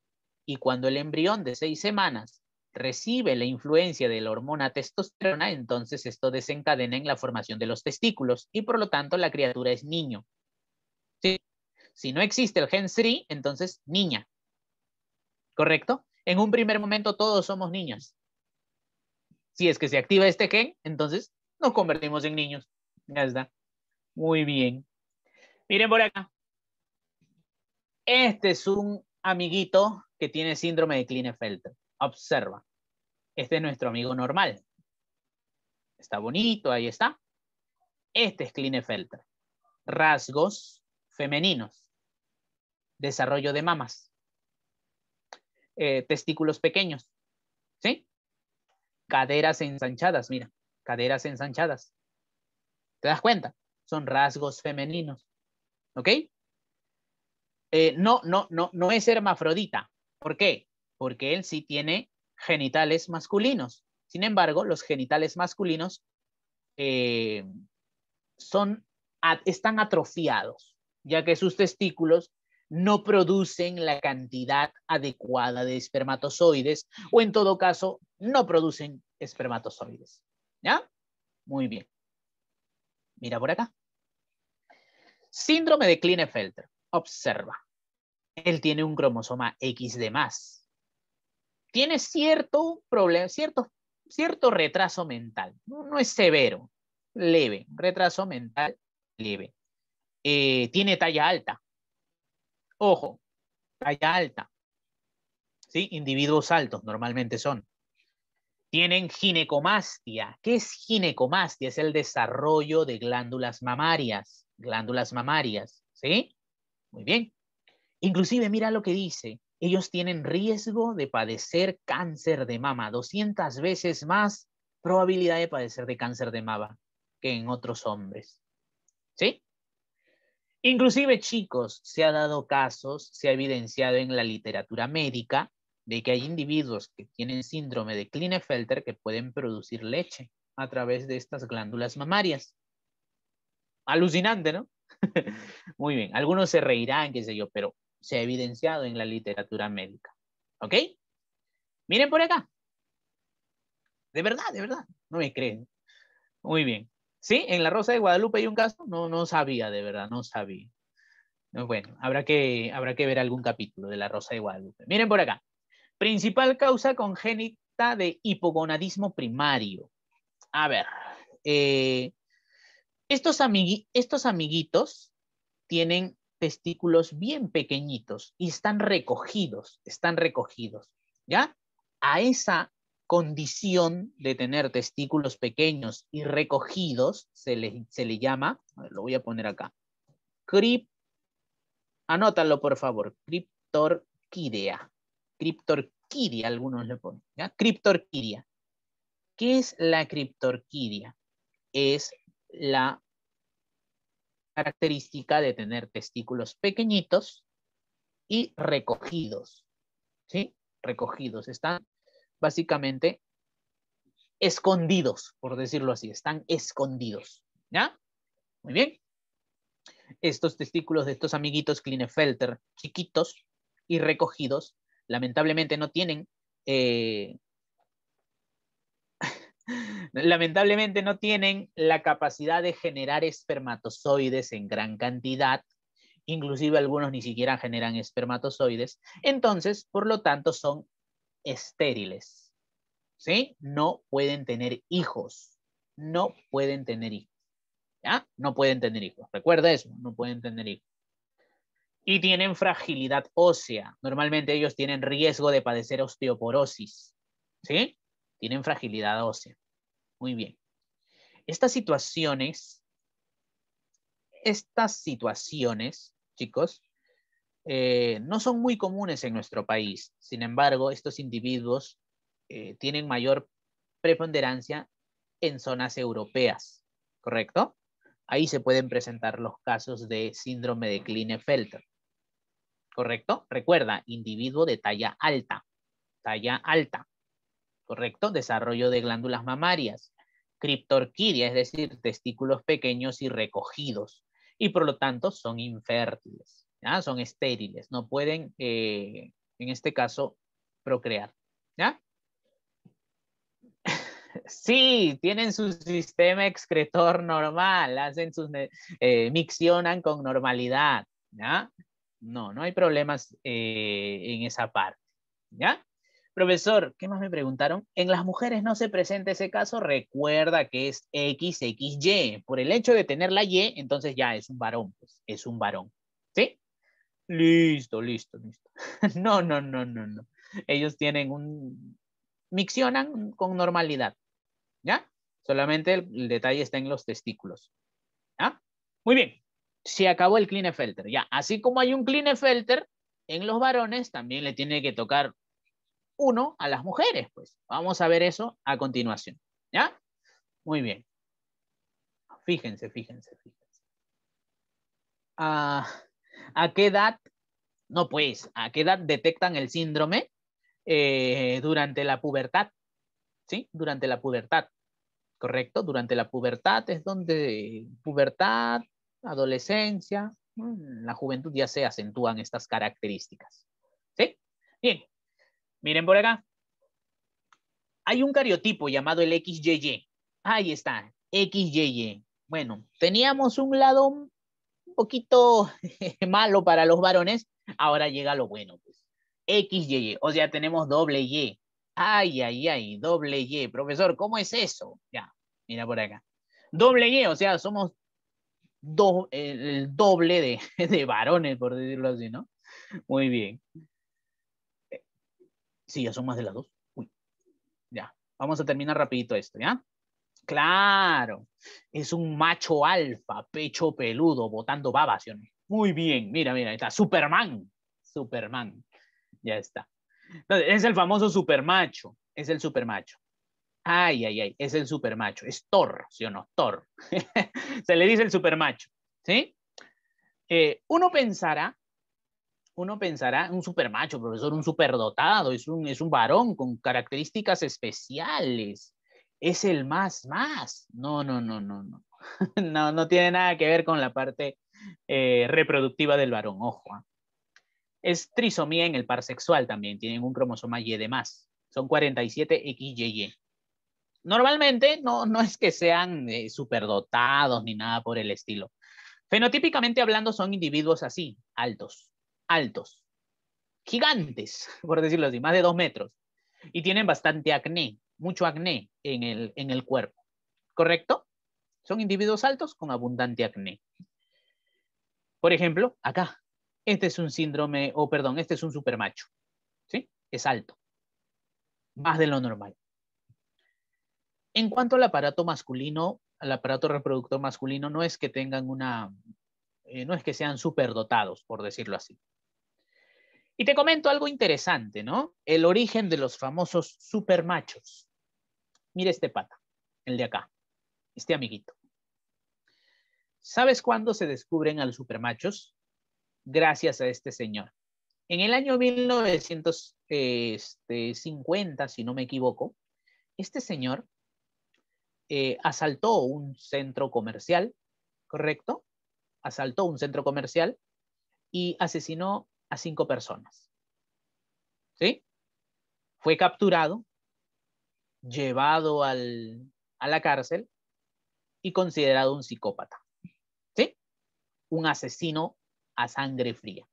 y cuando el embrión de seis semanas recibe la influencia de la hormona testosterona, entonces esto desencadena en la formación de los testículos y por lo tanto la criatura es niño. Si no existe el gen 3, entonces niña. ¿Correcto? En un primer momento todos somos niños. Si es que se activa este gen, entonces nos convertimos en niños. Ya está. Muy bien. Miren por acá. Este es un amiguito que tiene síndrome de Klinefelter observa. Este es nuestro amigo normal. Está bonito, ahí está. Este es Klinefelter. Rasgos femeninos. Desarrollo de mamas. Eh, testículos pequeños. ¿Sí? Caderas ensanchadas, mira. Caderas ensanchadas. ¿Te das cuenta? Son rasgos femeninos. ¿Ok? Eh, no, no, no, no es hermafrodita. ¿Por qué? porque él sí tiene genitales masculinos. Sin embargo, los genitales masculinos eh, son, están atrofiados, ya que sus testículos no producen la cantidad adecuada de espermatozoides o en todo caso no producen espermatozoides. ¿Ya? Muy bien. Mira por acá. Síndrome de Klinefelter. Observa. Él tiene un cromosoma X de más tiene cierto problema, cierto, cierto retraso mental. No, es severo, leve, retraso mental leve. Eh, tiene talla alta. Ojo, talla alta. ¿Sí? Individuos altos normalmente son. Tienen ginecomastia. ¿Qué es ginecomastia? Es el desarrollo de glándulas mamarias. Glándulas mamarias, ¿sí? Muy bien. Inclusive, mira lo que dice ellos tienen riesgo de padecer cáncer de mama, 200 veces más probabilidad de padecer de cáncer de mama que en otros hombres. ¿Sí? Inclusive, chicos, se ha dado casos, se ha evidenciado en la literatura médica de que hay individuos que tienen síndrome de Klinefelter que pueden producir leche a través de estas glándulas mamarias. Alucinante, ¿no? <laughs> Muy bien, algunos se reirán, qué sé yo, pero se ha evidenciado en la literatura médica. ¿Ok? Miren por acá. De verdad, de verdad. No me creen. Muy bien. Sí, en la Rosa de Guadalupe hay un caso. No, no sabía, de verdad, no sabía. Bueno, habrá que, habrá que ver algún capítulo de la Rosa de Guadalupe. Miren por acá. Principal causa congénita de hipogonadismo primario. A ver, eh, estos, estos amiguitos tienen testículos bien pequeñitos y están recogidos, están recogidos, ¿ya? A esa condición de tener testículos pequeños y recogidos se le, llama, lo voy a poner acá, anótalo por favor, criptorquidea, criptorquidia, algunos le ponen, ¿ya? Criptorquidia. ¿Qué es la criptorquidia? Es la característica de tener testículos pequeñitos y recogidos, ¿sí? Recogidos, están básicamente escondidos, por decirlo así, están escondidos, ¿ya? Muy bien. Estos testículos de estos amiguitos Klinefelter, chiquitos y recogidos, lamentablemente no tienen eh, lamentablemente no tienen la capacidad de generar espermatozoides en gran cantidad, inclusive algunos ni siquiera generan espermatozoides, entonces, por lo tanto, son estériles, ¿sí? No pueden tener hijos, no pueden tener hijos, ¿ya? No pueden tener hijos, recuerda eso, no pueden tener hijos. Y tienen fragilidad ósea, normalmente ellos tienen riesgo de padecer osteoporosis, ¿sí? Tienen fragilidad ósea. Muy bien. Estas situaciones, estas situaciones, chicos, eh, no son muy comunes en nuestro país. Sin embargo, estos individuos eh, tienen mayor preponderancia en zonas europeas, ¿correcto? Ahí se pueden presentar los casos de síndrome de Klinefelter, ¿correcto? Recuerda, individuo de talla alta, talla alta. ¿correcto? Desarrollo de glándulas mamarias, criptorquidia, es decir, testículos pequeños y recogidos, y por lo tanto son infértiles, son estériles, no pueden, eh, en este caso, procrear. ¿ya? <laughs> Sí, tienen su sistema excretor normal, hacen sus, eh, miccionan con normalidad, ¿ya? No, no hay problemas eh, en esa parte, ¿ya? Profesor, ¿qué más me preguntaron? En las mujeres no se presenta ese caso, recuerda que es XXY. Por el hecho de tener la Y, entonces ya es un varón, pues, es un varón. ¿Sí? Listo, listo, listo. <laughs> No, no, no, no, no. Ellos tienen un... miccionan con normalidad. ¿Ya? Solamente el, detalle está en los testículos. ¿Ya? Muy bien. Se acabó el Klinefelter. Ya, así como hay un Klinefelter, en los varones también le tiene que tocar uno a las mujeres, pues. Vamos a ver eso a continuación, ¿ya? Muy bien. Fíjense, fíjense, fíjense. Ah, ¿A qué edad? No, pues, ¿a qué edad detectan el síndrome? Eh, durante la pubertad, ¿sí? Durante la pubertad, ¿correcto? Durante la pubertad es donde pubertad, adolescencia, mm, la juventud ya se acentúan estas características. ¿Sí? Bien, Miren por acá. Hay un cariotipo llamado el XYY. Ahí está, XYY. Bueno, teníamos un lado un poquito <laughs> malo para los varones, ahora llega lo bueno. Pues. XYY, o sea, tenemos doble Y. Ay, ay, ay, doble Y. Profesor, ¿cómo es eso? Ya, mira por acá. Doble Y, o sea, somos el, doble de, <laughs> de varones, por decirlo así, ¿no? Muy bien. Sí, ya son más de las dos. Uy, ya. Vamos a terminar rapidito esto, ¿ya? Claro, es un macho alfa, pecho peludo, botando babas. ¿sí? Muy bien, mira, mira, ahí está Superman. Superman, ya está. Entonces, es el famoso supermacho, es el supermacho. Ay, ay, ay, es el supermacho, es Thor, ¿sí o no? Thor. <laughs> Se le dice el supermacho, ¿sí? Eh, uno pensará uno pensará, un supermacho, profesor, un superdotado, es un, es un varón con características especiales, es el más más. No, no, no, no, no. <laughs> No, no tiene nada que ver con la parte eh, reproductiva del varón, ojo. ¿ah? Es trisomía en el par sexual también, tienen un cromosoma Y de más. Son 47 XYY. Normalmente no, no es que sean eh, superdotados ni nada por el estilo. Fenotípicamente hablando son individuos así, altos, altos, gigantes, <laughs> por decirlo así, más de dos metros, y tienen bastante acné, mucho acné en el, cuerpo, ¿correcto? Son individuos altos con abundante acné. Por ejemplo, acá, este es un síndrome, o perdón, este es un supermacho, ¿sí? Es alto, más de lo normal. En cuanto al aparato masculino, al aparato reproductor masculino, no es que tengan una, eh, no es que sean superdotados, por decirlo así. Y te comento algo interesante, ¿no? El origen de los famosos supermachos. Mira este pata, el de acá, este amiguito. ¿Sabes cuándo se descubren a los supermachos? Gracias a este señor. En el año 1950, este, si no me equivoco, este señor eh, asaltó un centro comercial, ¿correcto? Asaltó un centro comercial y asesinó a cinco personas. ¿Sí? Fue capturado, llevado a la cárcel y considerado un psicópata. ¿Sí? Un asesino a sangre fría.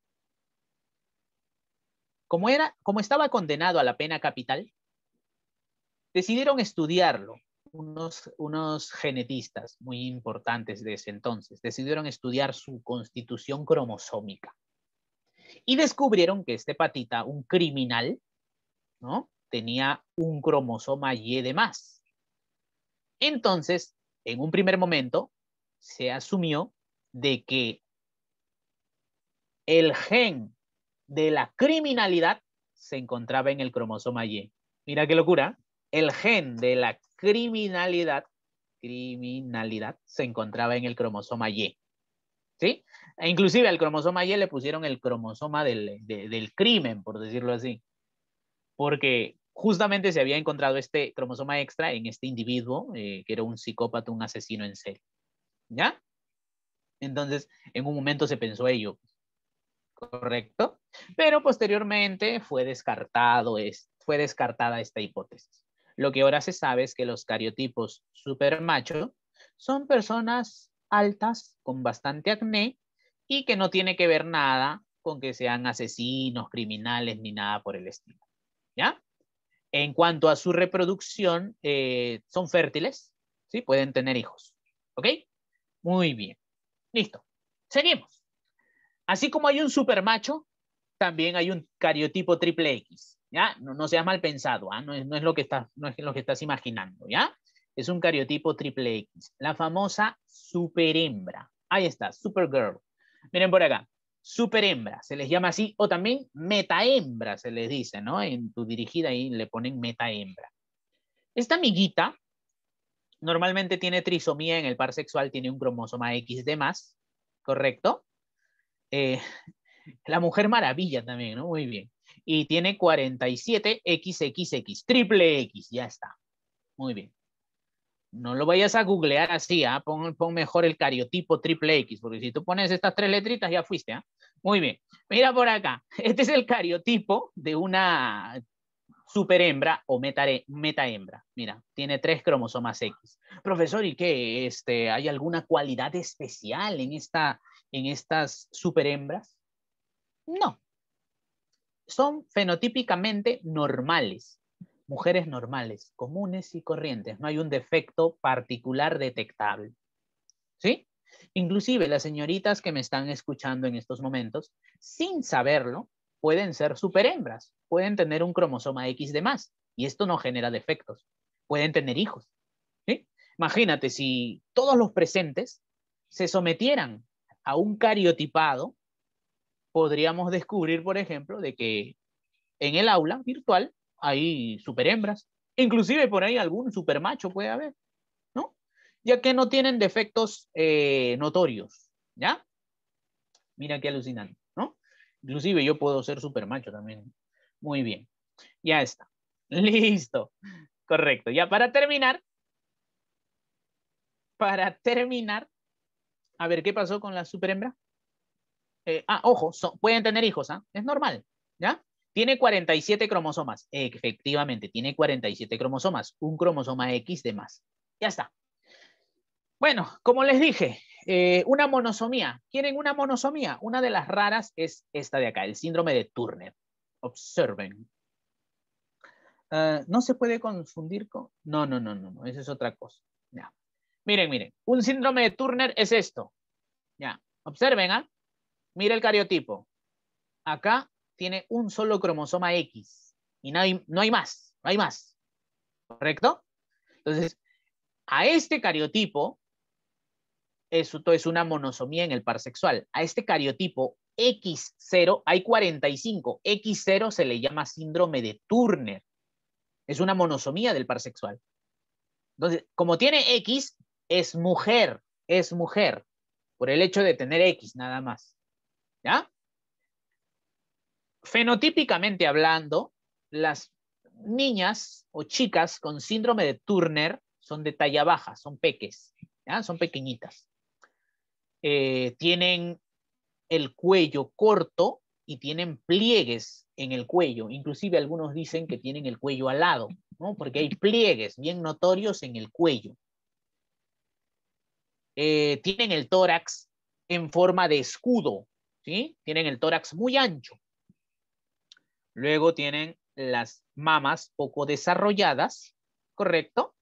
Como, era, estaba condenado a la pena capital, decidieron estudiarlo unos, unos, genetistas muy importantes de ese entonces decidieron estudiar su constitución cromosómica. Y descubrieron que este patita, un criminal, ¿no? Tenía un cromosoma Y de más. Entonces, en un primer momento, se asumió de que el gen de la criminalidad se encontraba en el cromosoma Y. Mira qué locura. El gen de la criminalidad, criminalidad, se encontraba en el cromosoma Y. E inclusive al cromosoma Y le pusieron el cromosoma del, del crimen, por decirlo así, porque justamente se había encontrado este cromosoma extra en este individuo, eh, que era un psicópata, un asesino en serie. ¿Ya? Entonces, en un momento se pensó ello, ¿correcto? Pero posteriormente fue, descartado, fue descartada esta hipótesis. Lo que ahora se sabe es que los cariotipos supermacho son personas altas con bastante acné y que no tiene que ver nada con que sean asesinos, criminales ni nada por el estilo. ¿Ya? En cuanto a su reproducción, eh, son fértiles, ¿sí? Pueden tener hijos. ¿Ok? Muy bien. Listo. Seguimos. Así como hay un supermacho, también hay un cariotipo triple X. ¿Ya? No, seas mal pensado, ¿ah? no, es, no, es, lo que estás, no es lo que estás imaginando, ¿ya? Es un cariotipo triple X. La famosa superhembra. Ahí está, Supergirl. Miren por acá, superhembra, se les llama así, o también metahembra, se les dice, ¿no? En tu dirigida ahí le ponen metahembra. Esta amiguita normalmente tiene trisomía en el par sexual, tiene un cromosoma X de más, ¿correcto? Eh, la Mujer Maravilla también, ¿no? Muy bien. Y tiene 47 XXX, triple X, ya está. Muy bien no lo vayas a googlear así, ¿ah? Pon, mejor el cariotipo triple X, porque si tú pones estas tres letritas ya fuiste, ¿ah? Muy bien. Mira por acá. <laughs> Este es el cariotipo de una superhembra o metahembra. Mira, tiene tres cromosomas X. Profesor, ¿y qué? Este, ¿Hay alguna cualidad especial en, esta, en estas superhembras? No. Son fenotípicamente normales mujeres normales, comunes y corrientes. No hay un defecto particular detectable. ¿Sí? Inclusive las señoritas que me están escuchando en estos momentos, sin saberlo, pueden ser superhembras, pueden tener un cromosoma X de más, y esto no genera defectos. Pueden tener hijos. Imagínate si todos los presentes se sometieran a un cariotipado, podríamos descubrir, por ejemplo, de que en el aula virtual hay superhembras, inclusive por ahí algún supermacho puede haber, ¿no? Ya que no tienen defectos eh, notorios, ¿ya? Mira qué alucinante, ¿no? Inclusive yo puedo ser supermacho también. Muy bien, ya está. <laughs> Listo, correcto. Ya para terminar, para terminar, a ver, ¿qué pasó con la superhembra? Eh, ah, ojo, pueden tener hijos, ¿ah? Es normal, ¿ya? Tiene 47 cromosomas. Efectivamente, tiene 47 cromosomas. Un cromosoma X de más. Ya está. Bueno, como les dije, eh, una monosomía. ¿Quieren una monosomía? Una de las raras es esta de acá, el síndrome de Turner. Observen. Eh, no se puede confundir con... No, no, no, no, no. Esa es otra cosa. Miren, miren. Un síndrome de Turner es esto. Ya. Observen, ¿ah? el cariotipo. Acá tiene un solo cromosoma X y no hay, no hay más, no hay más. ¿Correcto? Entonces, a este cariotipo, es una monosomía en el par sexual, a este cariotipo X0 hay 45, X0 se le llama síndrome de Turner. Es una monosomía del par sexual. Entonces, como tiene X, es mujer, es mujer, por el hecho de tener X nada más. ¿Ya? fenotípicamente hablando, las niñas o chicas con síndrome de Turner son de talla baja, son peques, son pequeñitas. Eh, tienen el cuello corto y tienen pliegues en el cuello. Inclusive algunos dicen que tienen el cuello alado, ¿no? porque hay pliegues bien notorios en el cuello. Eh, tienen el tórax en forma de escudo, ¿sí? tienen el tórax muy ancho. Luego tienen las mamas poco desarrolladas, ¿correcto?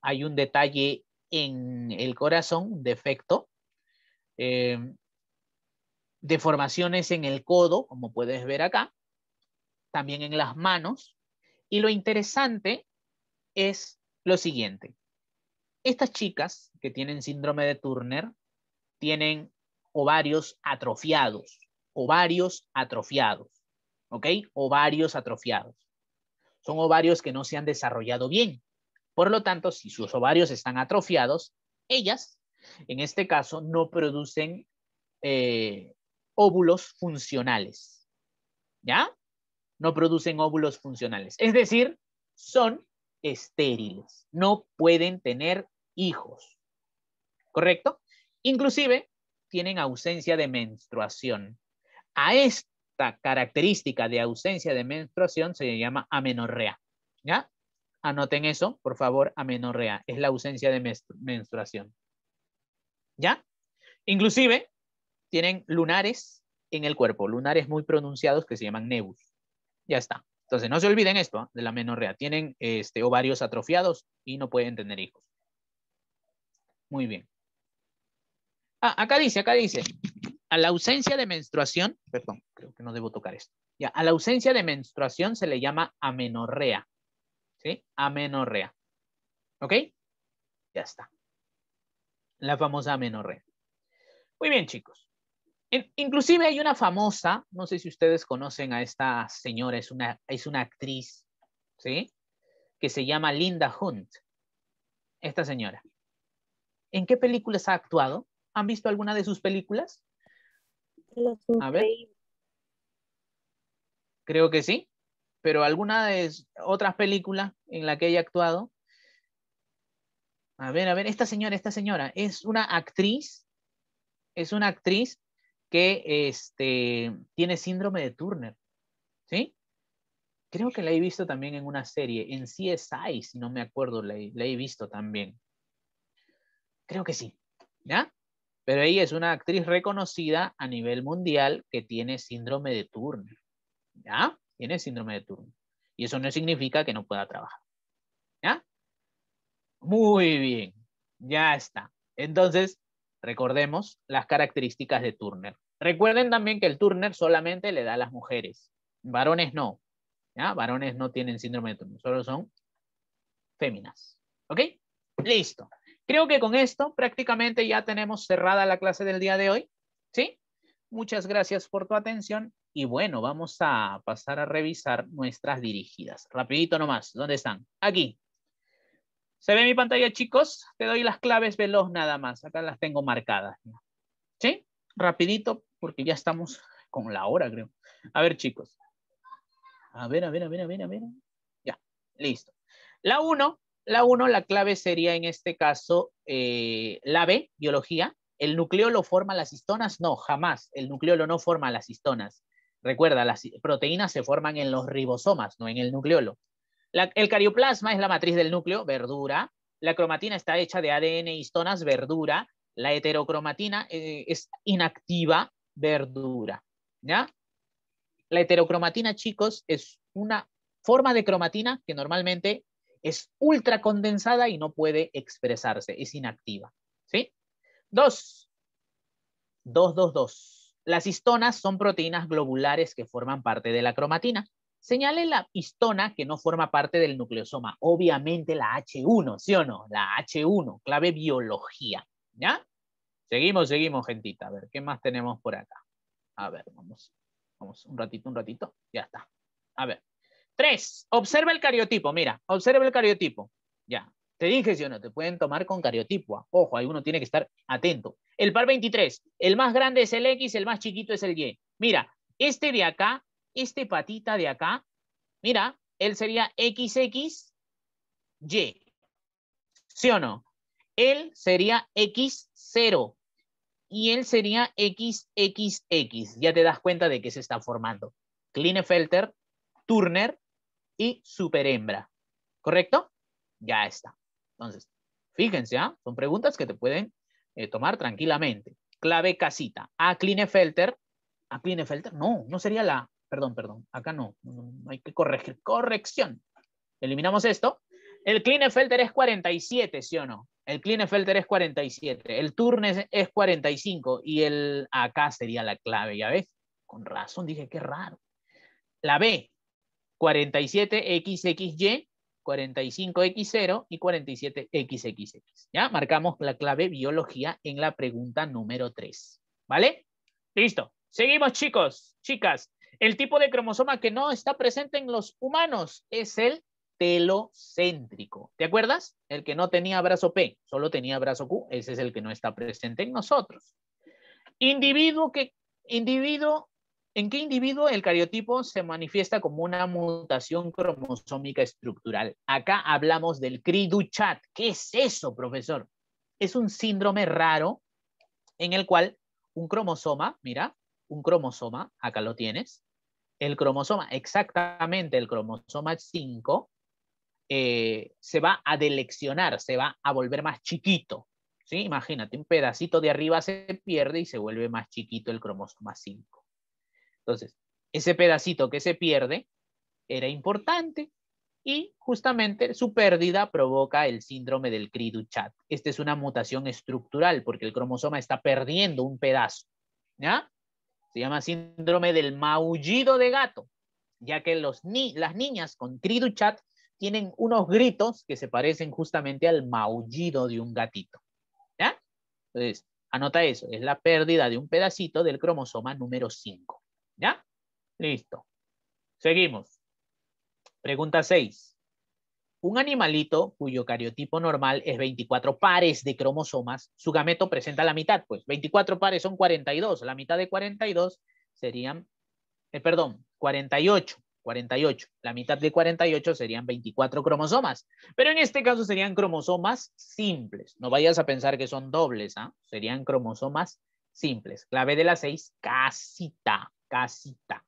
Hay un detalle en el corazón, defecto. Eh, deformaciones en el codo, como puedes ver acá. También en las manos. Y lo interesante es lo siguiente. Estas chicas que tienen síndrome de Turner tienen ovarios atrofiados, ovarios atrofiados. ¿ok? Ovarios atrofiados. Son ovarios que no se han desarrollado bien. Por lo tanto, si sus ovarios están atrofiados, ellas, en este caso, no producen eh, óvulos funcionales. ¿Ya? No producen óvulos funcionales. Es decir, son estériles. No pueden tener hijos. ¿Correcto? Inclusive, tienen ausencia de menstruación. A esto característica de ausencia de menstruación se llama amenorrea. ¿Ya? Anoten eso, por favor, amenorrea. Es la ausencia de menstruación. ¿Ya? Inclusive tienen lunares en el cuerpo, lunares muy pronunciados que se llaman nebus. Ya está. Entonces, no se olviden esto ¿ah? de la amenorrea. Tienen este, ovarios atrofiados y no pueden tener hijos. Muy bien. Ah, acá dice, acá dice, a la ausencia de menstruación, perdón, creo que no debo tocar esto. Ya, a la ausencia de menstruación se le llama amenorrea. ¿Sí? Amenorrea. ¿Ok? Ya está. La famosa amenorrea. Muy bien, chicos. inclusive hay una famosa, no sé si ustedes conocen a esta señora, es una, es una actriz, ¿sí? Que se llama Linda Hunt. Esta señora. ¿En qué películas ha actuado? ¿Han visto alguna de sus películas? a ver. Creo que sí, pero alguna de otras películas en la que haya actuado. A ver, a ver, esta señora, esta señora es una actriz, es una actriz que este, tiene síndrome de Turner, ¿sí? Creo que la he visto también en una serie, en CSI, si no me acuerdo, la he, la he visto también. Creo que sí, ¿ya? Pero ella es una actriz reconocida a nivel mundial que tiene síndrome de Turner. ¿Ya? Tiene síndrome de Turner. Y eso no significa que no pueda trabajar. ¿Ya? Muy bien. Ya está. Entonces, recordemos las características de Turner. Recuerden también que el Turner solamente le da a las mujeres. Varones no. ¿Ya? Varones no tienen síndrome de Turner. Solo son féminas. ¿Ok? Listo. Creo que con esto prácticamente ya tenemos cerrada la clase del día de hoy. ¿Sí? Muchas gracias por tu atención. Y bueno, vamos a pasar a revisar nuestras dirigidas. Rapidito nomás. ¿Dónde están? Aquí. ¿Se ve mi pantalla, chicos? Te doy las claves veloz nada más. Acá las tengo marcadas. ¿Sí? Rapidito, porque ya estamos con la hora, creo. A ver, chicos. A ver, a ver, a ver, a ver, a ver. Ya, listo. La 1 la 1, la clave sería en este caso eh, la B, biología. ¿El nucleolo forma las histonas? No, jamás. El nucleolo no forma las histonas. Recuerda, las proteínas se forman en los ribosomas, no en el nucleolo. el carioplasma es la matriz del núcleo, verdura. La cromatina está hecha de ADN e histonas, verdura. La heterocromatina eh, es inactiva, verdura. ¿Ya? La heterocromatina, chicos, es una forma de cromatina que normalmente es ultra condensada y no puede expresarse, es inactiva. ¿Sí? Dos. Dos, dos, dos. Las histonas son proteínas globulares que forman parte de la cromatina. Señale la histona que no forma parte del nucleosoma, obviamente la H1, ¿sí o no? La H1, clave biología, ¿ya? Seguimos, seguimos, gentita. A ver, ¿qué más tenemos por acá? A ver, vamos, vamos, un ratito, un ratito, ya está. A ver, Tres, observa el cariotipo. Mira, observa el cariotipo. Ya, te dije, si o no, te pueden tomar con cariotipo. Ah, ojo, ahí uno tiene que estar atento. El par 23, el más grande es el X, el más chiquito es el Y. Mira, este de acá, este patita de acá, mira, él sería XXY. ¿Sí o no? Él sería X0 y él sería XXX. Ya te das cuenta de que se está formando. Klinefelter, Turner, y superhembra. ¿Correcto? Ya está. Entonces, fíjense, ¿ah? son preguntas que te pueden eh, tomar tranquilamente. Clave casita. A Klinefelter. A Klinefelter, no, no sería la. Perdón, perdón, acá no. Hay que corregir. Corrección. Eliminamos esto. El Klinefelter es 47, ¿sí o no? El Klinefelter es 47. El Turnes es 45. Y el acá sería la clave, ¿ya ves? Con razón dije, qué raro. La B, 47XXY, 45X0 y 47XXX. ¿Ya? Marcamos la clave biología en la pregunta número 3. ¿Vale? Listo. Seguimos, chicos, chicas. El tipo de cromosoma que no está presente en los humanos es el telocéntrico. ¿Te acuerdas? El que no tenía brazo P, solo tenía brazo Q. Ese es el que no está presente en nosotros. Individuo que, individuo ¿En qué individuo el cariotipo se manifiesta como una mutación cromosómica estructural? Acá hablamos del cri chat. ¿Qué es eso, profesor? Es un síndrome raro en el cual un cromosoma, mira, un cromosoma, acá lo tienes, el cromosoma, exactamente el cromosoma 5, eh, se va a deleccionar, se va a volver más chiquito. ¿sí? Imagínate, un pedacito de arriba se pierde y se vuelve más chiquito el cromosoma 5. Entonces, ese pedacito que se pierde era importante y justamente su pérdida provoca el síndrome del cri chat. Esta es una mutación estructural porque el cromosoma está perdiendo un pedazo. ¿ya? Se llama síndrome del maullido de gato, ya que las niñas con cri chat tienen unos gritos que se parecen justamente al maullido de un gatito. Entonces, anota eso, es la pérdida de un pedacito del cromosoma número 5. ¿Ya? Listo. Seguimos. Pregunta 6. Un animalito cuyo cariotipo normal es 24 pares de cromosomas, su gameto presenta la mitad, pues 24 pares son 42, la mitad de 42 serían, eh, perdón, 48, 48, la mitad de 48 serían 24 cromosomas, pero en este caso serían cromosomas simples, no vayas a pensar que son dobles, ¿ah? serían cromosomas simples. Clave de la 6, casita casita.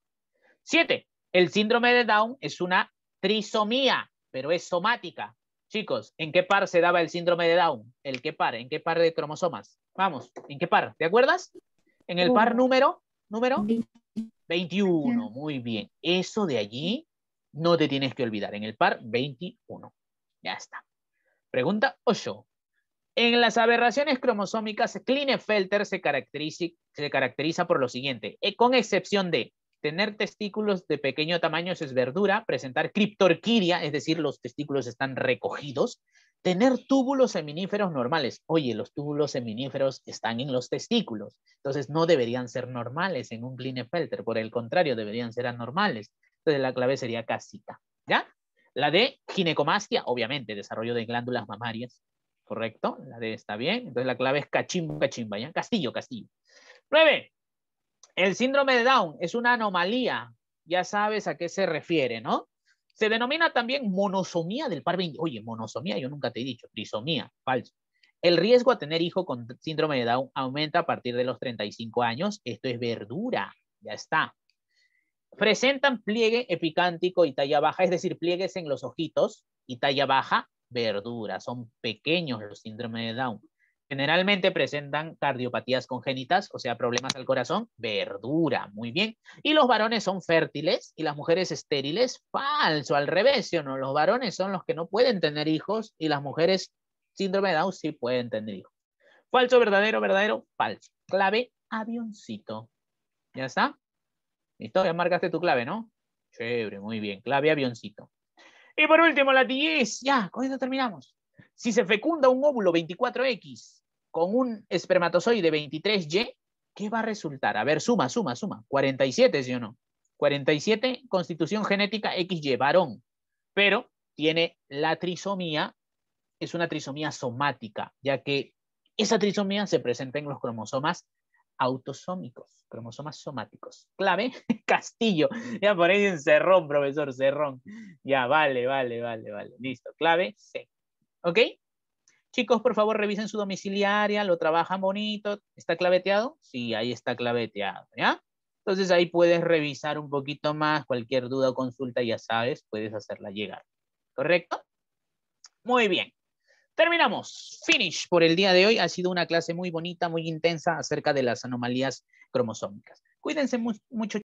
Siete, el síndrome de Down es una trisomía, pero es somática. Chicos, ¿en qué par se daba el síndrome de Down? ¿El qué par? ¿En qué par de cromosomas? Vamos, ¿en qué par? ¿Te acuerdas? En el par número, número 21. Muy bien. Eso de allí no te tienes que olvidar. En el par 21. Ya está. Pregunta 8. En las aberraciones cromosómicas, Klinefelter se caracteriza, por lo siguiente, eh, con excepción de tener testículos de pequeño tamaño, eso es verdura, presentar criptorquiria, es decir, los testículos están recogidos, tener túbulos seminíferos normales. Oye, los túbulos seminíferos están en los testículos, entonces no deberían ser normales en un Klinefelter, por el contrario, deberían ser anormales. Entonces la clave sería casita, ¿ya? La de ginecomastia, obviamente, desarrollo de glándulas mamarias. ¿correcto? La D está bien. Entonces la clave es cachimbo, cachimba, ¿ya? Castillo, castillo. Nueve. El síndrome de Down es una anomalía. Ya sabes a qué se refiere, ¿no? Se denomina también monosomía del par 20. Oye, monosomía yo nunca te he dicho. Trisomía, falso. El riesgo a tener hijo con síndrome de Down aumenta a partir de los 35 años. Esto es verdura. Ya está. Presentan pliegue epicántico y talla baja, es decir, pliegues en los ojitos y talla baja verdura, Son pequeños los síndromes de Down. Generalmente presentan cardiopatías congénitas, o sea, problemas al corazón, verdura, muy bien. Y los varones son fértiles y las mujeres estériles, falso, al revés, o no? Los varones son los que no pueden tener hijos y las mujeres síndrome de Down sí pueden tener hijos. Falso, verdadero, verdadero, falso. Clave, avioncito. ¿Ya está? Listo, ya marcaste tu clave, ¿no? Chévere, muy bien. Clave, avioncito. Y por último, la 10, ya, con esto terminamos. Si se fecunda un óvulo 24X con un espermatozoide 23Y, ¿qué va a resultar? A ver, suma, suma, suma. 47, ¿sí o no? 47, constitución genética XY, varón. Pero tiene la trisomía, es una trisomía somática, ya que esa trisomía se presenta en los cromosomas autosómicos, cromosomas somáticos. Clave, <laughs> Castillo. Ya por ahí Cerrón, profesor Cerrón. Ya, vale, vale, vale, vale. Listo. Clave, C. ¿Ok? Chicos, por favor, revisen su domiciliaria, lo trabajan bonito. ¿Está claveteado? Sí, ahí está claveteado, ¿ya? Entonces ahí puedes revisar un poquito más. Cualquier duda o consulta, ya sabes, puedes hacerla llegar. ¿Correcto? Muy bien. Terminamos. Finish por el día de hoy. Ha sido una clase muy bonita, muy intensa acerca de las anomalías cromosómicas. Cuídense mucho.